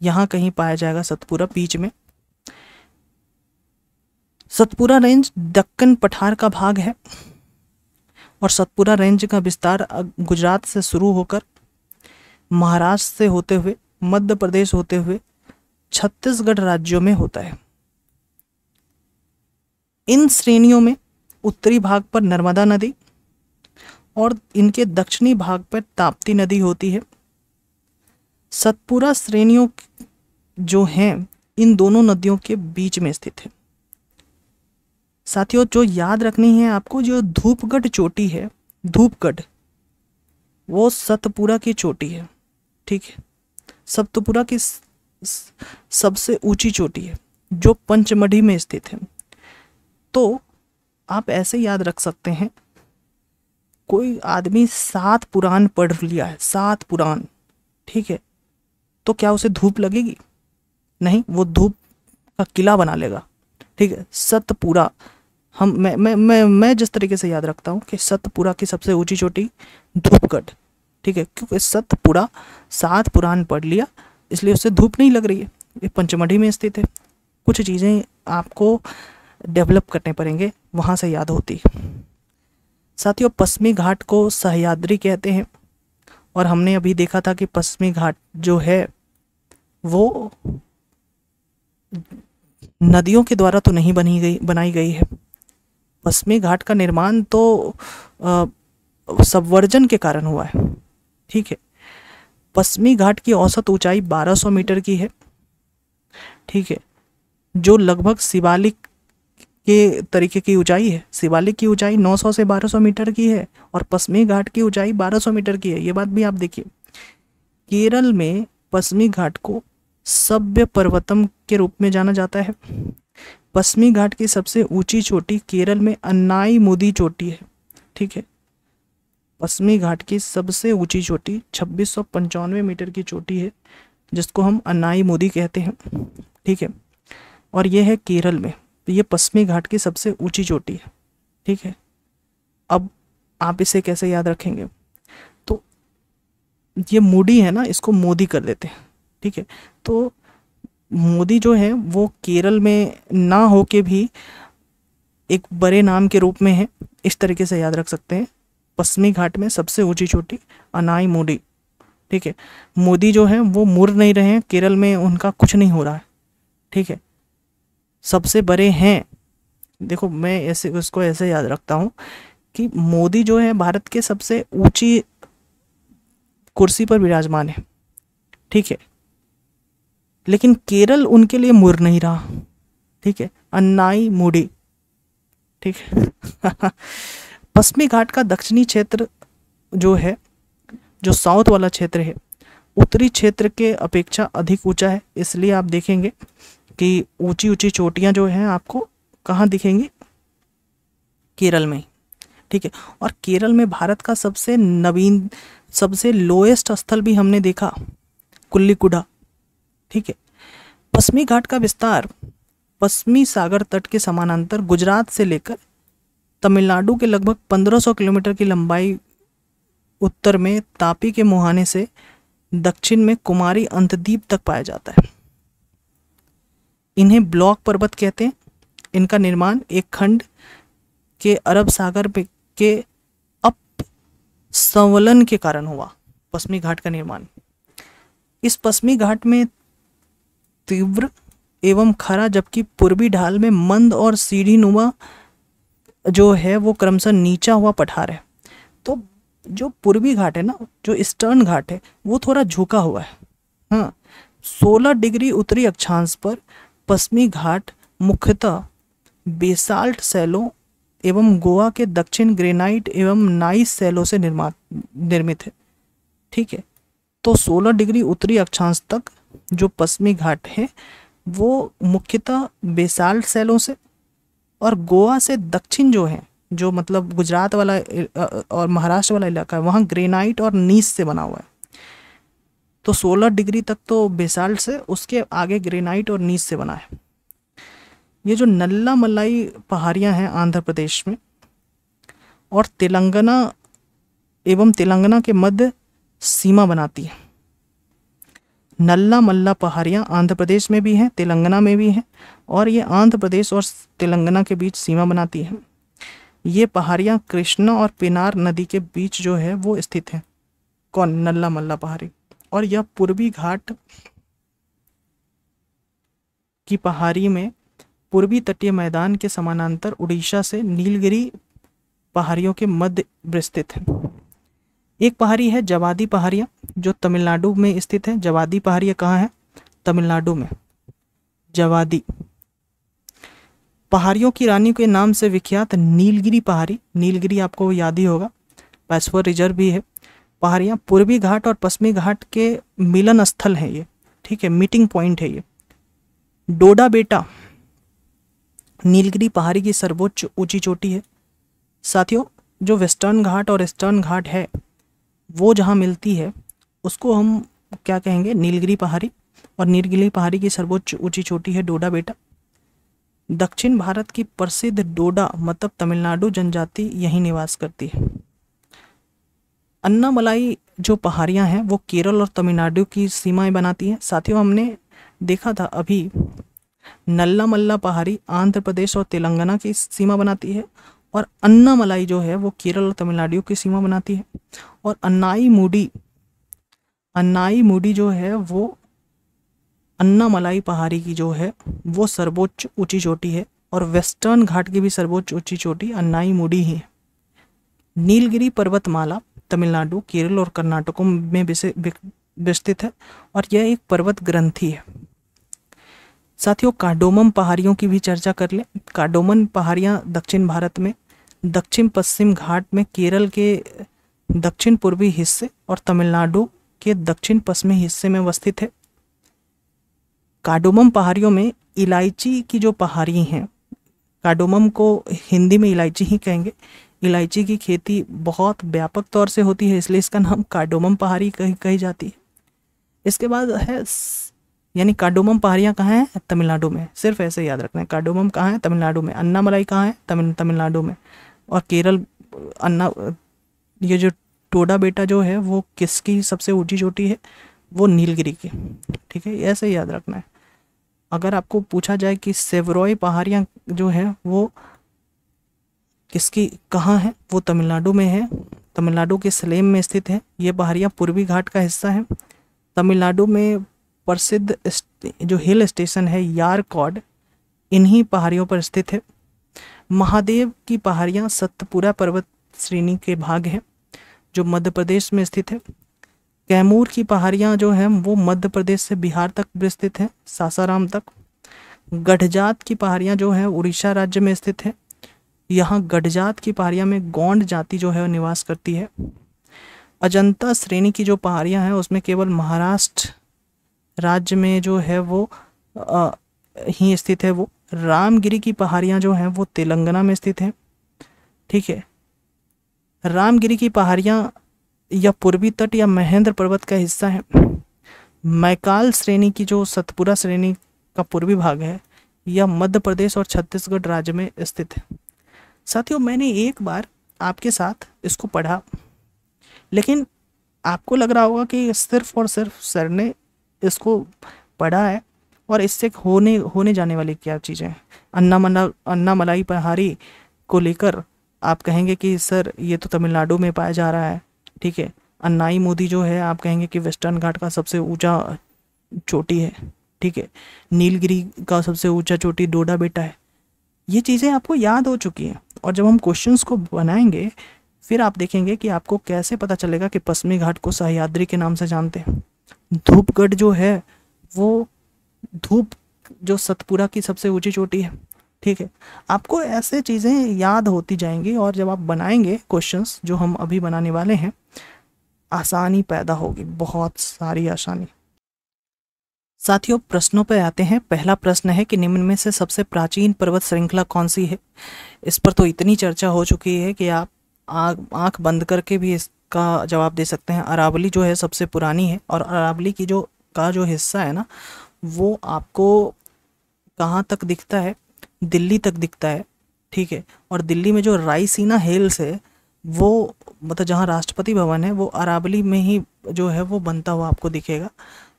यहाँ कहीं पाया जाएगा सतपुरा बीच में सतपुरा रेंज दक्कन पठार का भाग है और सतपुरा रेंज का विस्तार गुजरात से शुरू होकर महाराष्ट्र से होते हुए मध्य प्रदेश होते हुए छत्तीसगढ़ राज्यों में होता है इन श्रेणियों में उत्तरी भाग पर नर्मदा नदी और इनके दक्षिणी भाग पर ताप्ती नदी होती है सतपुरा श्रेणियों जो हैं इन दोनों नदियों के बीच में स्थित है साथियों जो याद रखनी है आपको जो धूपगढ़ चोटी है धूपगढ़ वो सतपुरा की चोटी है ठीक है सप्तपुरा की सबसे ऊंची चोटी है जो पंचमढ़ी में स्थित है तो आप ऐसे याद रख सकते हैं कोई आदमी सात पुराण पढ़ लिया है सात पुराण ठीक है तो क्या उसे धूप लगेगी नहीं वो धूप का किला बना लेगा ठीक है सतपुरा हम मैं मैं मैं मैं जिस तरीके से याद रखता हूँ कि सतपुरा की सबसे ऊंची चोटी धूपगढ़ ठीक है क्योंकि सतपुरा सात पुराण पढ़ लिया इसलिए उससे धूप नहीं लग रही है ये पंचमढ़ी में स्थित है कुछ चीज़ें आपको डेवलप करने पड़ेंगे वहाँ से याद होती साथियों पश्चिमी घाट को सहयाद्री कहते हैं और हमने अभी देखा था कि पश्चिमी घाट जो है वो नदियों के द्वारा तो नहीं बनी गई बनाई गई है पश्चिमी घाट का निर्माण तो सबवर्जन के कारण हुआ है ठीक है पश्चिमी घाट की औसत ऊंचाई 1200 मीटर की है ठीक है जो लगभग शिवालिक के तरीके की ऊंचाई है शिवालिक की ऊंचाई 900 से 1200 मीटर की है और पश्चिमी घाट की ऊंचाई 1200 मीटर की है ये बात भी आप देखिए केरल में पश्चिमी घाट को सभ्य पर्वतम के रूप में जाना जाता है पश्चिमी घाट की सबसे ऊंची चोटी केरल में अन्नाई मोदी चोटी है ठीक है पश्चिमी घाट की सबसे ऊंची चोटी छब्बीस मीटर की चोटी है जिसको हम अन्नाई मोदी कहते हैं ठीक है और यह है केरल में तो ये पश्चिमी घाट की सबसे ऊंची चोटी है ठीक है अब आप इसे कैसे याद रखेंगे तो ये मोदी है ना इसको मोदी कर देते हैं ठीक है तो मोदी जो है वो केरल में ना हो के भी एक बड़े नाम के रूप में है इस तरीके से याद रख सकते हैं पश्चिमी घाट में सबसे ऊंची चोटी अनाई मोदी ठीक है मोदी जो है वो मुर नहीं रहे हैं केरल में उनका कुछ नहीं हो रहा है ठीक है सबसे बड़े हैं देखो मैं ऐसे उसको ऐसे याद रखता हूँ कि मोदी जो है भारत के सबसे ऊंची कुर्सी पर विराजमान है ठीक है लेकिन केरल उनके लिए मुर नहीं रहा ठीक है अन्नाई मुडी ठीक है पश्चिमी घाट का दक्षिणी क्षेत्र जो है जो साउथ वाला क्षेत्र है उत्तरी क्षेत्र के अपेक्षा अधिक ऊंचा है इसलिए आप देखेंगे कि ऊंची ऊंची चोटियां जो हैं आपको कहाँ दिखेंगी केरल में ठीक है और केरल में भारत का सबसे नवीन सबसे लोएस्ट स्थल भी हमने देखा कुल्लीकुडा ठीक है पश्चिमी घाट का विस्तार पश्चिमी सागर तट के समानांतर गुजरात से लेकर तमिलनाडु के लगभग 1500 किलोमीटर की लंबाई उत्तर में तापी के मुहाने से दक्षिण में कुमारी अंतद्वीप तक पाया जाता है इन्हें ब्लॉक पर्वत कहते हैं इनका निर्माण एक खंड के अरब सागर के अप संवलन के कारण हुआ पश्चिमी घाट का निर्माण इस पश्चिमी घाट में तीव्र एवं खरा जबकि पूर्वी ढाल में मंद और सीढ़ी नुमा जो है वो क्रमशः नीचा हुआ पठार है तो जो पूर्वी घाट है ना जो ईस्टर्न घाट है वो थोड़ा झुका हुआ है हाँ सोलह डिग्री उत्तरी अक्षांश पर पश्चिमी घाट मुख्यतः बेसाल्ट सैलों एवं गोवा के दक्षिण ग्रेनाइट एवं नाइस सेलों से निर्मात निर्मित है ठीक है तो 16 डिग्री उत्तरी अक्षांश तक जो पश्चिमी घाट है वो मुख्यतः बेसाल्ट सैलों से और गोवा से दक्षिण जो है जो मतलब गुजरात वाला और महाराष्ट्र वाला इलाका है वहाँ ग्रेनाइट और नीस से बना हुआ है तो 16 डिग्री तक तो बेसाल्ट से उसके आगे ग्रेनाइट और नीच से बना है ये जो नल्ला मलाई पहाड़ियाँ हैं आंध्र प्रदेश में और तेलंगाना एवं तेलंगाना के मध्य सीमा बनाती है नल्ला मल्ला पहाड़ियाँ आंध्र प्रदेश में भी हैं तेलंगाना में भी हैं और ये आंध्र प्रदेश और तेलंगाना के बीच सीमा बनाती है ये पहाड़ियाँ कृष्णा और पिनार नदी के बीच जो है वो स्थित हैं कौन नल्ला मल्ला पहाड़ी और यह पूर्वी घाट की पहाड़ी में पूर्वी तटीय मैदान के समानांतर उड़ीसा से नीलगिरी पहाड़ियों के मध्य विस्तृत है एक पहाड़ी है जवादी पहाड़ियाँ जो तमिलनाडु में स्थित है जवादी पहाड़ियाँ कहाँ है तमिलनाडु में जवादी पहाड़ियों की रानी के नाम से विख्यात नीलगिरी पहाड़ी नीलगिरी आपको याद ही होगा पैसवर रिजर्व भी है पहाड़ियाँ पूर्वी घाट और पश्चिमी घाट के मिलन स्थल है ये ठीक है मीटिंग पॉइंट है ये डोडा बेटा नीलगिरी पहाड़ी की सर्वोच्च ऊंची चोटी है साथियों जो वेस्टर्न घाट और ईस्टर्न घाट है वो जहाँ मिलती है उसको हम क्या कहेंगे नीलगिरी पहाड़ी और नीलगिरी पहाड़ी की सर्वोच्च ऊंची चोटी है डोडा बेटा दक्षिण भारत की प्रसिद्ध डोडा मतलब तमिलनाडु जनजाति यहीं निवास करती है अन्नामलाई जो पहाड़ियाँ हैं वो केरल और तमिलनाडु की सीमाएं बनाती हैं साथियों हमने देखा था अभी नल्ला मल्ला पहाड़ी आंध्र प्रदेश और तेलंगाना की सीमा बनाती है और अन्नामलाई जो है वो केरल और तमिलनाडु की सीमा बनाती है और अन्नाई मूडी अन्नाई मूडी जो है वो अन्नामलाई पहाड़ी की जो है वो सर्वोच्च ऊंची चोटी है और वेस्टर्न घाट की भी सर्वोच्च ऊंची चोटी अन्नाई मूडी ही है नीलगिरी पर्वतमाला तमिलनाडु केरल और कर्नाटकों में विस्तृत है और यह एक पर्वत ग्रंथी है साथियों काडोमम पहाड़ियों की भी चर्चा कर लें काडोमन पहाड़ियाँ दक्षिण भारत में दक्षिण पश्चिम घाट में केरल के दक्षिण पूर्वी हिस्से और तमिलनाडु के दक्षिण पश्चिमी हिस्से में अवस्थित है काडोमम पहाड़ियों में इलायची की जो पहाड़ी हैं काडोमम को हिंदी में इलायची ही कहेंगे इलायची की खेती बहुत व्यापक तौर से होती है इसलिए इसका नाम कार्डोमम पहाड़ी कही कही जाती है इसके बाद है यानी कार्डोमम पहाड़ियाँ कहाँ हैं तमिलनाडु में सिर्फ ऐसे याद रखना है कार्डोमम कहाँ है तमिलनाडु में अन्ना मलाई कहाँ है तमिल तमिलनाडु में और केरल अन्ना ये जो टोडा बेटा जो है वो किसकी सबसे ऊँची चोटी है वो नीलगिरी की ठीक है ऐसे याद रखना है अगर आपको पूछा जाए कि सेवरोई पहाड़ियाँ जो हैं वो किसकी कहाँ है वो तमिलनाडु में है तमिलनाडु के सलेम में स्थित है ये पहाड़ियाँ पूर्वी घाट का हिस्सा है तमिलनाडु में प्रसिद्ध जो हिल स्टेशन है यारकॉड इन्हीं पहाड़ियों पर स्थित है महादेव की पहाड़ियाँ सतपुरा पर्वत श्रेणी के भाग हैं जो मध्य प्रदेश में स्थित है कैमूर की पहाड़ियाँ जो हैं वो मध्य प्रदेश से बिहार तक विस्तृत हैं सासाराम तक गढ़जात की पहाड़ियाँ जो हैं उड़ीसा राज्य में स्थित है यहाँ गढ़जात की पहाड़ियाँ में गोंड जाति जो है निवास करती है अजंता श्रेणी की जो पहाड़ियाँ हैं उसमें केवल महाराष्ट्र राज्य में जो है वो आ, ही स्थित है वो रामगिरी की पहाड़ियाँ जो हैं वो तेलंगाना में स्थित हैं ठीक है रामगिरी की पहाड़ियाँ या पूर्वी तट या महेंद्र पर्वत का हिस्सा है मैकाल श्रेणी की जो सतपुरा श्रेणी का पूर्वी भाग है यह मध्य प्रदेश और छत्तीसगढ़ राज्य में स्थित है साथियों मैंने एक बार आपके साथ इसको पढ़ा लेकिन आपको लग रहा होगा कि सिर्फ और सिर्फ सर ने इसको पढ़ा है और इससे होने होने जाने वाली क्या चीज़ें अन्ना मना अन्ना मलाई पहाड़ी को लेकर आप कहेंगे कि सर ये तो तमिलनाडु में पाया जा रहा है ठीक है अन्नाई मोदी जो है आप कहेंगे कि वेस्टर्न घाट का सबसे ऊंचा चोटी है ठीक है नीलगिरी का सबसे ऊंचा चोटी डोडा बेटा है ये चीज़ें आपको याद हो चुकी हैं और जब हम क्वेश्चंस को बनाएंगे फिर आप देखेंगे कि आपको कैसे पता चलेगा कि पश्चिमी घाट को सहयाद्री के नाम से जानते हैं धूपगढ़ जो है वो धूप जो सतपुरा की सबसे ऊंची चोटी है ठीक है आपको ऐसे चीज़ें याद होती जाएंगी और जब आप बनाएंगे क्वेश्चंस जो हम अभी बनाने वाले हैं आसानी पैदा होगी बहुत सारी आसानी साथियों प्रश्नों पर आते हैं पहला प्रश्न है कि निम्न में से सबसे प्राचीन पर्वत श्रृंखला कौन सी है इस पर तो इतनी चर्चा हो चुकी है कि आप आँख बंद करके भी इसका जवाब दे सकते हैं अरावली जो है सबसे पुरानी है और अरावली की जो का जो हिस्सा है ना वो आपको कहाँ तक दिखता है दिल्ली तक दिखता है ठीक है और दिल्ली में जो रायसीना हिल्स है वो मतलब जहाँ राष्ट्रपति भवन है वो अरावली में ही जो है वो बनता हुआ आपको दिखेगा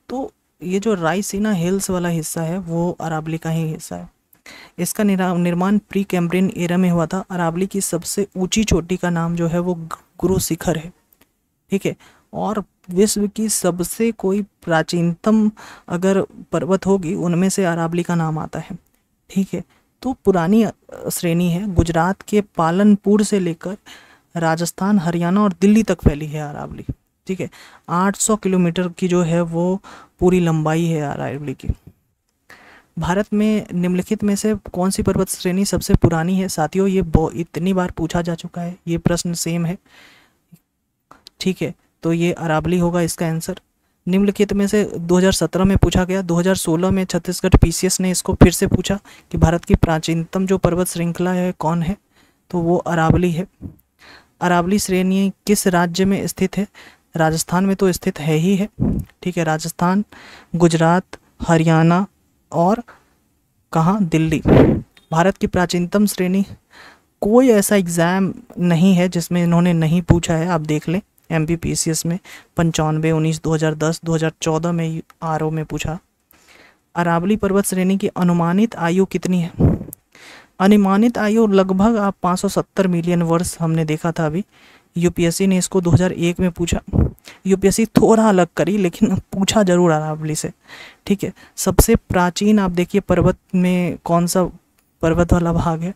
तो ये जो रायसीना हिल्स वाला हिस्सा है वो अरावली का ही हिस्सा है इसका निर्माण प्री कैम्ब्रियन एरा में हुआ था अरावली की सबसे ऊंची चोटी का नाम जो है वो गुरु शिखर है ठीक है और विश्व की सबसे कोई प्राचीनतम अगर पर्वत होगी उनमें से अरावली का नाम आता है ठीक है तो पुरानी श्रेणी है गुजरात के पालनपुर से लेकर राजस्थान हरियाणा और दिल्ली तक फैली है अरावली ठीक है 800 किलोमीटर की जो है वो पूरी लंबाई है अरावली की भारत में निम्नलिखित में से कौन सी पर्वत श्रेणी सबसे पुरानी है साथियों ये इतनी बार पूछा जा चुका है ये प्रश्न सेम है ठीक है तो ये अरावली होगा इसका आंसर निम्नलिखित में से 2017 में पूछा गया 2016 में छत्तीसगढ़ पीसीएस ने इसको फिर से पूछा कि भारत की प्राचीनतम जो पर्वत श्रृंखला है कौन है तो वो अरावली है अरावली श्रेणी किस राज्य में स्थित है राजस्थान में तो स्थित है ही है ठीक है राजस्थान गुजरात हरियाणा और कहाँ दिल्ली भारत की प्राचीनतम श्रेणी कोई ऐसा एग्ज़ाम नहीं है जिसमें इन्होंने नहीं पूछा है आप देख लें M B P C S में पंचानवे उन्नीस दो हज़ार दस दो हज़ार चौदह में आर ओ में पूछा अरावली पर्वत श्रेणी की अनुमानित आयु कितनी है अनुमानित आयु लगभग आप 570 मिलियन वर्ष हमने देखा था अभी यूपीएससी ने इसको 2001 में पूछा यूपीएससी थोड़ा अलग करी लेकिन पूछा जरूर अरावली से ठीक है सबसे प्राचीन आप देखिए पर्वत में कौन सा पर्वत वाला भाग है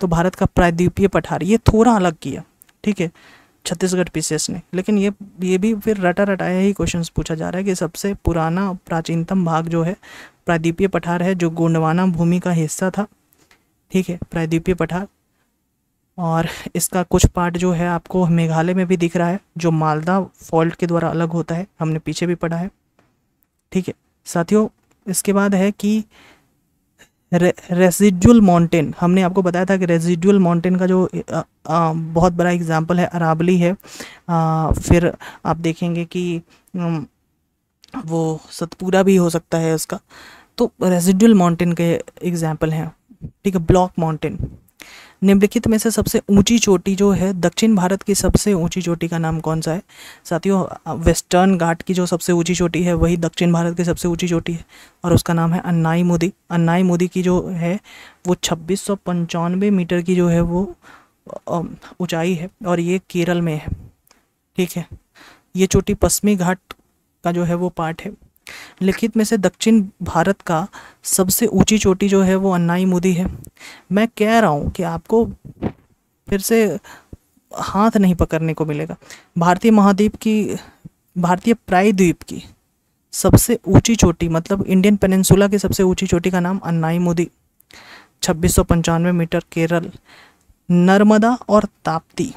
तो भारत का प्रायद्वीपीय पठार ये थोड़ा अलग किया ठीक है छत्तीसगढ़ पी ने लेकिन ये ये भी फिर रटा रटाया ही क्वेश्चन पूछा जा रहा है कि सबसे पुराना प्राचीनतम भाग जो है प्रायद्वीपीय पठार है जो गोंडवाना भूमि का हिस्सा था ठीक है प्रायद्वीपीय पठार और इसका कुछ पार्ट जो है आपको मेघालय में भी दिख रहा है जो मालदा फॉल्ट के द्वारा अलग होता है हमने पीछे भी पढ़ा है ठीक है साथियों इसके बाद है कि रे, माउंटेन हमने आपको बताया था कि रेजिडुअल माउंटेन का जो आ, आ, बहुत बड़ा एग्जाम्पल है अरावली है आ, फिर आप देखेंगे कि वो सतपुरा भी हो सकता है उसका तो रेजिडुअल माउंटेन के एग्जाम्पल हैं ठीक है ब्लॉक माउंटेन निम्नलिखित में से सबसे ऊंची चोटी जो है दक्षिण भारत की सबसे ऊंची चोटी का नाम कौन सा है साथियों वेस्टर्न घाट की जो सबसे ऊंची चोटी है वही दक्षिण भारत की सबसे ऊंची चोटी है और उसका नाम है अन्नाई मोदी अन्नाई मोदी की जो है वो छब्बीस मीटर की जो है वो ऊंचाई है और ये केरल में है ठीक है ये चोटी पश्चिमी घाट का जो है वो पार्ट है लिखित में से दक्षिण भारत का सबसे ऊंची चोटी जो है वो अन्नाई मोदी है मैं कह रहा हूँ कि आपको फिर से हाथ नहीं पकड़ने को मिलेगा भारतीय महाद्वीप की भारतीय प्रायद्वीप की सबसे ऊंची चोटी मतलब इंडियन पेनिनसुला की सबसे ऊंची चोटी का नाम अन्नाई मोदी छब्बीस मीटर केरल नर्मदा और ताप्ती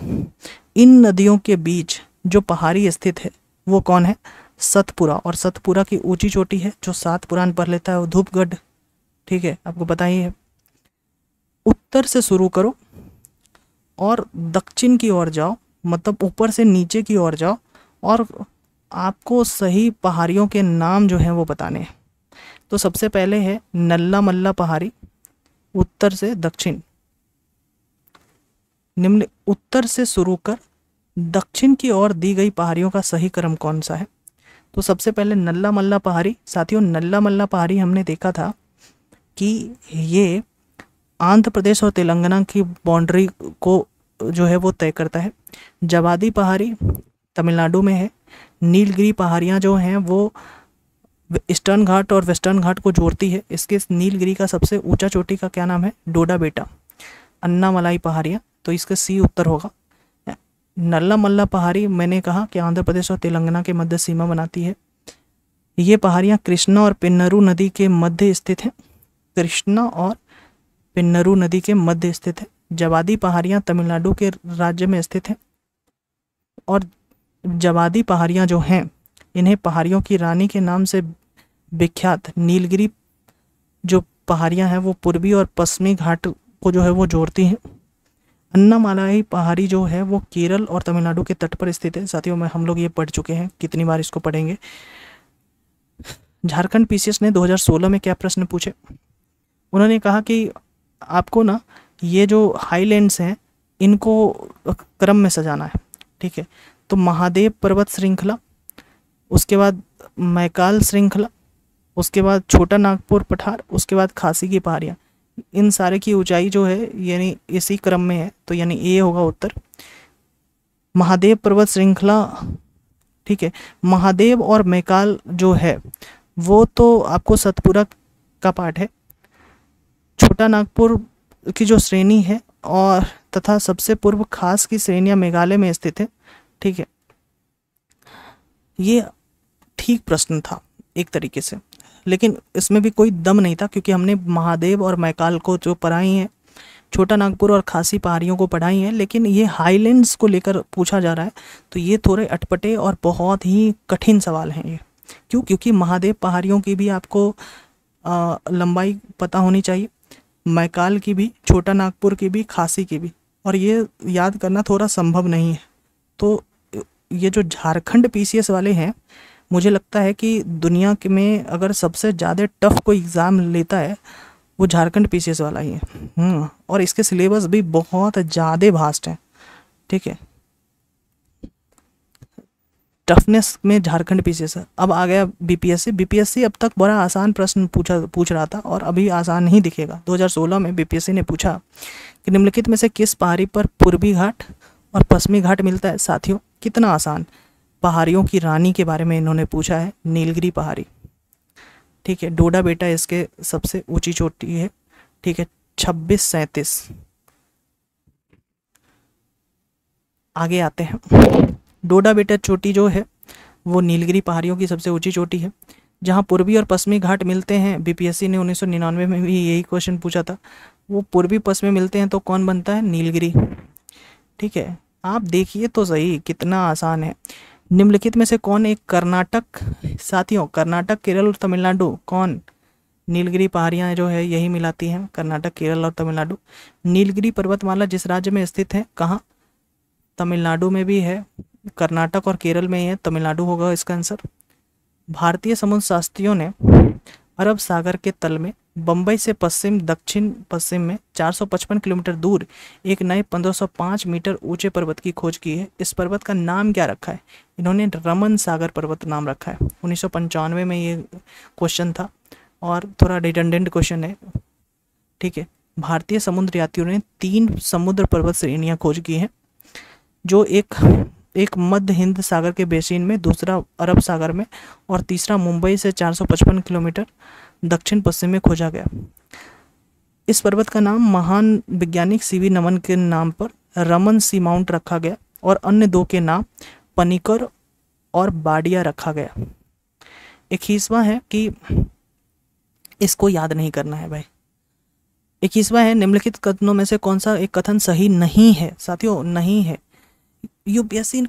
इन नदियों के बीच जो पहाड़ी स्थित है वो कौन है सतपुरा और सतपुरा की ऊंची चोटी है जो सात पुराण पर लेता है वो धूपगढ़ ठीक है आपको पता ही है उत्तर से शुरू करो और दक्षिण की ओर जाओ मतलब ऊपर से नीचे की ओर जाओ और आपको सही पहाड़ियों के नाम जो हैं वो बताने हैं तो सबसे पहले है नल्ला मल्ला पहाड़ी उत्तर से दक्षिण निम्न उत्तर से शुरू कर दक्षिण की ओर दी गई पहाड़ियों का सही क्रम कौन सा है तो सबसे पहले नल्ला मल्ला पहाड़ी साथियों नल्ला मल्ला पहाड़ी हमने देखा था कि ये आंध्र प्रदेश और तेलंगाना की बाउंड्री को जो है वो तय करता है जवादी पहाड़ी तमिलनाडु में है नीलगिरी पहाड़ियाँ जो हैं वो ईस्टर्न घाट और वेस्टर्न घाट को जोड़ती है इसके नीलगिरी का सबसे ऊंचा चोटी का क्या नाम है डोडा बेटा अन्ना मलाई पहाड़ियाँ तो इसका सी उत्तर होगा नल्ला मल्ला पहाड़ी मैंने कहा कि आंध्र प्रदेश और तेलंगाना के मध्य सीमा बनाती है ये पहाड़ियाँ कृष्णा और पिन्नरू नदी के मध्य स्थित हैं कृष्णा और पिन्नरू नदी के मध्य स्थित है जवादी पहाड़ियाँ तमिलनाडु के राज्य में स्थित हैं और जवादी पहाड़ियाँ जो हैं इन्हें पहाड़ियों की रानी के नाम से विख्यात नीलगिरी जो पहाड़ियाँ हैं वो पूर्वी और पश्चिमी घाट को जो है वो जोड़ती हैं अन्नामालाई पहाड़ी जो है वो केरल और तमिलनाडु के तट पर स्थित है साथियों में हम लोग ये पढ़ चुके हैं कितनी बार इसको पढ़ेंगे झारखंड पीसीएस ने 2016 में क्या प्रश्न पूछे उन्होंने कहा कि आपको ना ये जो हाईलैंड्स हैं इनको क्रम में सजाना है ठीक है तो महादेव पर्वत श्रृंखला उसके बाद मैकाल श्रृंखला उसके बाद छोटा नागपुर पठार उसके बाद खासी की पहाड़ियाँ इन सारे की ऊंचाई जो है यानी इसी क्रम में है तो यानी ए होगा उत्तर महादेव पर्वत श्रृंखला ठीक है महादेव और मैकाल जो है वो तो आपको सतपुरा का पाठ है छोटा नागपुर की जो श्रेणी है और तथा सबसे पूर्व खास की श्रेणियाँ मेघालय में स्थित है ठीक है ये ठीक प्रश्न था एक तरीके से लेकिन इसमें भी कोई दम नहीं था क्योंकि हमने महादेव और मैकाल को जो पढ़ाई हैं छोटा नागपुर और खासी पहाड़ियों को पढ़ाई हैं लेकिन ये हाईलैंड्स को लेकर पूछा जा रहा है तो ये थोड़े अटपटे और बहुत ही कठिन सवाल हैं ये क्यों क्योंकि महादेव पहाड़ियों की भी आपको आ, लंबाई पता होनी चाहिए मैकाल की भी छोटा नागपुर की भी खासी की भी और ये याद करना थोड़ा संभव नहीं है तो ये जो झारखंड पीसीएस वाले हैं मुझे लगता है कि दुनिया के में अगर सबसे ज़्यादा टफ कोई एग्ज़ाम लेता है वो झारखंड पी वाला ही है हम्म, और इसके सिलेबस भी बहुत ज़्यादा वास्ट हैं ठीक है टफनेस में झारखंड पी सी अब आ गया बीपीएससी बीपीएससी अब तक बड़ा आसान प्रश्न पूछा पूछ रहा था और अभी आसान नहीं दिखेगा 2016 में बीपीएससी ने पूछा कि निम्नलिखित में से किस पहाड़ी पर पूर्वी घाट और पश्चिमी घाट मिलता है साथियों कितना आसान पहाड़ियों की रानी के बारे में इन्होंने पूछा है नीलगिरी पहाड़ी ठीक है डोडा बेटा इसके सबसे ऊंची चोटी है ठीक है छब्बीस सैंतीस आगे आते हैं डोडा बेटा चोटी जो है वो नीलगिरी पहाड़ियों की सबसे ऊंची चोटी है जहाँ पूर्वी और पश्चिमी घाट मिलते हैं बीपीएससी ने 1999 में भी यही क्वेश्चन पूछा था वो पूर्वी पश्चिमी मिलते हैं तो कौन बनता है नीलगिरी ठीक है आप देखिए तो सही कितना आसान है निम्नलिखित में से कौन एक कर्नाटक साथियों कर्नाटक केरल और तमिलनाडु कौन नीलगिरी पहाड़ियाँ जो है यही मिलाती हैं कर्नाटक केरल और तमिलनाडु नीलगिरी पर्वतमाला जिस राज्य में स्थित है कहाँ तमिलनाडु में भी है कर्नाटक और केरल में ही है तमिलनाडु होगा इसका आंसर भारतीय समुद्र शास्त्रियों ने अरब सागर के तल में बम्बई से पश्चिम दक्षिण पश्चिम में 455 किलोमीटर दूर एक नए 1505 मीटर ऊंचे पर्वत की खोज की है इस पर्वत का नाम क्या रखा है इन्होंने रमन सागर पर्वत नाम रखा है उन्नीस में ये क्वेश्चन था और थोड़ा डिटेंडेंट क्वेश्चन है ठीक है भारतीय समुद्र यात्रियों ने तीन समुद्र पर्वत श्रेणियाँ खोज की हैं जो एक एक मध्य हिंद सागर के बेसिन में दूसरा अरब सागर में और तीसरा मुंबई से 455 किलोमीटर दक्षिण पश्चिम में खोजा गया इस पर्वत का नाम महान वैज्ञानिक सीवी नमन के नाम पर रमन सी माउंट रखा गया और अन्य दो के नाम पनिकर और बाडिया रखा गया इक्कीसवा है कि इसको याद नहीं करना है भाई इक्कीसवा है निम्नलिखित कथनों में से कौन सा एक कथन सही नहीं है साथियों नहीं है यूपीएससी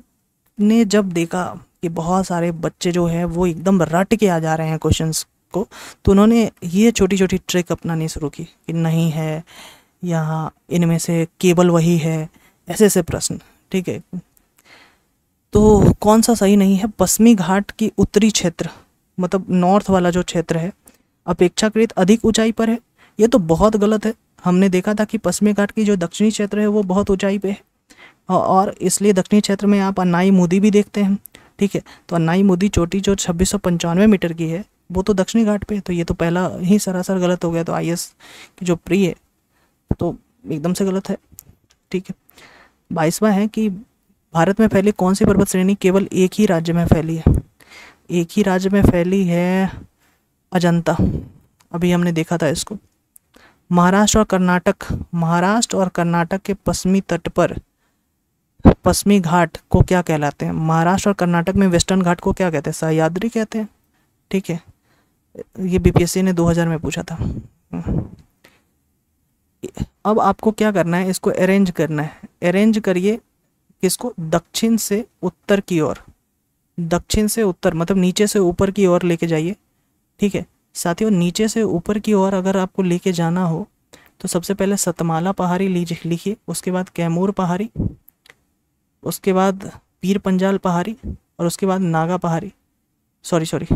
ने जब देखा कि बहुत सारे बच्चे जो हैं वो एकदम रट के आ जा रहे हैं क्वेश्चंस को तो उन्होंने ये छोटी छोटी ट्रिक अपनानी शुरू की कि नहीं है या इनमें से केवल वही है ऐसे ऐसे प्रश्न ठीक है तो कौन सा सही नहीं है पश्चिमी घाट की उत्तरी क्षेत्र मतलब नॉर्थ वाला जो क्षेत्र है अपेक्षाकृत अधिक ऊंचाई पर है ये तो बहुत गलत है हमने देखा था कि पश्चिमी घाट की जो दक्षिणी क्षेत्र है वो बहुत ऊंचाई पे है और इसलिए दक्षिणी क्षेत्र में आप अन्नाई मोदी भी देखते हैं ठीक है तो अन्नाई मोदी चोटी जो छब्बीस मीटर की है वो तो दक्षिणी घाट पे तो ये तो पहला ही सरासर गलत हो गया तो आई की जो प्री है तो एकदम से गलत है ठीक है बाईसवा है कि भारत में फैली कौन सी पर्वत श्रेणी केवल एक ही राज्य में फैली है एक ही राज्य में फैली है अजंता अभी हमने देखा था इसको महाराष्ट्र और कर्नाटक महाराष्ट्र और कर्नाटक के पश्चिमी तट पर पश्चिमी घाट को क्या कहलाते हैं महाराष्ट्र और कर्नाटक में वेस्टर्न घाट को क्या कहते हैं सहयाद्री कहते हैं ठीक है ये बीपीएससी ने 2000 में पूछा था अब आपको क्या करना है इसको अरेंज करना है अरेंज करिए किसको दक्षिण से उत्तर की ओर दक्षिण से उत्तर मतलब नीचे से ऊपर की ओर लेके जाइए ठीक है साथियों नीचे से ऊपर की ओर अगर आपको लेके जाना हो तो सबसे पहले सतमाला पहाड़ी लीजिए लिखिए उसके बाद कैमूर पहाड़ी उसके बाद पीर पंजाल पहाड़ी और उसके बाद नागा पहाड़ी सॉरी सॉरी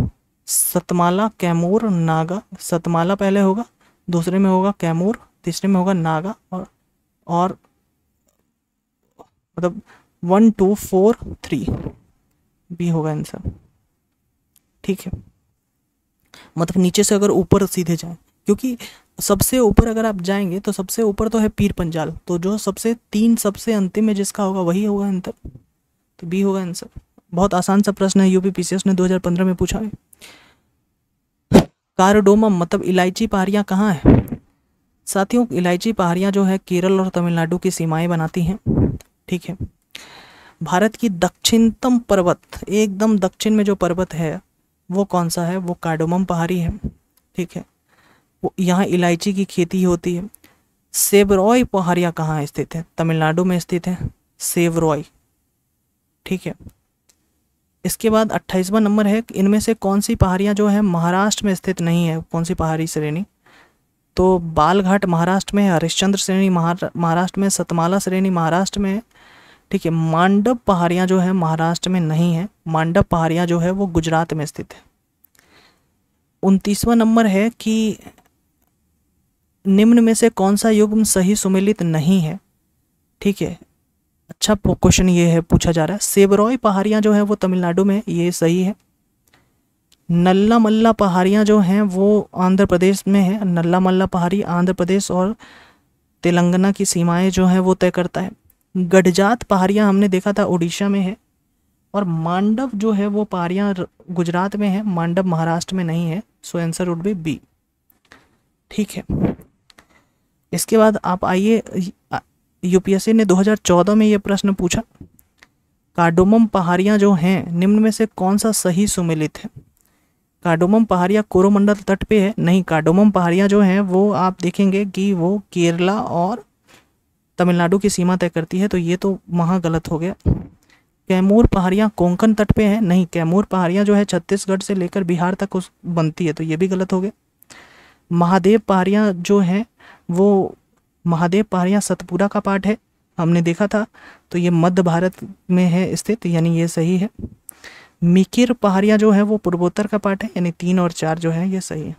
सतमाला कैमूर नागा सतमाला पहले होगा दूसरे में होगा कैमूर तीसरे में होगा नागा और और मतलब one two four three B होगा आंसर ठीक है मतलब नीचे से अगर ऊपर सीधे जाएं क्योंकि सबसे ऊपर अगर आप जाएंगे तो सबसे ऊपर तो है पीर पंजाल तो जो सबसे तीन सबसे अंतिम में जिसका होगा वही होगा आंसर तो बी होगा आंसर बहुत आसान सा प्रश्न है यूपी पीसीएस ने 2015 में पूछा है कारडोमा मतलब इलायची पहाड़ियाँ कहाँ है साथियों इलायची पहाड़ियाँ जो है केरल और तमिलनाडु की सीमाएं बनाती हैं ठीक है भारत की दक्षिणतम पर्वत एकदम दक्षिण में जो पर्वत है वो कौन सा है वो कार्डोमम पहाड़ी है ठीक है यहाँ इलायची की खेती होती है सेवरॉय पहाड़ियाँ कहाँ स्थित है तमिलनाडु में स्थित है सेबरॉय ठीक है इसके बाद अट्ठाईसवां नंबर है इनमें से कौन सी पहाड़ियाँ जो है महाराष्ट्र में स्थित नहीं है कौन सी पहाड़ी श्रेणी तो बालघाट महाराष्ट्र में हरिश्चंद्र श्रेणी महाराष्ट्र में सतमाला श्रेणी महाराष्ट्र में ठीक है मांडव पहाड़ियाँ जो है महाराष्ट्र में नहीं है मांडव पहाड़ियाँ जो है वो गुजरात में स्थित है उनतीसवा नंबर है कि निम्न में से कौन सा युग्म सही सुमिलित नहीं है ठीक है अच्छा क्वेश्चन ये है पूछा जा रहा है सेबरॉय पहाड़ियाँ जो हैं वो तमिलनाडु में ये सही है नल्ला मल्ला पहाड़ियाँ जो हैं वो आंध्र प्रदेश में है नल्ला मल्ला पहाड़ी आंध्र प्रदेश और तेलंगाना की सीमाएं जो हैं वो तय करता है गढ़जात पहाड़ियाँ हमने देखा था उड़ीसा में है और मांडव जो है वो पहाड़ियाँ गुजरात में है मांडव महाराष्ट्र में नहीं है so answer would B B ठीक है इसके बाद आप आइए यूपीएससी ने 2014 में ये प्रश्न पूछा कार्डोमम पहाड़ियाँ जो हैं निम्न में से कौन सा सही सुमिलित है कार्डोमम पहाड़ियाँ कोरोमंडल तट पे है नहीं कार्डोमम पहाड़ियाँ जो हैं वो आप देखेंगे कि वो केरला और तमिलनाडु की सीमा तय करती है तो ये तो वहाँ गलत हो गया कैमूर पहाड़ियाँ कोंकण तट पे हैं नहीं कैमूर पहाड़ियाँ जो है छत्तीसगढ़ से लेकर बिहार तक उस बनती है तो ये भी गलत हो गया महादेव पहाड़ियाँ जो हैं वो महादेव पहाड़ियाँ सतपुरा का पार्ट है हमने देखा था तो ये मध्य भारत में है स्थित यानी ये सही है मिकिर पहाड़िया जो है वो पूर्वोत्तर का पार्ट है यानी तीन और चार जो है ये सही है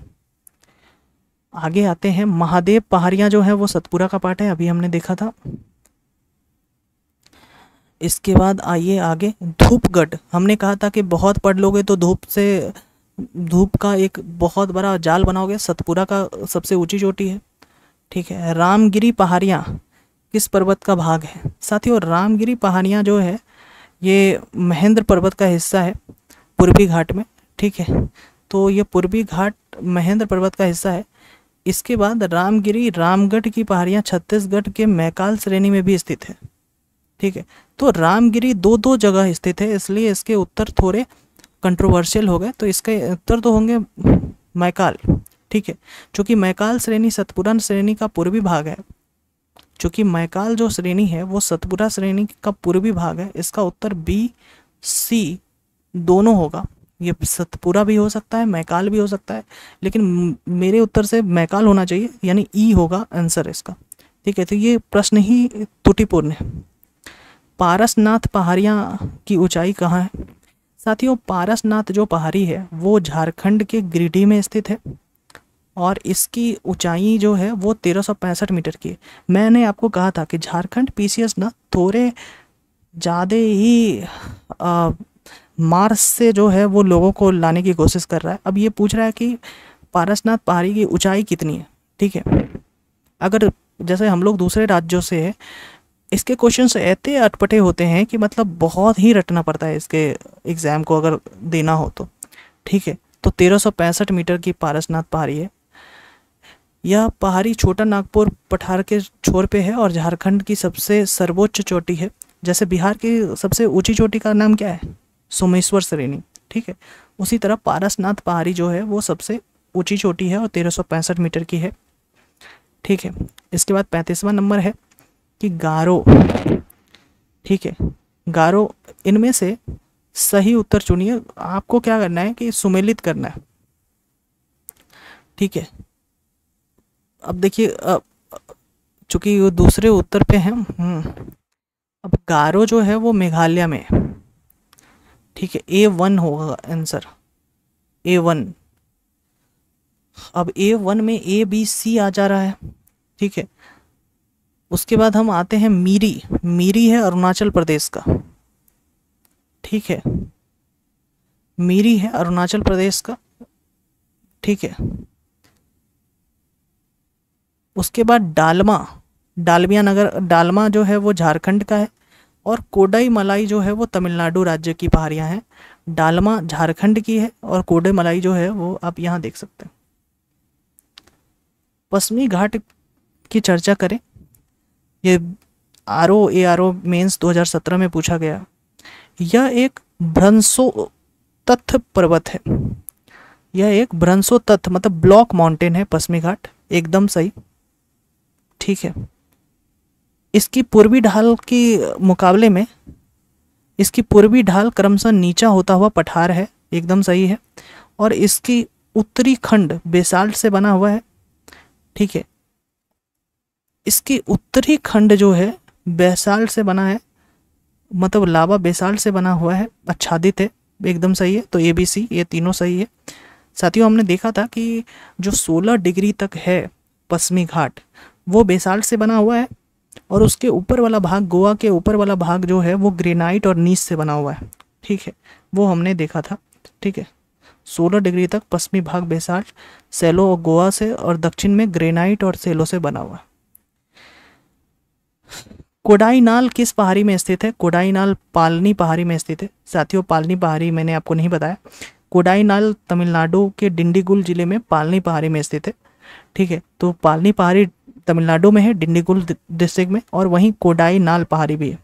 आगे आते हैं महादेव पहाड़िया जो है वो सतपुरा का पार्ट है अभी हमने देखा था इसके बाद आइए आगे धूपगढ़ हमने कहा था कि बहुत पढ़ लोगे तो धूप से धूप का एक बहुत बड़ा जाल बनाओगे सतपुरा का सबसे ऊंची चोटी है ठीक है रामगिरी पहाड़ियाँ किस पर्वत का भाग है साथियों रामगिरी पहाड़ियाँ जो है ये महेंद्र पर्वत का हिस्सा है पूर्वी घाट में ठीक है तो ये पूर्वी घाट महेंद्र पर्वत का हिस्सा है इसके बाद रामगिरी रामगढ़ की पहाड़ियाँ छत्तीसगढ़ के मैकाल श्रेणी में भी स्थित है ठीक है तो रामगिरी दो दो जगह स्थित है इसलिए इसके उत्तर थोड़े कंट्रोवर्शियल हो गए तो इसके उत्तर तो होंगे मैकाल ठीक है चूँकि मैकाल श्रेणी सतपुरा श्रेणी का पूर्वी भाग है चूँकि मैकाल जो श्रेणी है वो सतपुरा श्रेणी का पूर्वी भाग है इसका उत्तर बी सी दोनों होगा ये सतपुरा भी हो सकता है मैकाल भी हो सकता है लेकिन मेरे उत्तर से मैकाल होना चाहिए यानी ई होगा आंसर इसका ठीक है तो ये प्रश्न ही त्रुटिपूर्ण है पारसनाथ पहाड़ियाँ की ऊंचाई कहाँ है साथियों पारसनाथ जो पहाड़ी है वो झारखंड के गिरिडीह में स्थित है और इसकी ऊंचाई जो है वो तेरह मीटर की है मैंने आपको कहा था कि झारखंड पीसीएस ना थोड़े ज़्यादा ही मार्स से जो है वो लोगों को लाने की कोशिश कर रहा है अब ये पूछ रहा है कि पारसनाथ पहाड़ी की ऊंचाई कितनी है ठीक है अगर जैसे हम लोग दूसरे राज्यों से है इसके क्वेश्चन ऐसे अटपटे होते हैं कि मतलब बहुत ही रटना पड़ता है इसके एग्ज़ाम को अगर देना हो तो ठीक है तो तेरह मीटर की पारसनाथ पहाड़ी है यह पहाड़ी छोटा नागपुर पठार के छोर पे है और झारखंड की सबसे सर्वोच्च चोटी है जैसे बिहार की सबसे ऊंची चोटी का नाम क्या है सोमेश्वर श्रेणी ठीक है उसी तरह पारसनाथ पहाड़ी जो है वो सबसे ऊंची चोटी है और तेरह मीटर की है ठीक है इसके बाद पैंतीसवा नंबर है कि गारो ठीक है गारो इनमें से सही उत्तर चुनिए आपको क्या करना है कि सुमेलित करना है ठीक है अब देखिए चूंकि वो दूसरे उत्तर पे हैं हम्म, अब गारो जो है वो मेघालय में ठीक है ए वन होगा आंसर ए वन अब ए वन में ए बी सी आ जा रहा है ठीक है उसके बाद हम आते हैं मीरी मीरी है अरुणाचल प्रदेश का ठीक है मीरी है अरुणाचल प्रदेश का ठीक है उसके बाद डालमा डालमिया नगर डालमा जो है वो झारखंड का है और कोडई मलाई जो है वो तमिलनाडु राज्य की पहाड़ियाँ हैं डालमा झारखंड की है और कोडई मलाई जो है वो आप यहाँ देख सकते हैं पश्चिमी घाट की चर्चा करें ये R O A R O mains सत्रह में पूछा गया यह एक भ्रंसो तथ्य पर्वत है यह एक भ्रंसो तथ्य मतलब ब्लॉक माउंटेन है पश्चिमी घाट एकदम सही ठीक है इसकी पूर्वी ढाल के मुकाबले में इसकी पूर्वी ढाल क्रमशः नीचा होता हुआ पठार है एकदम सही है और इसकी उत्तरी खंड बेसाल्ट से बना हुआ है ठीक है इसकी उत्तरी खंड जो है बेसाल्ट से बना है मतलब लावा बेसाल्ट से बना हुआ है आच्छादित है एकदम सही है तो ए बी सी ये तीनों सही है साथियों हमने देखा था कि जो 16 डिग्री तक है पश्चिमी घाट वो बेसाल्ट से बना हुआ है और उसके ऊपर वाला भाग गोवा के ऊपर वाला भाग जो है वो ग्रेनाइट और नीस से बना हुआ है ठीक है वो हमने देखा था ठीक है 16 डिग्री तक पश्चिमी भाग बेसाल्ट सेलो और गोवा से और दक्षिण में ग्रेनाइट और सेलो से बना हुआ नाल किस पहाड़ी में स्थित है नाल पालनी पहाड़ी में स्थित है साथियों पालनी पहाड़ी मैंने आपको नहीं बताया नाल तमिलनाडु के डिंडीगुल जिले में पालनी पहाड़ी में स्थित है ठीक है तो पालनी पहाड़ी तमिलनाडु में है डिंडीगुल डिस्ट्रिक्ट में और वहीं कोडाई नाल पहाड़ी भी है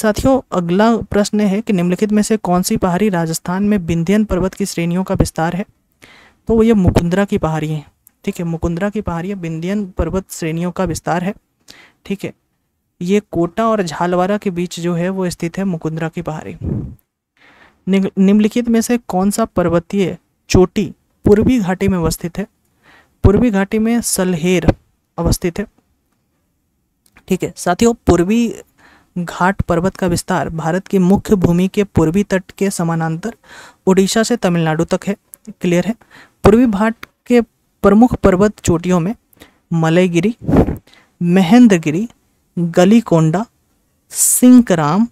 साथियों अगला प्रश्न है कि निम्नलिखित में से कौन सी पहाड़ी राजस्थान में बिंध्यन पर्वत की श्रेणियों का विस्तार है तो वो ये मुकुंदरा की पहाड़ी है ठीक है मुकुंदरा की पहाड़ी बिंध्यन पर्वत श्रेणियों का विस्तार है ठीक है ये कोटा और झालवारा के बीच जो है वो स्थित है मुकुंदरा की पहाड़ी निम्नलिखित में से कौन सा पर्वतीय चोटी पूर्वी घाटी में अवस्थित है पूर्वी घाटी में सलहेर अवस्थित है ठीक है साथियों पूर्वी घाट पर्वत का विस्तार भारत की मुख्य भूमि के पूर्वी तट के समानांतर उड़ीसा से तमिलनाडु तक है क्लियर है पूर्वी घाट के प्रमुख पर्वत चोटियों में मलयगिरी महेंद्रगिरी गलीकोंडा सिंकराम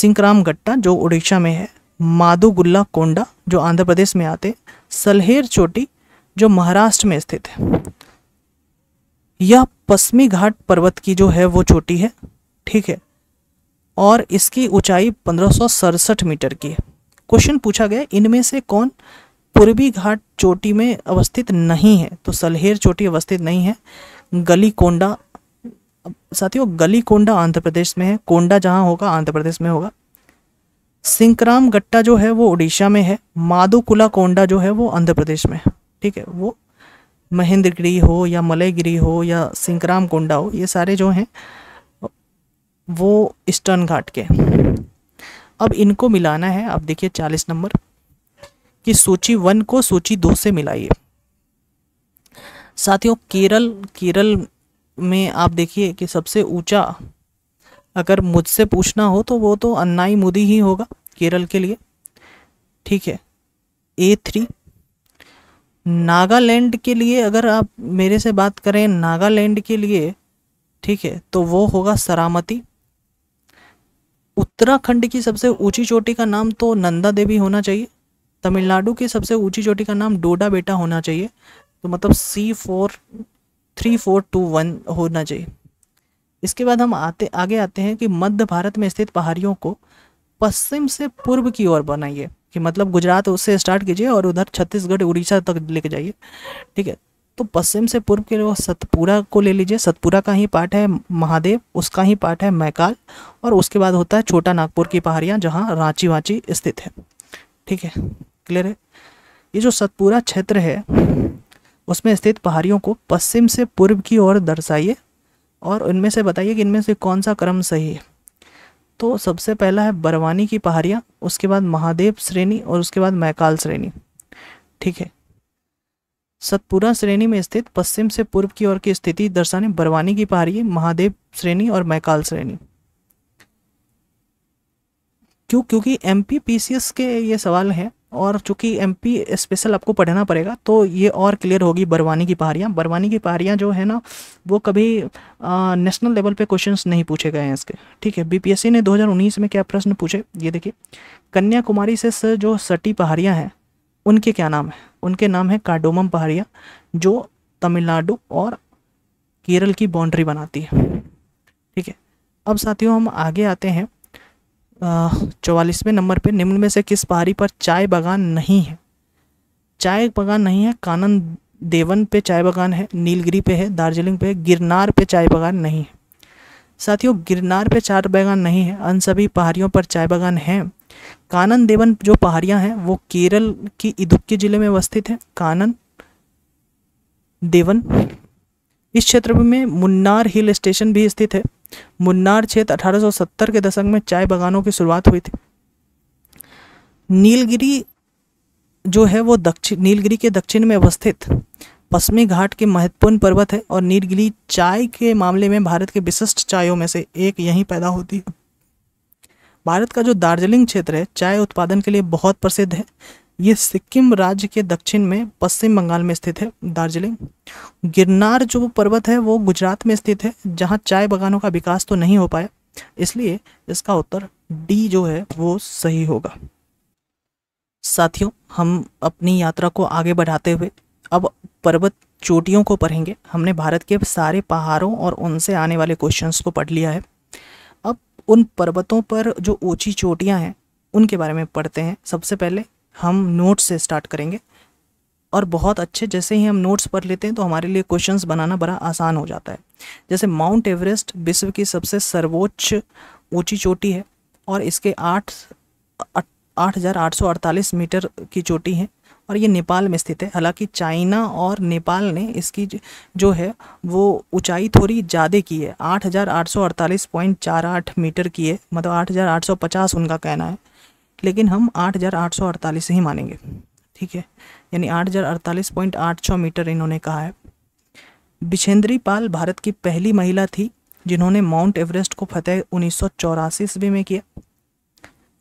सिंकराम गट्टा जो उड़ीसा में है मादुगुल्ला कोंडा जो आंध्र प्रदेश में आते सलहेर चोटी जो महाराष्ट्र में स्थित है यह पश्चिमी घाट पर्वत की जो है वो चोटी है ठीक है और इसकी ऊंचाई पंद्रह मीटर की है क्वेश्चन पूछा गया इनमें से कौन पूर्वी घाट चोटी में अवस्थित नहीं है तो सलहेर चोटी अवस्थित नहीं है गली कोंडा साथियों गली कोंडा आंध्र प्रदेश में है कोंडा जहां होगा आंध्र प्रदेश में होगा सिंकराम गट्टा जो है वो उड़ीसा में है माधुकुला कोंडा जो है वो आंध्र प्रदेश में है ठीक है वो महेंद्रगिरी हो या मलयगिरी हो या सिंकराम कुंडा हो ये सारे जो हैं वो ईस्टर्न घाट के अब इनको मिलाना है आप देखिए चालीस नंबर कि सूची वन को सूची दो से मिलाइए साथियों केरल केरल में आप देखिए कि सबसे ऊंचा अगर मुझसे पूछना हो तो वो तो अन्नाई मुदी ही होगा केरल के लिए ठीक है ए थ्री नागालैंड के लिए अगर आप मेरे से बात करें नागालैंड के लिए ठीक है तो वो होगा सरामती उत्तराखंड की सबसे ऊंची चोटी का नाम तो नंदा देवी होना चाहिए तमिलनाडु की सबसे ऊंची चोटी का नाम डोडा बेटा होना चाहिए तो मतलब C four three four two one होना चाहिए इसके बाद हम आते आगे आते हैं कि मध्य भारत में स्थित पहाड़ियों को पश्चिम से पूर्व की ओर बनाइए कि मतलब गुजरात उससे स्टार्ट कीजिए और उधर छत्तीसगढ़ उड़ीसा तक लेके जाइए ठीक है तो पश्चिम से पूर्व के लिए सतपुरा को ले लीजिए सतपुरा का ही पार्ट है महादेव उसका ही पार्ट है मैकाल और उसके बाद होता है छोटा नागपुर की पहाड़ियाँ जहाँ रांची वाँची स्थित है ठीक है क्लियर है ये जो सतपुरा क्षेत्र है उसमें स्थित पहाड़ियों को पश्चिम से पूर्व की ओर दर्शाइए और उनमें से बताइए कि इनमें से कौन सा क्रम सही है तो सबसे पहला है बरवानी की पहाड़ियाँ उसके बाद महादेव श्रेणी और उसके बाद मैकाल श्रेणी ठीक है सतपुरा श्रेणी में स्थित पश्चिम से पूर्व की ओर की स्थिति दर्शाने बरवानी की पहाड़ी महादेव श्रेणी और मैकाल श्रेणी क्यों क्योंकि एम के ये सवाल हैं और चूँकि पी स्पेशल आपको पढ़ना पड़ेगा तो ये और क्लियर होगी बरवानी की पहाड़ियाँ बरवानी की पहाड़ियाँ जो है ना वो कभी नेशनल लेवल पे क्वेश्चंस नहीं पूछे गए हैं इसके ठीक है बीपीएससी ने 2019 में क्या प्रश्न पूछे ये देखिए कन्याकुमारी से जो सटी पहाड़ियाँ हैं उनके क्या नाम है उनके नाम है काडोमम पहाड़ियाँ जो तमिलनाडु और केरल की बाउंड्री बनाती है ठीक है अब साथियों हम आगे आते हैं चौवालीसवें नंबर पे निम्न में से किस पहाड़ी पर चाय बागान नहीं है चाय बागान नहीं है कानन देवन पे चाय बागान है नीलगिरी पे है दार्जिलिंग पे है गिरनार पे चाय बागान नहीं है साथियों गिरनार पे चाय बागान नहीं है अन सभी पहाड़ियों पर चाय बागान हैं कानन देवन जो पहाड़ियाँ हैं वो केरल की इदुक्की जिले में अवस्थित है कानन देवन इस क्षेत्र में मुन्नार हिल स्टेशन भी स्थित है मुन्नार क्षेत्र 1870 के दशक में चाय बागानों की शुरुआत हुई थी नीलगिरी जो है वो दक्षिण नीलगिरी के दक्षिण में अवस्थित पश्चिमी घाट के महत्वपूर्ण पर्वत है और नीलगिरी चाय के मामले में भारत के विशिष्ट चायों में से एक यहीं पैदा होती है भारत का जो दार्जिलिंग क्षेत्र है चाय उत्पादन के लिए बहुत प्रसिद्ध है ये सिक्किम राज्य के दक्षिण में पश्चिम बंगाल में स्थित है दार्जिलिंग गिरनार जो पर्वत है वो गुजरात में स्थित है जहाँ चाय बागानों का विकास तो नहीं हो पाया इसलिए इसका उत्तर डी जो है वो सही होगा साथियों हम अपनी यात्रा को आगे बढ़ाते हुए अब पर्वत चोटियों को पढ़ेंगे हमने भारत के सारे पहाड़ों और उनसे आने वाले क्वेश्चंस को पढ़ लिया है अब उन पर्वतों पर जो ऊंची चोटियां हैं उनके बारे में पढ़ते हैं सबसे पहले हम नोट्स से स्टार्ट करेंगे और बहुत अच्छे जैसे ही हम नोट्स पढ़ लेते हैं तो हमारे लिए क्वेश्चंस बनाना बड़ा आसान हो जाता है जैसे माउंट एवरेस्ट विश्व की सबसे सर्वोच्च ऊंची चोटी है और इसके आठ आठ हज़ार आठ सौ अड़तालीस मीटर की चोटी है और ये नेपाल में स्थित है हालांकि चाइना और नेपाल ने इसकी जो है वो ऊंचाई थोड़ी ज़्यादा की है आठ आठ सौ अड़तालीस पॉइंट चार आठ मीटर की है मतलब आठ आठ सौ पचास उनका कहना है लेकिन हम 8,848 से ही मानेंगे ठीक है यानी 8,048.86 मीटर इन्होंने कहा है बिछेंद्री पाल भारत की पहली महिला थी जिन्होंने माउंट एवरेस्ट को फतेह उन्नीस ईस्वी में किया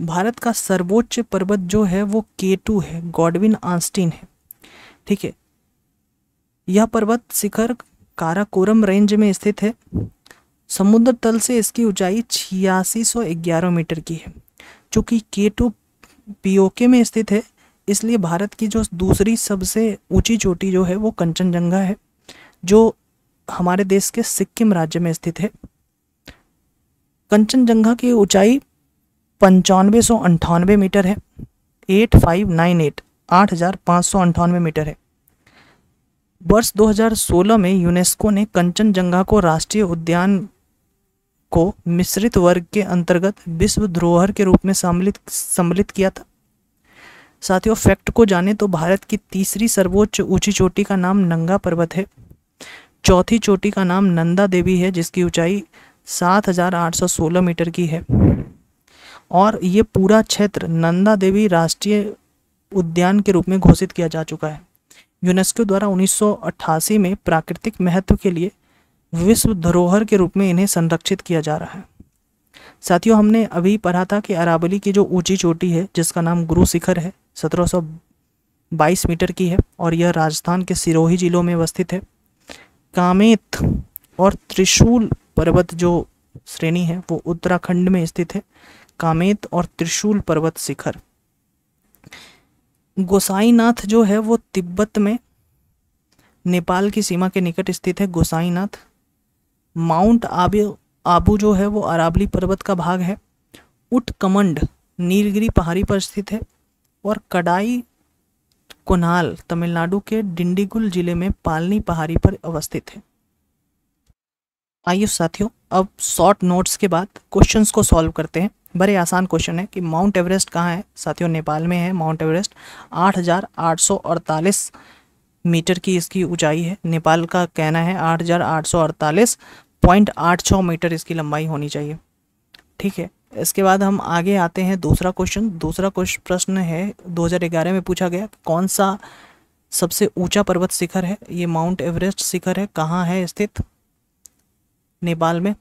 भारत का सर्वोच्च पर्वत जो है वो के है गॉडविन आंस्टीन है ठीक है यह पर्वत शिखर काराकोरम रेंज में स्थित है समुद्र तल से इसकी ऊंचाई छियासी मीटर की है चूँकि के टू पीओके में स्थित है इसलिए भारत की जो दूसरी सबसे ऊंची चोटी जो है वो कंचनजंगा है जो हमारे देश के सिक्किम राज्य में स्थित है कंचनजंगा की ऊंचाई पंचानवे सौ अंठानवे मीटर है एट फाइव नाइन एट आठ हज़ार पाँच सौ अंठानवे मीटर है वर्ष 2016 में यूनेस्को ने कंचनजंगा को राष्ट्रीय उद्यान को मिश्रित वर्ग के अंतर्गत विश्व धरोहर के रूप में सम्मिलित सम्मिलित किया था साथियों फैक्ट को जाने तो भारत की तीसरी सर्वोच्च ऊंची चोटी का नाम नंगा पर्वत है चौथी चोटी का नाम नंदा देवी है जिसकी ऊंचाई 7,816 मीटर की है और ये पूरा क्षेत्र नंदा देवी राष्ट्रीय उद्यान के रूप में घोषित किया जा चुका है यूनेस्को द्वारा 1988 में प्राकृतिक महत्व के लिए विश्व धरोहर के रूप में इन्हें संरक्षित किया जा रहा है साथियों हमने अभी पढ़ा था कि अरावली की जो ऊंची चोटी है जिसका नाम गुरु शिखर है 1722 मीटर की है और यह राजस्थान के सिरोही जिलों में अवस्थित है कामेत और त्रिशूल पर्वत जो श्रेणी है वो उत्तराखंड में स्थित है कामेत और त्रिशूल पर्वत शिखर गोसाईनाथ जो है वो तिब्बत में नेपाल की सीमा के निकट स्थित है गोसाईनाथ माउंट आबू आबू जो है वो अरावली पर्वत का भाग है उटकमंड नीलगिरी पहाड़ी पर स्थित है और कडाई कुनाल तमिलनाडु के डिंडीगुल जिले में पालनी पहाड़ी पर अवस्थित है आइए साथियों अब शॉर्ट नोट्स के बाद क्वेश्चंस को सॉल्व करते हैं बड़े आसान क्वेश्चन है कि माउंट एवरेस्ट कहाँ है साथियों नेपाल में है माउंट एवरेस्ट 8,848 मीटर की इसकी ऊंचाई है नेपाल का कहना है 8,848 पॉइंट आठ छः मीटर इसकी लंबाई होनी चाहिए ठीक है इसके बाद हम आगे आते हैं दूसरा क्वेश्चन दूसरा क्वेश्चन प्रश्न है 2011 में पूछा गया कौन सा सबसे ऊंचा पर्वत शिखर है ये माउंट एवरेस्ट शिखर है कहाँ है स्थित नेपाल में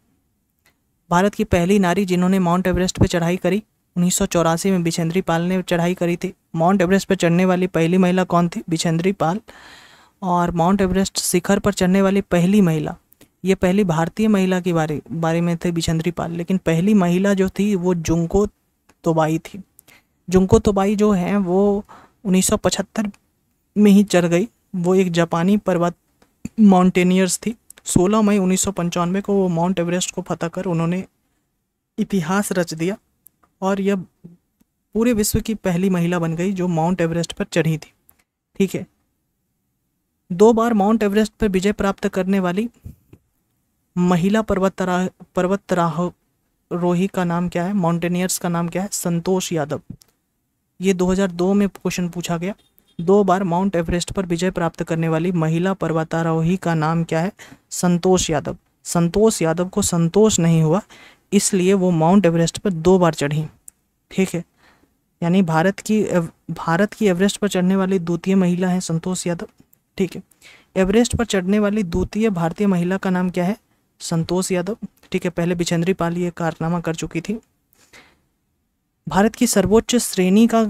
भारत की पहली नारी जिन्होंने माउंट एवरेस्ट पर चढ़ाई करी उन्नीस में बिछेंद्री पाल ने चढ़ाई करी थी माउंट एवरेस्ट पर चढ़ने वाली पहली महिला कौन थी बिछेंद्री पाल और माउंट एवरेस्ट शिखर पर चढ़ने वाली पहली महिला ये पहली भारतीय महिला के बारे बारे में थे बिछंद्री पाल लेकिन पहली महिला जो थी वो जुंको तोबाई थी जुंको तोबाई जो है वो 1975 में ही चढ़ गई वो एक जापानी पर्वत माउंटेनियर्स थी 16 मई उन्नीस को वो माउंट एवरेस्ट को फतह कर उन्होंने इतिहास रच दिया और यह पूरे विश्व की पहली महिला बन गई जो माउंट एवरेस्ट पर चढ़ी थी ठीक है दो बार माउंट एवरेस्ट पर विजय प्राप्त करने वाली महिला पर्वतरा पर्वतराह रोही का नाम क्या है माउंटेनियर्स का नाम क्या है संतोष यादव ये 2002 में क्वेश्चन पूछा गया दो बार माउंट एवरेस्ट पर विजय प्राप्त करने वाली महिला पर्वतारोही का नाम क्या है संतोष यादव संतोष यादव को संतोष नहीं हुआ इसलिए वो माउंट एवरेस्ट पर दो बार चढ़ी ठीक है यानी भारत की भारत की एवरेस्ट पर चढ़ने वाली द्वितीय महिला है संतोष यादव ठीक है एवरेस्ट पर चढ़ने वाली द्वितीय भारतीय महिला का नाम क्या है संतोष यादव ठीक है पहले बिछेंद्री पाल ये कारनामा कर चुकी थी भारत की सर्वोच्च श्रेणी का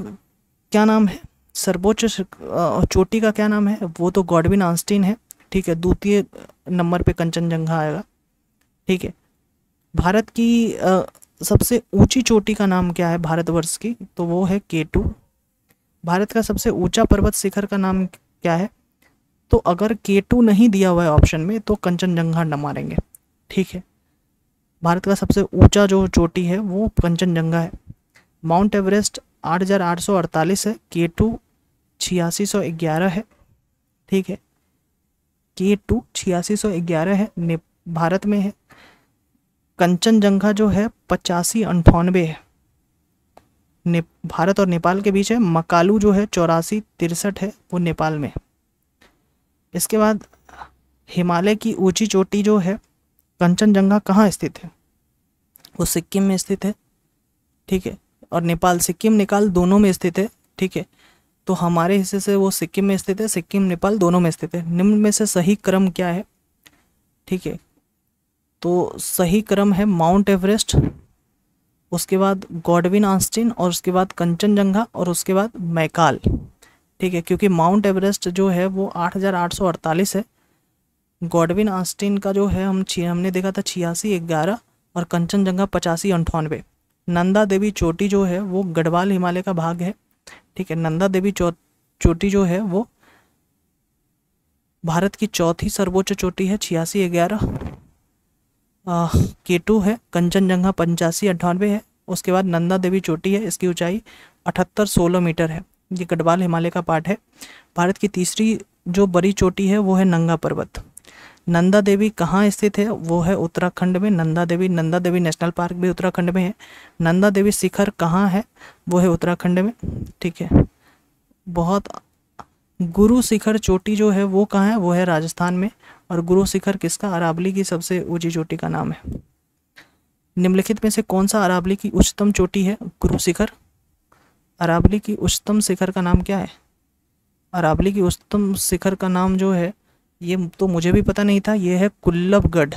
क्या नाम है सर्वोच्च चोटी का क्या नाम है वो तो गॉडविन आंस्टीन है ठीक है द्वितीय नंबर पे कंचनजंघा आएगा ठीक है भारत की आ, सबसे ऊंची चोटी का नाम क्या है भारतवर्ष की तो वो है के टू भारत का सबसे ऊंचा पर्वत शिखर का नाम क्या है तो अगर के टू नहीं दिया हुआ है ऑप्शन में तो कंचनजंघा न मारेंगे ठीक है भारत का सबसे ऊंचा जो चोटी है वो कंचनजंगा है माउंट एवरेस्ट 8,848 है के टू छियासी सौ ग्यारह है ठीक है के टू छियासी सौ ग्यारह है भारत में है कंचनजंगा जो है पचासी अंठानवे है ने भारत और नेपाल के बीच है मकालू जो है चौरासी तिरसठ है वो नेपाल में है इसके बाद हिमालय की ऊंची चोटी जो है कंचनजंगा कहाँ स्थित है वो सिक्किम में स्थित है ठीक है और नेपाल सिक्किम नेपाल दोनों में स्थित है ठीक है तो हमारे हिस्से से वो सिक्किम में स्थित है सिक्किम नेपाल दोनों में स्थित है निम्न में से सही क्रम क्या है ठीक है तो सही क्रम है माउंट एवरेस्ट उसके बाद गॉडविन आंस्टिन और उसके बाद कंचनजंगा और उसके बाद मैकाल ठीक है क्योंकि माउंट एवरेस्ट जो है वो आठ है गॉडविन आस्टिन का जो है हम हमने देखा था छियासी ग्यारह और कंचनजंगा पचासी अंठानवे नंदा देवी चोटी जो है वो गढ़वाल हिमालय का भाग है ठीक है नंदा देवी चो चोटी जो है वो भारत की चौथी सर्वोच्च चोटी है छियासी ग्यारह केटू है कंचनजंगा पंचासी अंठानवे है उसके बाद नंदा देवी चोटी है इसकी ऊंचाई अठहत्तर सोलह मीटर है ये गढ़वाल हिमालय का पार्ट है भारत की तीसरी जो बड़ी चोटी है वो है नंगा पर्वत नंदा देवी कहाँ स्थित है वो है उत्तराखंड में नंदा देवी नंदा देवी नेशनल पार्क भी उत्तराखंड में है नंदा देवी शिखर कहाँ है वो है उत्तराखंड में ठीक है बहुत गुरु शिखर चोटी जो है वो कहाँ है वो है राजस्थान में और गुरु शिखर किसका अरावली की सबसे ऊंची चोटी का नाम है निम्नलिखित में से कौन सा अरावली की उच्चतम चोटी है गुरु शिखर अरावली की उच्चतम शिखर का नाम क्या है अरावली की उच्चतम शिखर का नाम जो है ये तो मुझे भी पता नहीं था ये है कुल्लभगढ़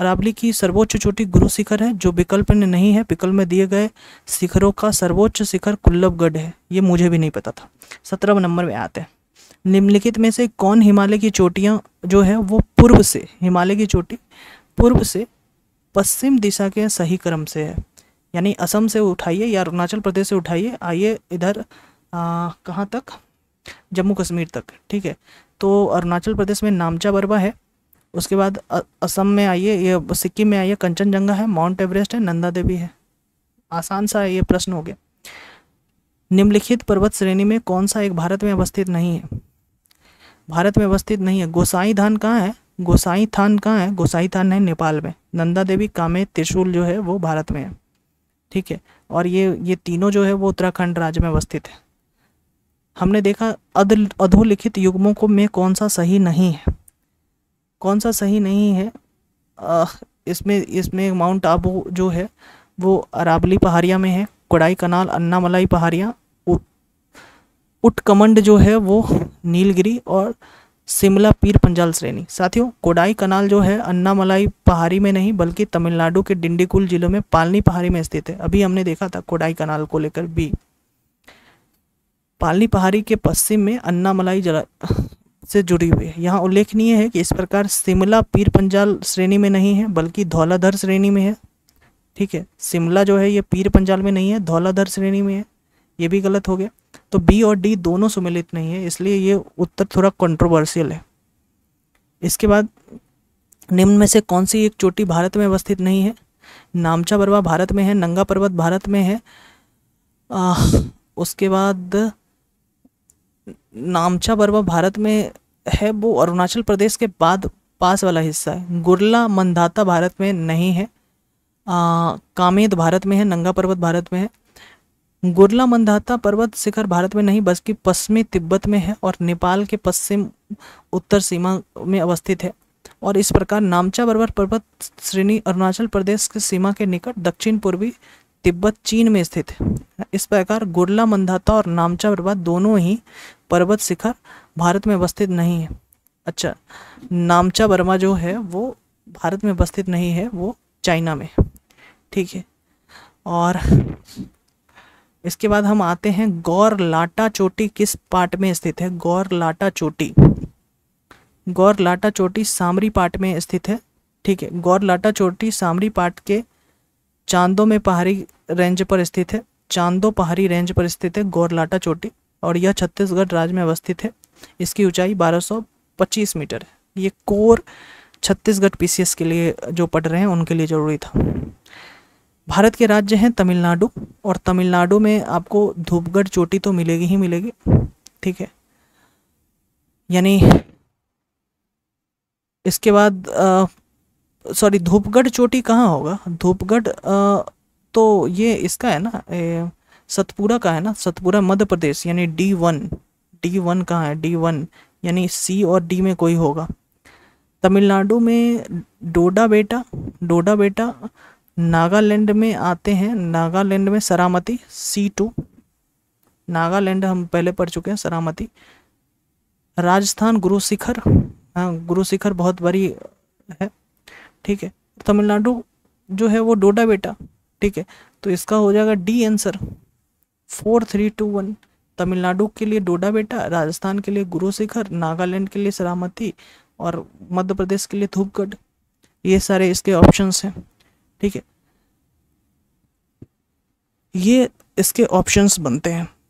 अरावली की सर्वोच्च चोटी गुरु शिखर है जो विकल्प में नहीं है विकल्प में दिए गए शिखरों का सर्वोच्च शिखर कुल्लभगढ़ है ये मुझे भी नहीं पता था सत्रह नंबर में आते हैं निम्नलिखित में से कौन हिमालय की चोटियाँ जो है वो पूर्व से हिमालय की चोटी पूर्व से पश्चिम दिशा के सही क्रम से है यानी असम से उठाइए या अरुणाचल प्रदेश से उठाइए आइए इधर कहाँ तक जम्मू कश्मीर तक ठीक है तो अरुणाचल प्रदेश में नामचा बरबा है उसके बाद असम में आइए ये सिक्किम में आइए कंचनजंगा है माउंट एवरेस्ट है नंदा देवी है आसान सा ये प्रश्न हो गया निम्नलिखित पर्वत श्रेणी में कौन सा एक भारत में अवस्थित नहीं है भारत में अवस्थित नहीं है गोसाई धान कहाँ है गोसाई थान कहाँ है गोसाई थान है नेपाल में नंदा देवी कामे त्रिशूल जो है वो भारत में है ठीक है और ये ये तीनों जो है वो उत्तराखंड राज्य में अवस्थित है हमने देखा अधोलिखित युग्मों को में कौन सा सही नहीं है कौन सा सही नहीं है इसमें इसमें माउंट आबू जो है वो अरावली पहाड़िया में है कोडाई कनाल अन्नामलाई पहाड़िया उटकमंड जो है वो नीलगिरी और शिमला पीर पंजाल श्रेणी साथियों कोडाई कनाल जो है अन्नामलाई पहाड़ी में नहीं बल्कि तमिलनाडु के डिंडीकुल जिलों में पालनी पहाड़ी में स्थित है अभी हमने देखा था कोडाई कनाल को लेकर भी पाली पहाड़ी के पश्चिम में अन्नामलाई जला से जुड़ी हुई है यहाँ उल्लेखनीय है कि इस प्रकार शिमला पीर पंजाल श्रेणी में नहीं है बल्कि धौलाधर श्रेणी में है ठीक है शिमला जो है ये पीर पंजाल में नहीं है धौलाधर श्रेणी में है ये भी गलत हो गया तो बी और डी दोनों सुमिलित नहीं है इसलिए ये उत्तर थोड़ा कंट्रोवर्शियल है इसके बाद निम्न में से कौन सी एक चोटी भारत में अवस्थित नहीं है नामचा पर्वत भारत में है नंगा पर्वत भारत में है आ, उसके बाद नामचा बर्वा भारत में है वो अरुणाचल प्रदेश के बाद पास वाला हिस्सा है गुरला मंदाता भारत में नहीं है आ, कामेद भारत में है नंगा पर्वत भारत में है गुरला मंदाता पर्वत शिखर भारत में नहीं बल्कि पश्चिमी तिब्बत में है और नेपाल के पश्चिम उत्तर सीमा में अवस्थित है और इस प्रकार नामचा बर्बर पर्वत श्रेणी अरुणाचल प्रदेश की सीमा के निकट दक्षिण पूर्वी तिब्बत चीन में स्थित है इस प्रकार गुरला मंदाता और नामचा पर्वत दोनों ही पर्वत शिखर भारत में अवस्थित नहीं है अच्छा नामचा वर्मा जो है वो भारत में अवस्थित नहीं है वो चाइना में ठीक है और इसके बाद हम आते हैं गौर लाटा चोटी किस पार्ट में स्थित है गौर लाटा चोटी गौर लाटा चोटी सामरी पार्ट में स्थित है ठीक है गौर लाटा चोटी सामरी पार्ट के चांदो में पहाड़ी रेंज पर स्थित है चांदो पहाड़ी रेंज पर स्थित है गौर लाटा चोटी और यह छत्तीसगढ़ राज्य में अवस्थित है इसकी ऊंचाई 1225 मीटर है ये कोर छत्तीसगढ़ पीसीएस के लिए जो पढ़ रहे हैं उनके लिए ज़रूरी था भारत के राज्य हैं तमिलनाडु और तमिलनाडु में आपको धूपगढ़ चोटी तो मिलेगी ही मिलेगी ठीक है यानी इसके बाद सॉरी धूपगढ़ चोटी कहाँ होगा धूपगढ़ तो ये इसका है ना ए, सतपुरा का है ना सतपुरा मध्य प्रदेश यानी डी वन डी वन का है डी वन यानी सी और डी में कोई होगा तमिलनाडु में डोडा बेटा डोडा बेटा नागालैंड में आते हैं नागालैंड में सरामती सी टू नागालैंड हम पहले पढ़ चुके हैं सरामती राजस्थान गुरु शिखर हाँ गुरु शिखर बहुत बड़ी है ठीक है तमिलनाडु जो है वो डोडा बेटा ठीक है तो इसका हो जाएगा the answer four three two one Tamil Nadu के लिए डोडा बेटा राजस्थान के लिए गुरु शिखर नागालैंड के लिए सरामती और मध्य प्रदेश के लिए धूपगढ़ ये सारे इसके ऑप्शंस हैं ठीक है ये इसके ऑप्शंस बनते हैं